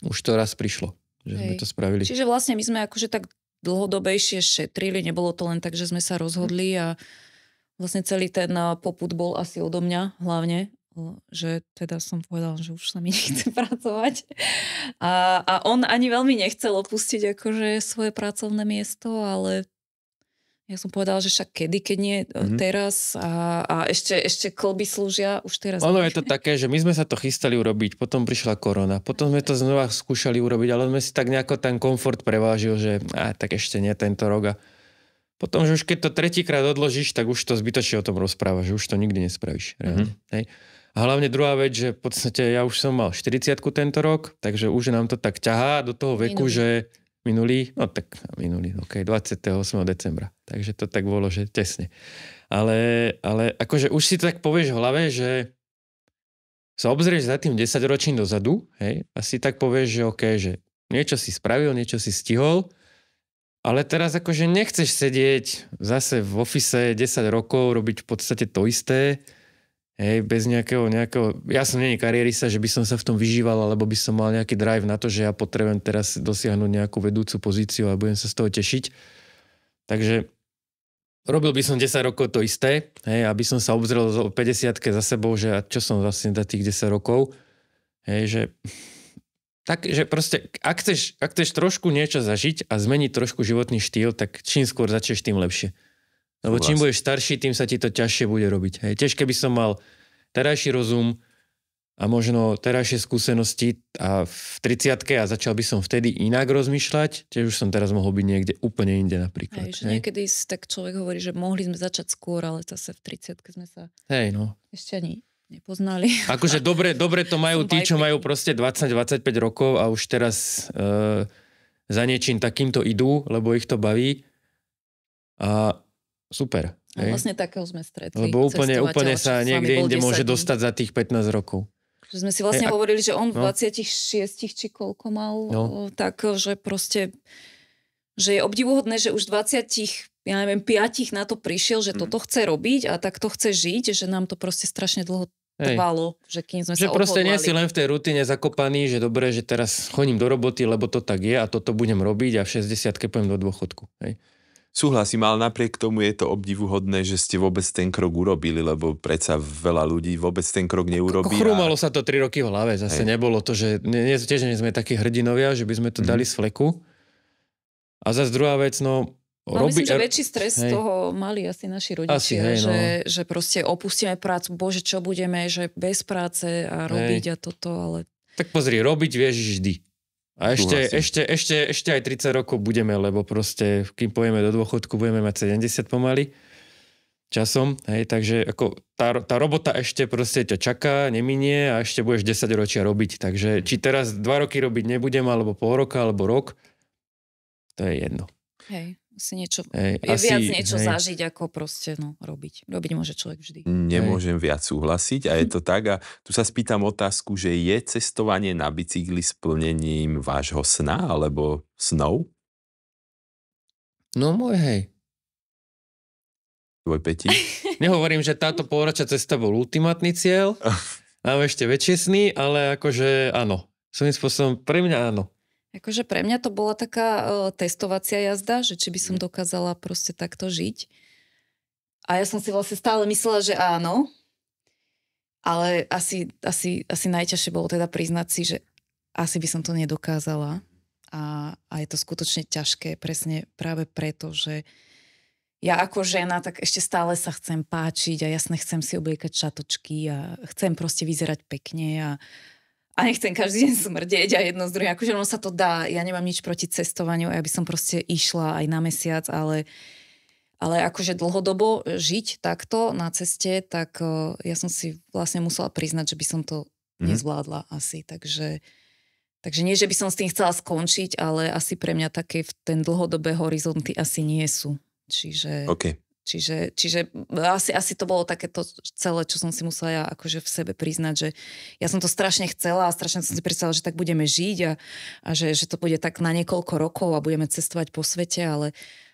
C: už to raz prišlo, že Hej. sme to spravili. Čiže
B: vlastne my sme akože tak dlhodobejšie šetrili, nebolo to len tak, že sme sa rozhodli a vlastne celý ten poput bol asi odo mňa hlavne že teda som povedal, že už sa mi (laughs) nechce pracovať. A, a on ani veľmi nechcel opustiť akože svoje pracovné miesto, ale ja som povedala, že však kedy, keď nie mm-hmm. teraz a, a ešte, ešte klby slúžia už teraz. Ono je
C: to také, že my sme sa to chystali urobiť, potom prišla korona, potom sme to znova skúšali urobiť, ale sme si tak nejako ten komfort prevážil, že a, tak ešte nie tento rok a potom, že už keď to tretíkrát odložíš, tak už to zbytočne o tom rozprávaš, už to nikdy nespravíš. Mm-hmm. Hej? A hlavne druhá vec, že v podstate ja už som mal 40 tento rok, takže už nám to tak ťahá do toho veku, minulý. že minulý, no tak minulý, ok, 28. decembra. Takže to tak bolo, že tesne. Ale, ale akože už si to tak povieš v hlave, že sa obzrieš za tým 10 ročím dozadu, hej, a si tak povieš, že OK, že niečo si spravil, niečo si stihol, ale teraz akože nechceš sedieť zase v ofise 10 rokov, robiť v podstate to isté Hej, bez nejakého, nejakého, ja som není karierista, že by som sa v tom vyžíval, alebo by som mal nejaký drive na to, že ja potrebujem teraz dosiahnuť nejakú vedúcu pozíciu a budem sa z toho tešiť. Takže robil by som 10 rokov to isté, hej, aby som sa obzrel o 50 za sebou, že čo som vlastne za tých 10 rokov. Hej, že (laughs) tak, že proste, ak chceš, ak chceš trošku niečo zažiť a zmeniť trošku životný štýl, tak čím skôr začneš, tým lepšie. Lebo čím budeš starší, tým sa ti to ťažšie bude robiť. Hej. Tiež keby som mal terajší rozum a možno terajšie skúsenosti a v 30 a začal by som vtedy inak rozmýšľať, tiež už som teraz mohol byť niekde úplne inde napríklad. Hej, hej.
B: niekedy niekedy tak človek hovorí, že mohli sme začať skôr, ale zase v 30 sme sa hej, no. ešte ani nepoznali.
C: (laughs) Akože dobre, dobre to majú tí, čo majú proste 20-25 rokov a už teraz e, za niečím takýmto idú, lebo ich to baví. A Super. No, hej? vlastne takého sme stretli. Lebo úplne, úplne sa niekde inde môže dní. dostať za tých 15 rokov.
B: Že sme si vlastne hey, ak... hovorili, že on v no. 26 či koľko mal, no. tak, že proste, že je obdivuhodné, že už 20 ja neviem, piatich na to prišiel, že mm. toto chce robiť a tak to chce žiť, že nám to proste strašne dlho trvalo, Hej. že kým sme že sa proste nie si len
C: v tej rutine zakopaný, že dobre, že teraz chodím do roboty, lebo to tak je a toto budem robiť a v 60 ke pôjdem do dôchodku. Hej. Súhlasím, ale napriek
A: tomu je to obdivuhodné, že ste vôbec ten krok urobili, lebo predsa veľa ľudí vôbec ten krok neurobí. Chrúmalo
C: a... sa to 3 roky v hlave, zase Hej. nebolo to, že nie, tiež nie sme takí hrdinovia, že by sme to mm. dali z fleku. A zase druhá vec, no... No, robi... myslím, že väčší stres hej. z
B: toho mali asi naši rodičia, asi, hej, no. že, no. že proste opustíme prácu, bože, čo budeme, že bez práce a robiť hej. a toto, ale...
C: Tak pozri, robiť vieš vždy. A ešte, ešte, ešte, ešte aj 30 rokov budeme, lebo proste, kým pojeme do dôchodku, budeme mať 70 pomaly časom, hej, takže ako tá, tá robota ešte proste ťa čaká, neminie a ešte budeš 10 ročia robiť, takže či teraz 2 roky robiť nebudem, alebo pol roka, alebo rok, to je jedno.
B: Hej si niečo, hej, je asi, viac niečo hej. zažiť, ako proste no, robiť. Robiť môže človek vždy. Nemôžem
A: hej. viac súhlasiť a je to tak. A tu sa spýtam otázku, že je cestovanie na bicykli splnením vášho sna
C: alebo snov? No môj hej. Tvoj Peti? (laughs) Nehovorím, že táto polročná cesta bol ultimátny cieľ. (laughs) Mám ešte väčšie sny, ale akože áno. Svojím spôsobom pre mňa áno.
B: Akože pre mňa to bola taká uh, testovacia jazda, že či by som mm. dokázala proste takto žiť. A ja som si vlastne stále myslela, že áno. Ale asi, asi, asi najťažšie bolo teda priznať si, že asi by som to nedokázala. A, a je to skutočne ťažké presne práve preto, že ja ako žena, tak ešte stále sa chcem páčiť a jasne chcem si obliekať šatočky a chcem proste vyzerať pekne a, a nechcem každý deň smrdeť a jedno z druhého. Akože ono sa to dá. Ja nemám nič proti cestovaniu. Ja by som proste išla aj na mesiac, ale, ale akože dlhodobo žiť takto na ceste, tak eh, ja som si vlastne musela priznať, že by som to mm. nezvládla asi. Takže, takže nie, že by som s tým chcela skončiť, ale asi pre mňa také v ten dlhodobé horizonty asi nie sú. Čiže... Okay. Čiže, čiže asi, asi to bolo takéto celé, čo som si musela ja akože v sebe priznať, že ja som to strašne chcela a strašne som si predstavila, že tak budeme žiť a, a že, že to bude tak na niekoľko rokov a budeme cestovať po svete, ale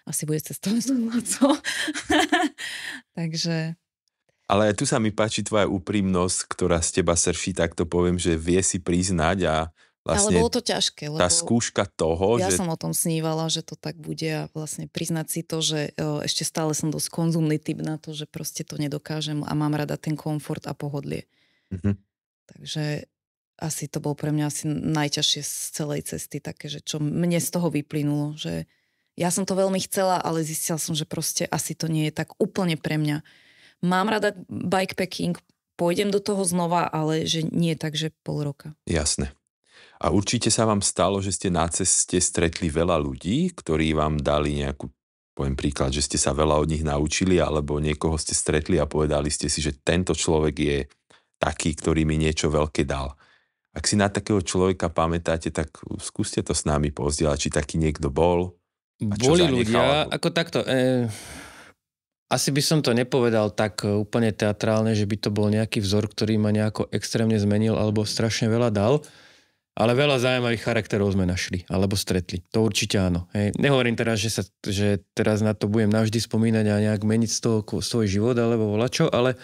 B: asi bude cestovať Laco. (laughs) (laughs) Takže...
A: Ale tu sa mi páči tvoja úprimnosť, ktorá z teba srší, tak to poviem, že vie si priznať a Vlastne Ale bolo to
B: ťažké. Lebo tá skúška toho, ja že... som o tom snívala, že to tak bude a vlastne priznať si to, že e, ešte stále som dosť konzumný typ na to, že proste to nedokážem a mám rada ten komfort a pohodlie. Mm-hmm. Takže asi to bol pre mňa asi najťažšie z celej cesty také, že čo mne z toho vyplynulo, že ja som to veľmi chcela, ale zistila som, že proste asi to nie je tak úplne pre mňa. Mám rada bikepacking, pôjdem do toho znova, ale že nie tak, že pol roka.
A: Jasné. A určite sa vám stalo, že ste na ceste stretli veľa ľudí, ktorí vám dali nejakú, poviem príklad, že ste sa veľa od nich naučili, alebo niekoho ste stretli a povedali ste si, že tento človek je taký, ktorý mi niečo veľké dal. Ak si na takého človeka pamätáte, tak skúste to s nami pozdieľať, či taký niekto bol.
C: Boli ľudia, ako takto, e, asi by som to nepovedal tak eh, úplne teatrálne, že by to bol nejaký vzor, ktorý ma nejako extrémne zmenil alebo strašne veľa dal ale veľa zaujímavých charakterov sme našli, alebo stretli. To určite áno. Hej. Nehovorím teraz, že, sa, že teraz na to budem navždy spomínať a nejak meniť z toho svoj život alebo volačo, ale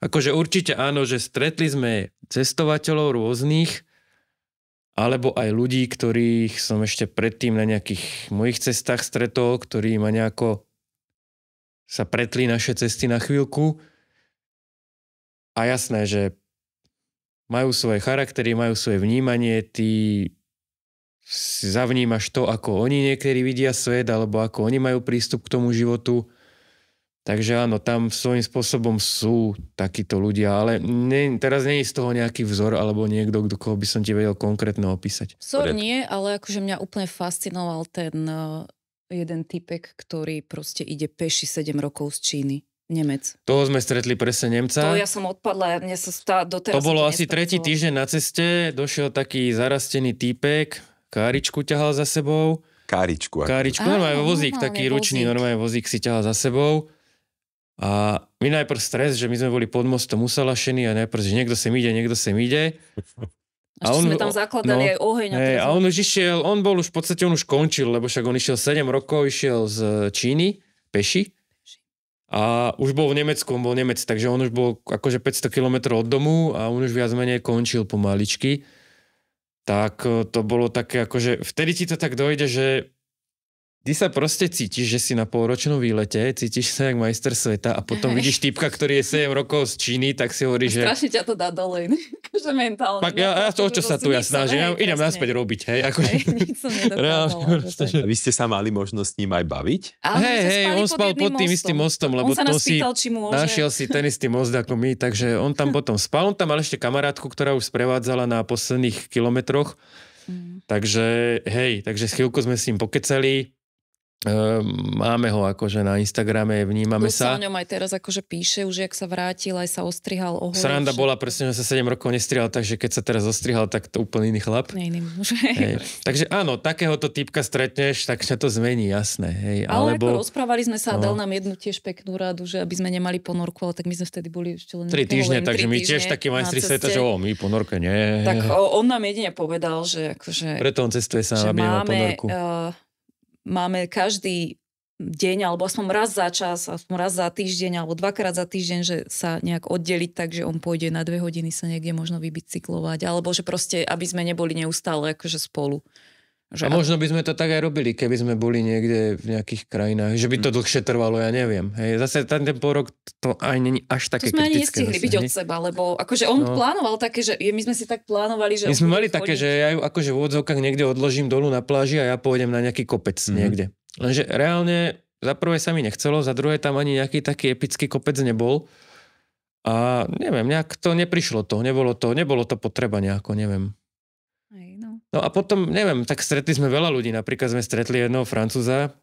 C: akože určite áno, že stretli sme cestovateľov rôznych, alebo aj ľudí, ktorých som ešte predtým na nejakých mojich cestách stretol, ktorí ma nejako sa pretli naše cesty na chvíľku. A jasné, že majú svoje charaktery, majú svoje vnímanie, ty si zavnímaš to, ako oni niekedy vidia svet, alebo ako oni majú prístup k tomu životu. Takže áno, tam svojím spôsobom sú takíto ľudia, ale ne, teraz nie je z toho nejaký vzor alebo niekto, do koho by som ti vedel konkrétne opísať.
B: Vzor nie, ale akože mňa úplne fascinoval ten eh, jeden typek, ktorý proste ide peši 7 rokov z Číny. Nemec.
C: Toho sme stretli presne Nemca. To ja som
B: odpadla, mne sa stá, doteraz... To bolo asi tretí
C: týždeň na ceste, došiel taký zarastený týpek, káričku ťahal za sebou. Káričku. Ako... Káričku, normálne vozík, normálne taký vozík. ručný normálne vozík si ťahal za sebou. A my najprv stres, že my sme boli pod mostom usalašení a najprv, že niekto sem ide, niekto sem ide. A on, sme tam zakladali no, aj oheň. Hej, a on už išiel, on bol už v podstate, on už končil, lebo však on išiel 7 rokov, išiel z Číny, peši a už bol v Nemecku, on bol Nemec, takže on už bol akože 500 km od domu a on už viac menej končil pomaličky. Tak e, to bolo také akože, vtedy ti to tak dojde, že ty sa proste cítiš, že si na polročnom výlete, cítiš sa jak majster sveta a potom vidíš týpka, ktorý je 7 rokov z Číny, tak si hovoríš, že... Strašne
B: ťa to dá dole, že akože mentálne. Pak ja, ja to, čo sa akože tu ja snažím, ja idem
C: naspäť robiť, hej, ako... Hej, Reálne,
A: proste, akože. (laughs) Vy ste sa mali možnosť s ním aj baviť?
B: Hej, hej, on spal pod tým istým
C: mostom, lebo on to si našiel si ten istý most ako my, takže on tam potom spal, on tam mal ešte kamarátku, ktorá už sprevádzala na posledných kilometroch, mm. Takže, hej, takže chvíľku sme s ním pokecali, Ehm, máme ho akože na Instagrame, vnímame Plus sa. sa o ňom
B: aj teraz akože píše, už jak sa vrátil, aj sa ostrihal ohol. Sranda bola
C: presne, že sa 7 rokov nestrihal, takže keď sa teraz ostrihal, tak to úplne iný chlap. Nie,
B: iný muž. Hej.
C: Takže áno, takéhoto typka stretneš, tak sa to zmení, jasné. Hej. Ale Alebo... ako rozprávali sme sa a dal no.
B: nám jednu tiež peknú radu, že aby sme nemali ponorku, ale tak my sme vtedy boli ešte len... 3 týždne, takže my tiež taký majstri sveta, že o,
C: my ponorke nie. Tak on
B: nám jedine povedal, že akože...
C: Preto on cestuje sám, aby máme, ponorku.
B: Uh, máme každý deň, alebo aspoň raz za čas, aspoň raz za týždeň, alebo dvakrát za týždeň, že sa nejak oddeliť, takže on pôjde na dve hodiny sa niekde možno vybicyklovať, alebo že proste, aby sme neboli neustále akože spolu. Že... A možno
C: by sme to tak aj robili, keby sme boli niekde v nejakých krajinách, že by to mm. dlhšie trvalo, ja neviem. Hej, zase ten, ten porok to aj není až také kritické. To sme ani nestihli byť od seba,
B: lebo akože on no. plánoval také, že my sme si tak plánovali, že... My sme mali také, že
C: ja ju akože v odzovkách niekde odložím dolu na pláži a ja pôjdem na nejaký kopec mm-hmm. niekde. Lenže reálne za prvé sa mi nechcelo, za druhé tam ani nejaký taký epický kopec nebol. A neviem, nejak to neprišlo to, nebolo to, nebolo to potreba nejako, neviem. No a potom, neviem, tak stretli sme veľa ľudí. Napríklad sme stretli jedného Francúza,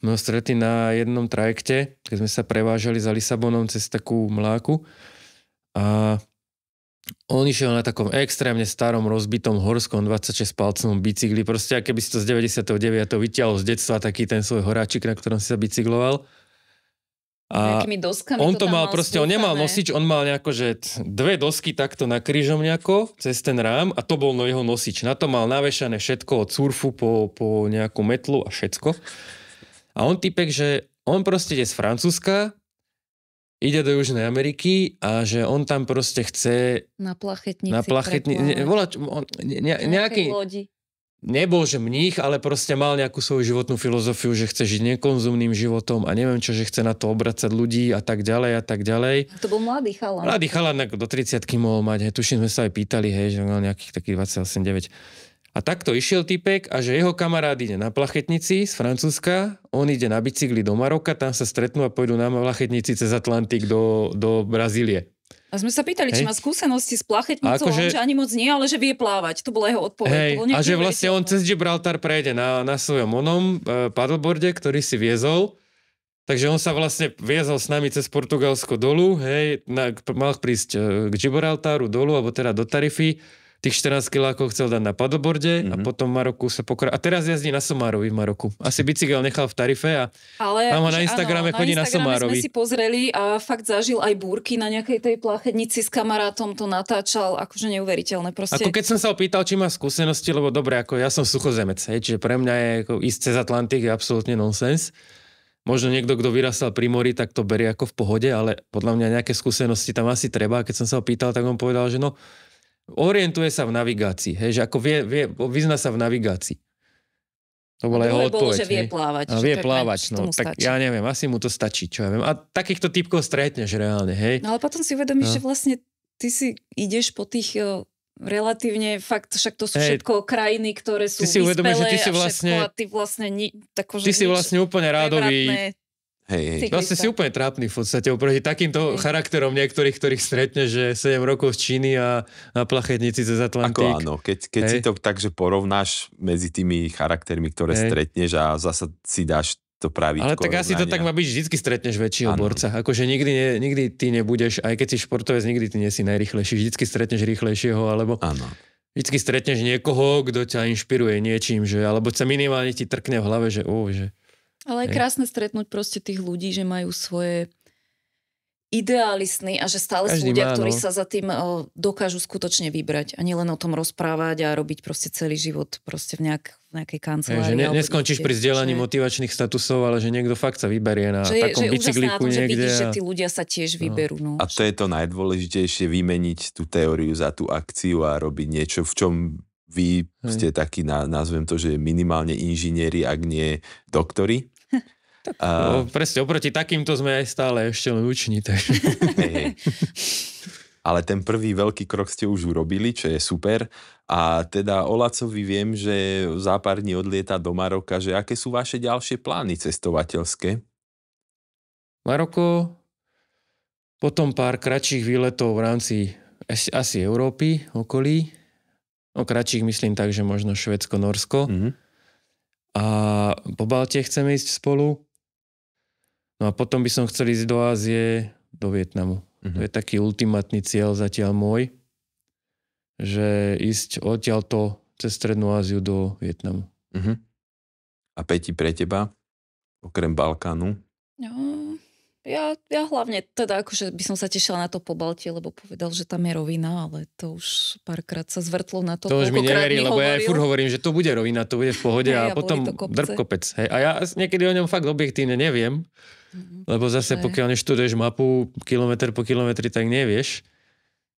C: sme ho no, stretli na jednom trajekte, keď sme sa prevážali za Lisabonom cez takú mláku. A on išiel na takom extrémne starom, rozbitom horskom 26-palcovom bicykli. Proste, keby si to z 99. vytiahol z detstva, taký ten svoj horáčik, na ktorom si sa bicykloval. A
B: doskami on to, to mal, mal proste, on nemal nosič,
C: on mal nejako, že dve dosky takto na krížom nejako, cez ten rám a to bol no jeho nosič. Na to mal navešané všetko od surfu po, po nejakú metlu a všetko. A on typek, že on proste ide z Francúzska, ide do Južnej Ameriky a že on tam proste chce...
B: Na plachetnici. Na plachetnici. Ne, ne, ne,
C: ne, ne, nejaký, lodi nebol, že mních, ale proste mal nejakú svoju životnú filozofiu, že chce žiť nekonzumným životom a neviem čo, že chce na to obracať ľudí a tak ďalej a tak ďalej.
B: To bol mladý chalan. Mladý
C: chalan, do 30 mohol mať, hej, tuším, sme sa aj pýtali, hej, že mal nejakých takých 28, 9. A takto išiel typek a že jeho kamarád ide na plachetnici z Francúzska, on ide na bicykli do Maroka, tam sa stretnú a pôjdu na plachetnici cez Atlantik do, do Brazílie.
B: A sme sa pýtali, hej. či má skúsenosti s plachetnicou, ako, že ani moc nie, ale že vie plávať. To bola jeho odpoveď. Hej. Bolo a že vlastne
C: on cez Gibraltar prejde na, na svojom onom e, paddleboarde, ktorý si viezol. Takže on sa vlastne viezol s nami cez Portugalsko dolu, hej, na, mal prísť eh, k Gibraltáru dolu, alebo teda do Tarify tých 14 kilákov chcel dať na paddleboarde mm-hmm. a mhm. potom Maroku sa pokra... A teraz jazdí na Somárovi v Maroku. Asi hm. bicykel nechal v tarife a
B: Ale, mám ho na Instagrame áno, chodí na, Instagrame na Somárovi. sme si pozreli a fakt zažil aj búrky na nejakej tej plachetnici s kamarátom to natáčal, akože neuveriteľné proste. Ako keď
C: som sa opýtal, či má skúsenosti, lebo dobre, ako ja som suchozemec, hej, čiže pre mňa je ako ísť cez Atlantik je absolútne nonsens. Možno niekto, kto vyrastal pri mori, tak to berie ako v pohode, ale podľa mňa nejaké skúsenosti tam asi treba. Keď som sa ho pýtal, tak on povedal, že no, orientuje sa v navigácii, hej, že ako vie, vie, vyzna sa v navigácii. To bola jeho odpoveď. Bolo, že vie plávať. A vie plávať, no. Tak stačí. ja neviem, asi mu to stačí, čo ja viem. A takýchto typkov stretneš reálne, hej. No
B: ale potom si uvedomíš, no. že vlastne ty si ideš po tých e, relatívne, fakt, však to sú hey, všetko krajiny, ktoré sú ty si uvedomíš, že ty si vlastne, všetko, a ty vlastne, ni, tako, akože ty si vlastne úplne rádový
C: Hej, hej. Cyklista. Vlastne si úplne trápny v podstate oproti takýmto charakterom niektorých, ktorých stretne, že 7 rokov z Číny a na plachetnici cez Atlantik. Ako áno,
A: keď, keď si to takže porovnáš medzi tými charaktermi, ktoré hej. stretneš a zasa si dáš to pravidlo. Ale tak asi to tak
C: má byť, že vždy stretneš väčšieho ano. borca. Akože nikdy, ne, nikdy ty nebudeš, aj keď si športovec, nikdy ty nesi najrychlejší. Vždy stretneš rýchlejšieho, alebo... Áno. Vždy stretneš niekoho, kto ťa inšpiruje niečím, že, alebo sa minimálne ti trkne v hlave, že, ó, že
B: ale je krásne stretnúť proste tých ľudí, že majú svoje idealistní a že stále Každý sú ľudia, má, no. ktorí sa za tým o, dokážu skutočne vybrať a nielen o tom rozprávať a robiť proste celý život proste v, nejak, v nejakej kancelárii. Že ne, neskončíš pri zdieľaní že...
C: motivačných statusov, ale že niekto fakt sa vyberie na že, takom že bicykliku tom, niekde. Že vidíš, a... že tí
B: ľudia sa tiež no. vyberú. No. A
C: to je to najdôležitejšie, vymeniť tú teóriu
A: za tú akciu a robiť niečo, v čom vy ste takí, nazvem to, že minimálne inžinieri, ak nie doktori tak, a... no,
C: presne, oproti takýmto sme aj stále ešte len uční. Takže... Hey, hey.
A: Ale ten prvý veľký krok ste už urobili, čo je super. A teda o Lacovi viem, že za pár dní odlieta do Maroka, že aké sú vaše ďalšie plány cestovateľské?
C: Maroko, potom pár kratších výletov v rámci asi Európy, okolí. O no, kratších myslím tak, že možno Švedsko, Norsko. Mm-hmm. A po Balte chceme ísť spolu. No a potom by som chcel ísť do Ázie, do Vietnamu. Uh-huh. To je taký ultimátny cieľ zatiaľ môj, že ísť odtiaľto cez Strednú Áziu do Vietnamu. Uh-huh. A Peti, pre
A: teba, okrem Balkánu?
B: No, ja, ja hlavne, teda akože by som sa tešila na to po Baltie, lebo povedal, že tam je rovina, ale to už párkrát sa zvrtlo na to. To už mi neverí, lebo ja aj furt hovorím,
C: že to bude rovina, to bude v pohode hey, a, ja potom drb kopec. Hej. A ja niekedy o ňom fakt objektívne neviem, Mm-hmm. Lebo zase, pokiaľ neštuduješ mapu kilometr po kilometri, tak nevieš.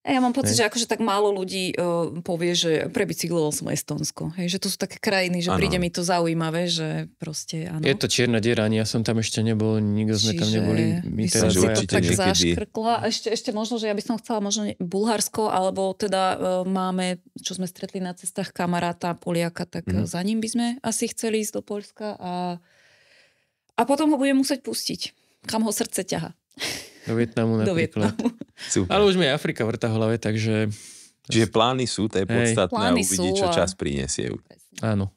B: Ja mám pocit, ne? že akože tak málo ľudí uh, povie, že prebicykloval som Estonsko. Hej, že to sú také krajiny, že ano. príde mi to zaujímavé, že proste áno. Je
C: to čierna diera, ani ja som tam ešte nebol, nikto Čiže... sme tam neboli. My, som si to tak niekedy. zaškrkla.
B: Ešte, ešte možno, že ja by som chcela možno ne, Bulharsko, alebo teda uh, máme, čo sme stretli na cestách kamaráta Poliaka, tak mm. za ním by sme asi chceli ísť do Polska a a potom ho budem musieť pustiť, kam ho srdce ťaha.
C: Do Vietnamu (laughs) napríklad. Do Vietnamu. Super. Ale už mi je Afrika vrta hlave, takže...
A: Čiže plány sú, to je podstatné a uvidí, čo čas prinesie. Áno.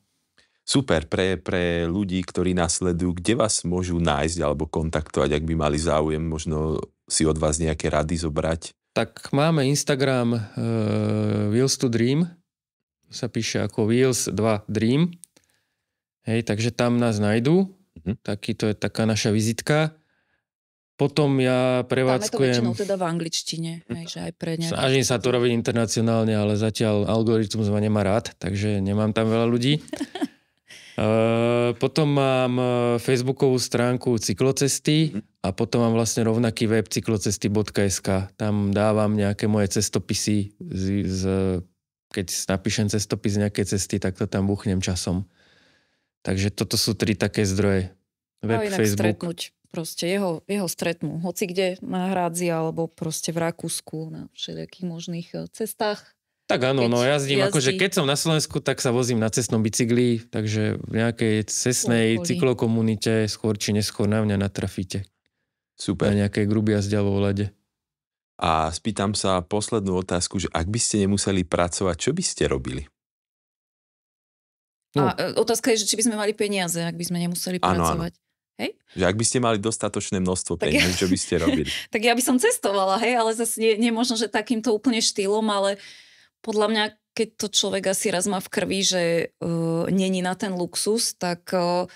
A: Super, pre, pre ľudí, ktorí nás sledujú, kde vás môžu nájsť alebo kontaktovať, ak by mali záujem, možno si od vás nejaké rady zobrať?
C: Tak máme Instagram uh, Wheels to Dream, sa píše ako Wheels 2 Dream, hej, takže tam nás nájdú Hm? Taký to je taká naša vizitka. Potom ja prevádzkujem... Máme to teda
B: v angličtine, hm. hej, že aj pre nejaké... Snažím
C: sa to robiť internacionálne, ale zatiaľ algoritmus ma nemá rád, takže nemám tam veľa ľudí. Uh, (laughs) potom mám eh, facebookovú stránku Cyklocesty hm. a potom mám vlastne rovnaký web cyklocesty.sk. Tam dávam nejaké moje cestopisy. Z, z, keď napíšem cestopis nejaké cesty, tak to tam buchnem časom. Takže toto sú tri také zdroje web, no, inak Facebook. stretnúť
B: proste, jeho, jeho stretnú, hoci kde na Hrádzi alebo proste v Rakúsku, na všetkých možných e, cestách. Tak áno, keď no jazdím, akože jazdí. akože
C: keď som na Slovensku, tak sa vozím na cestnom bicykli, takže v nejakej cestnej Okolí. cyklokomunite skôr či neskôr na mňa natrafíte. Super. Na nejakej grubia vo vlade.
A: A spýtam sa poslednú otázku, že ak by ste nemuseli pracovať, čo by ste robili? No.
B: A e, otázka je, že či by sme mali peniaze, ak by sme nemuseli ano, pracovať. Ano. Hej?
A: Že ak by ste mali dostatočné množstvo peniazí, ja, čo by ste robili?
B: (laughs) tak ja by som cestovala, hej, ale zase nie, nie možno, že takýmto úplne štýlom, ale podľa mňa, keď to človek asi raz má v krvi, že uh, není na ten luxus, tak uh,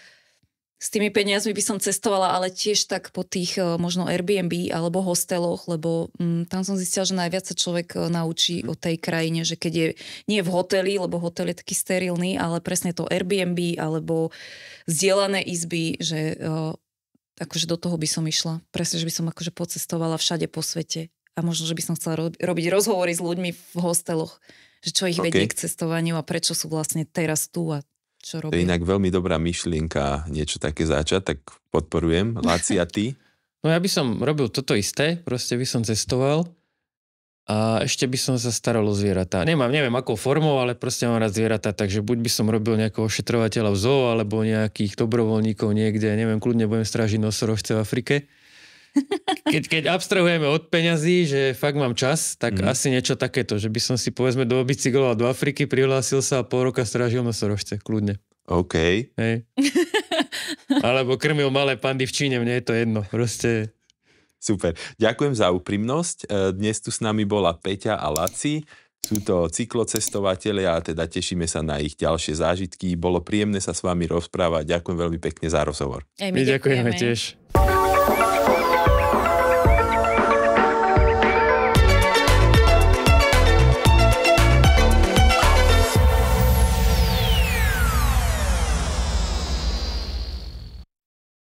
B: s tými peniazmi by som cestovala, ale tiež tak po tých e, možno Airbnb alebo hosteloch, lebo mm, tam som zistila, že najviac sa človek e, naučí o tej krajine, že keď je nie v hoteli, lebo hotel je taký sterilný, ale presne to Airbnb alebo zdieľané izby, že uh, akože do toho by som išla. Presne, že by som akože pocestovala všade po svete a možno, že by som chcela ro- robiť rozhovory s ľuďmi v hosteloch, že čo ich okay. vedie k cestovaniu a prečo sú vlastne teraz tu a čo robí. To je
A: inak veľmi dobrá myšlienka niečo také začať, tak podporujem. Laci a ty? (laughs)
C: No ja by som robil toto isté, proste by som cestoval a ešte by som sa staral o zvieratá. Nemám, neviem akou formou, ale proste mám rád zvieratá, takže buď by som robil nejakého ošetrovateľa v zoo, alebo nejakých dobrovoľníkov niekde, neviem, kľudne budem strážiť nosorožce v Afrike keď, keď abstrahujeme od peňazí, že fakt mám čas, tak mm. asi niečo takéto, že by som si povedzme do bicykloval do Afriky, prihlásil sa a pol roka strážil nosorožce, kľudne. OK. Hej. (laughs) Alebo krmil malé pandy v Číne, mne je to jedno. Proste
A: Super. Ďakujem za úprimnosť. E, dnes tu s nami bola Peťa a Laci. Sú to cyklocestovatelia a teda tešíme sa na ich ďalšie zážitky. Bolo príjemné sa s vami rozprávať. Ďakujem veľmi pekne za rozhovor. Aj my, my ďakujeme tiež.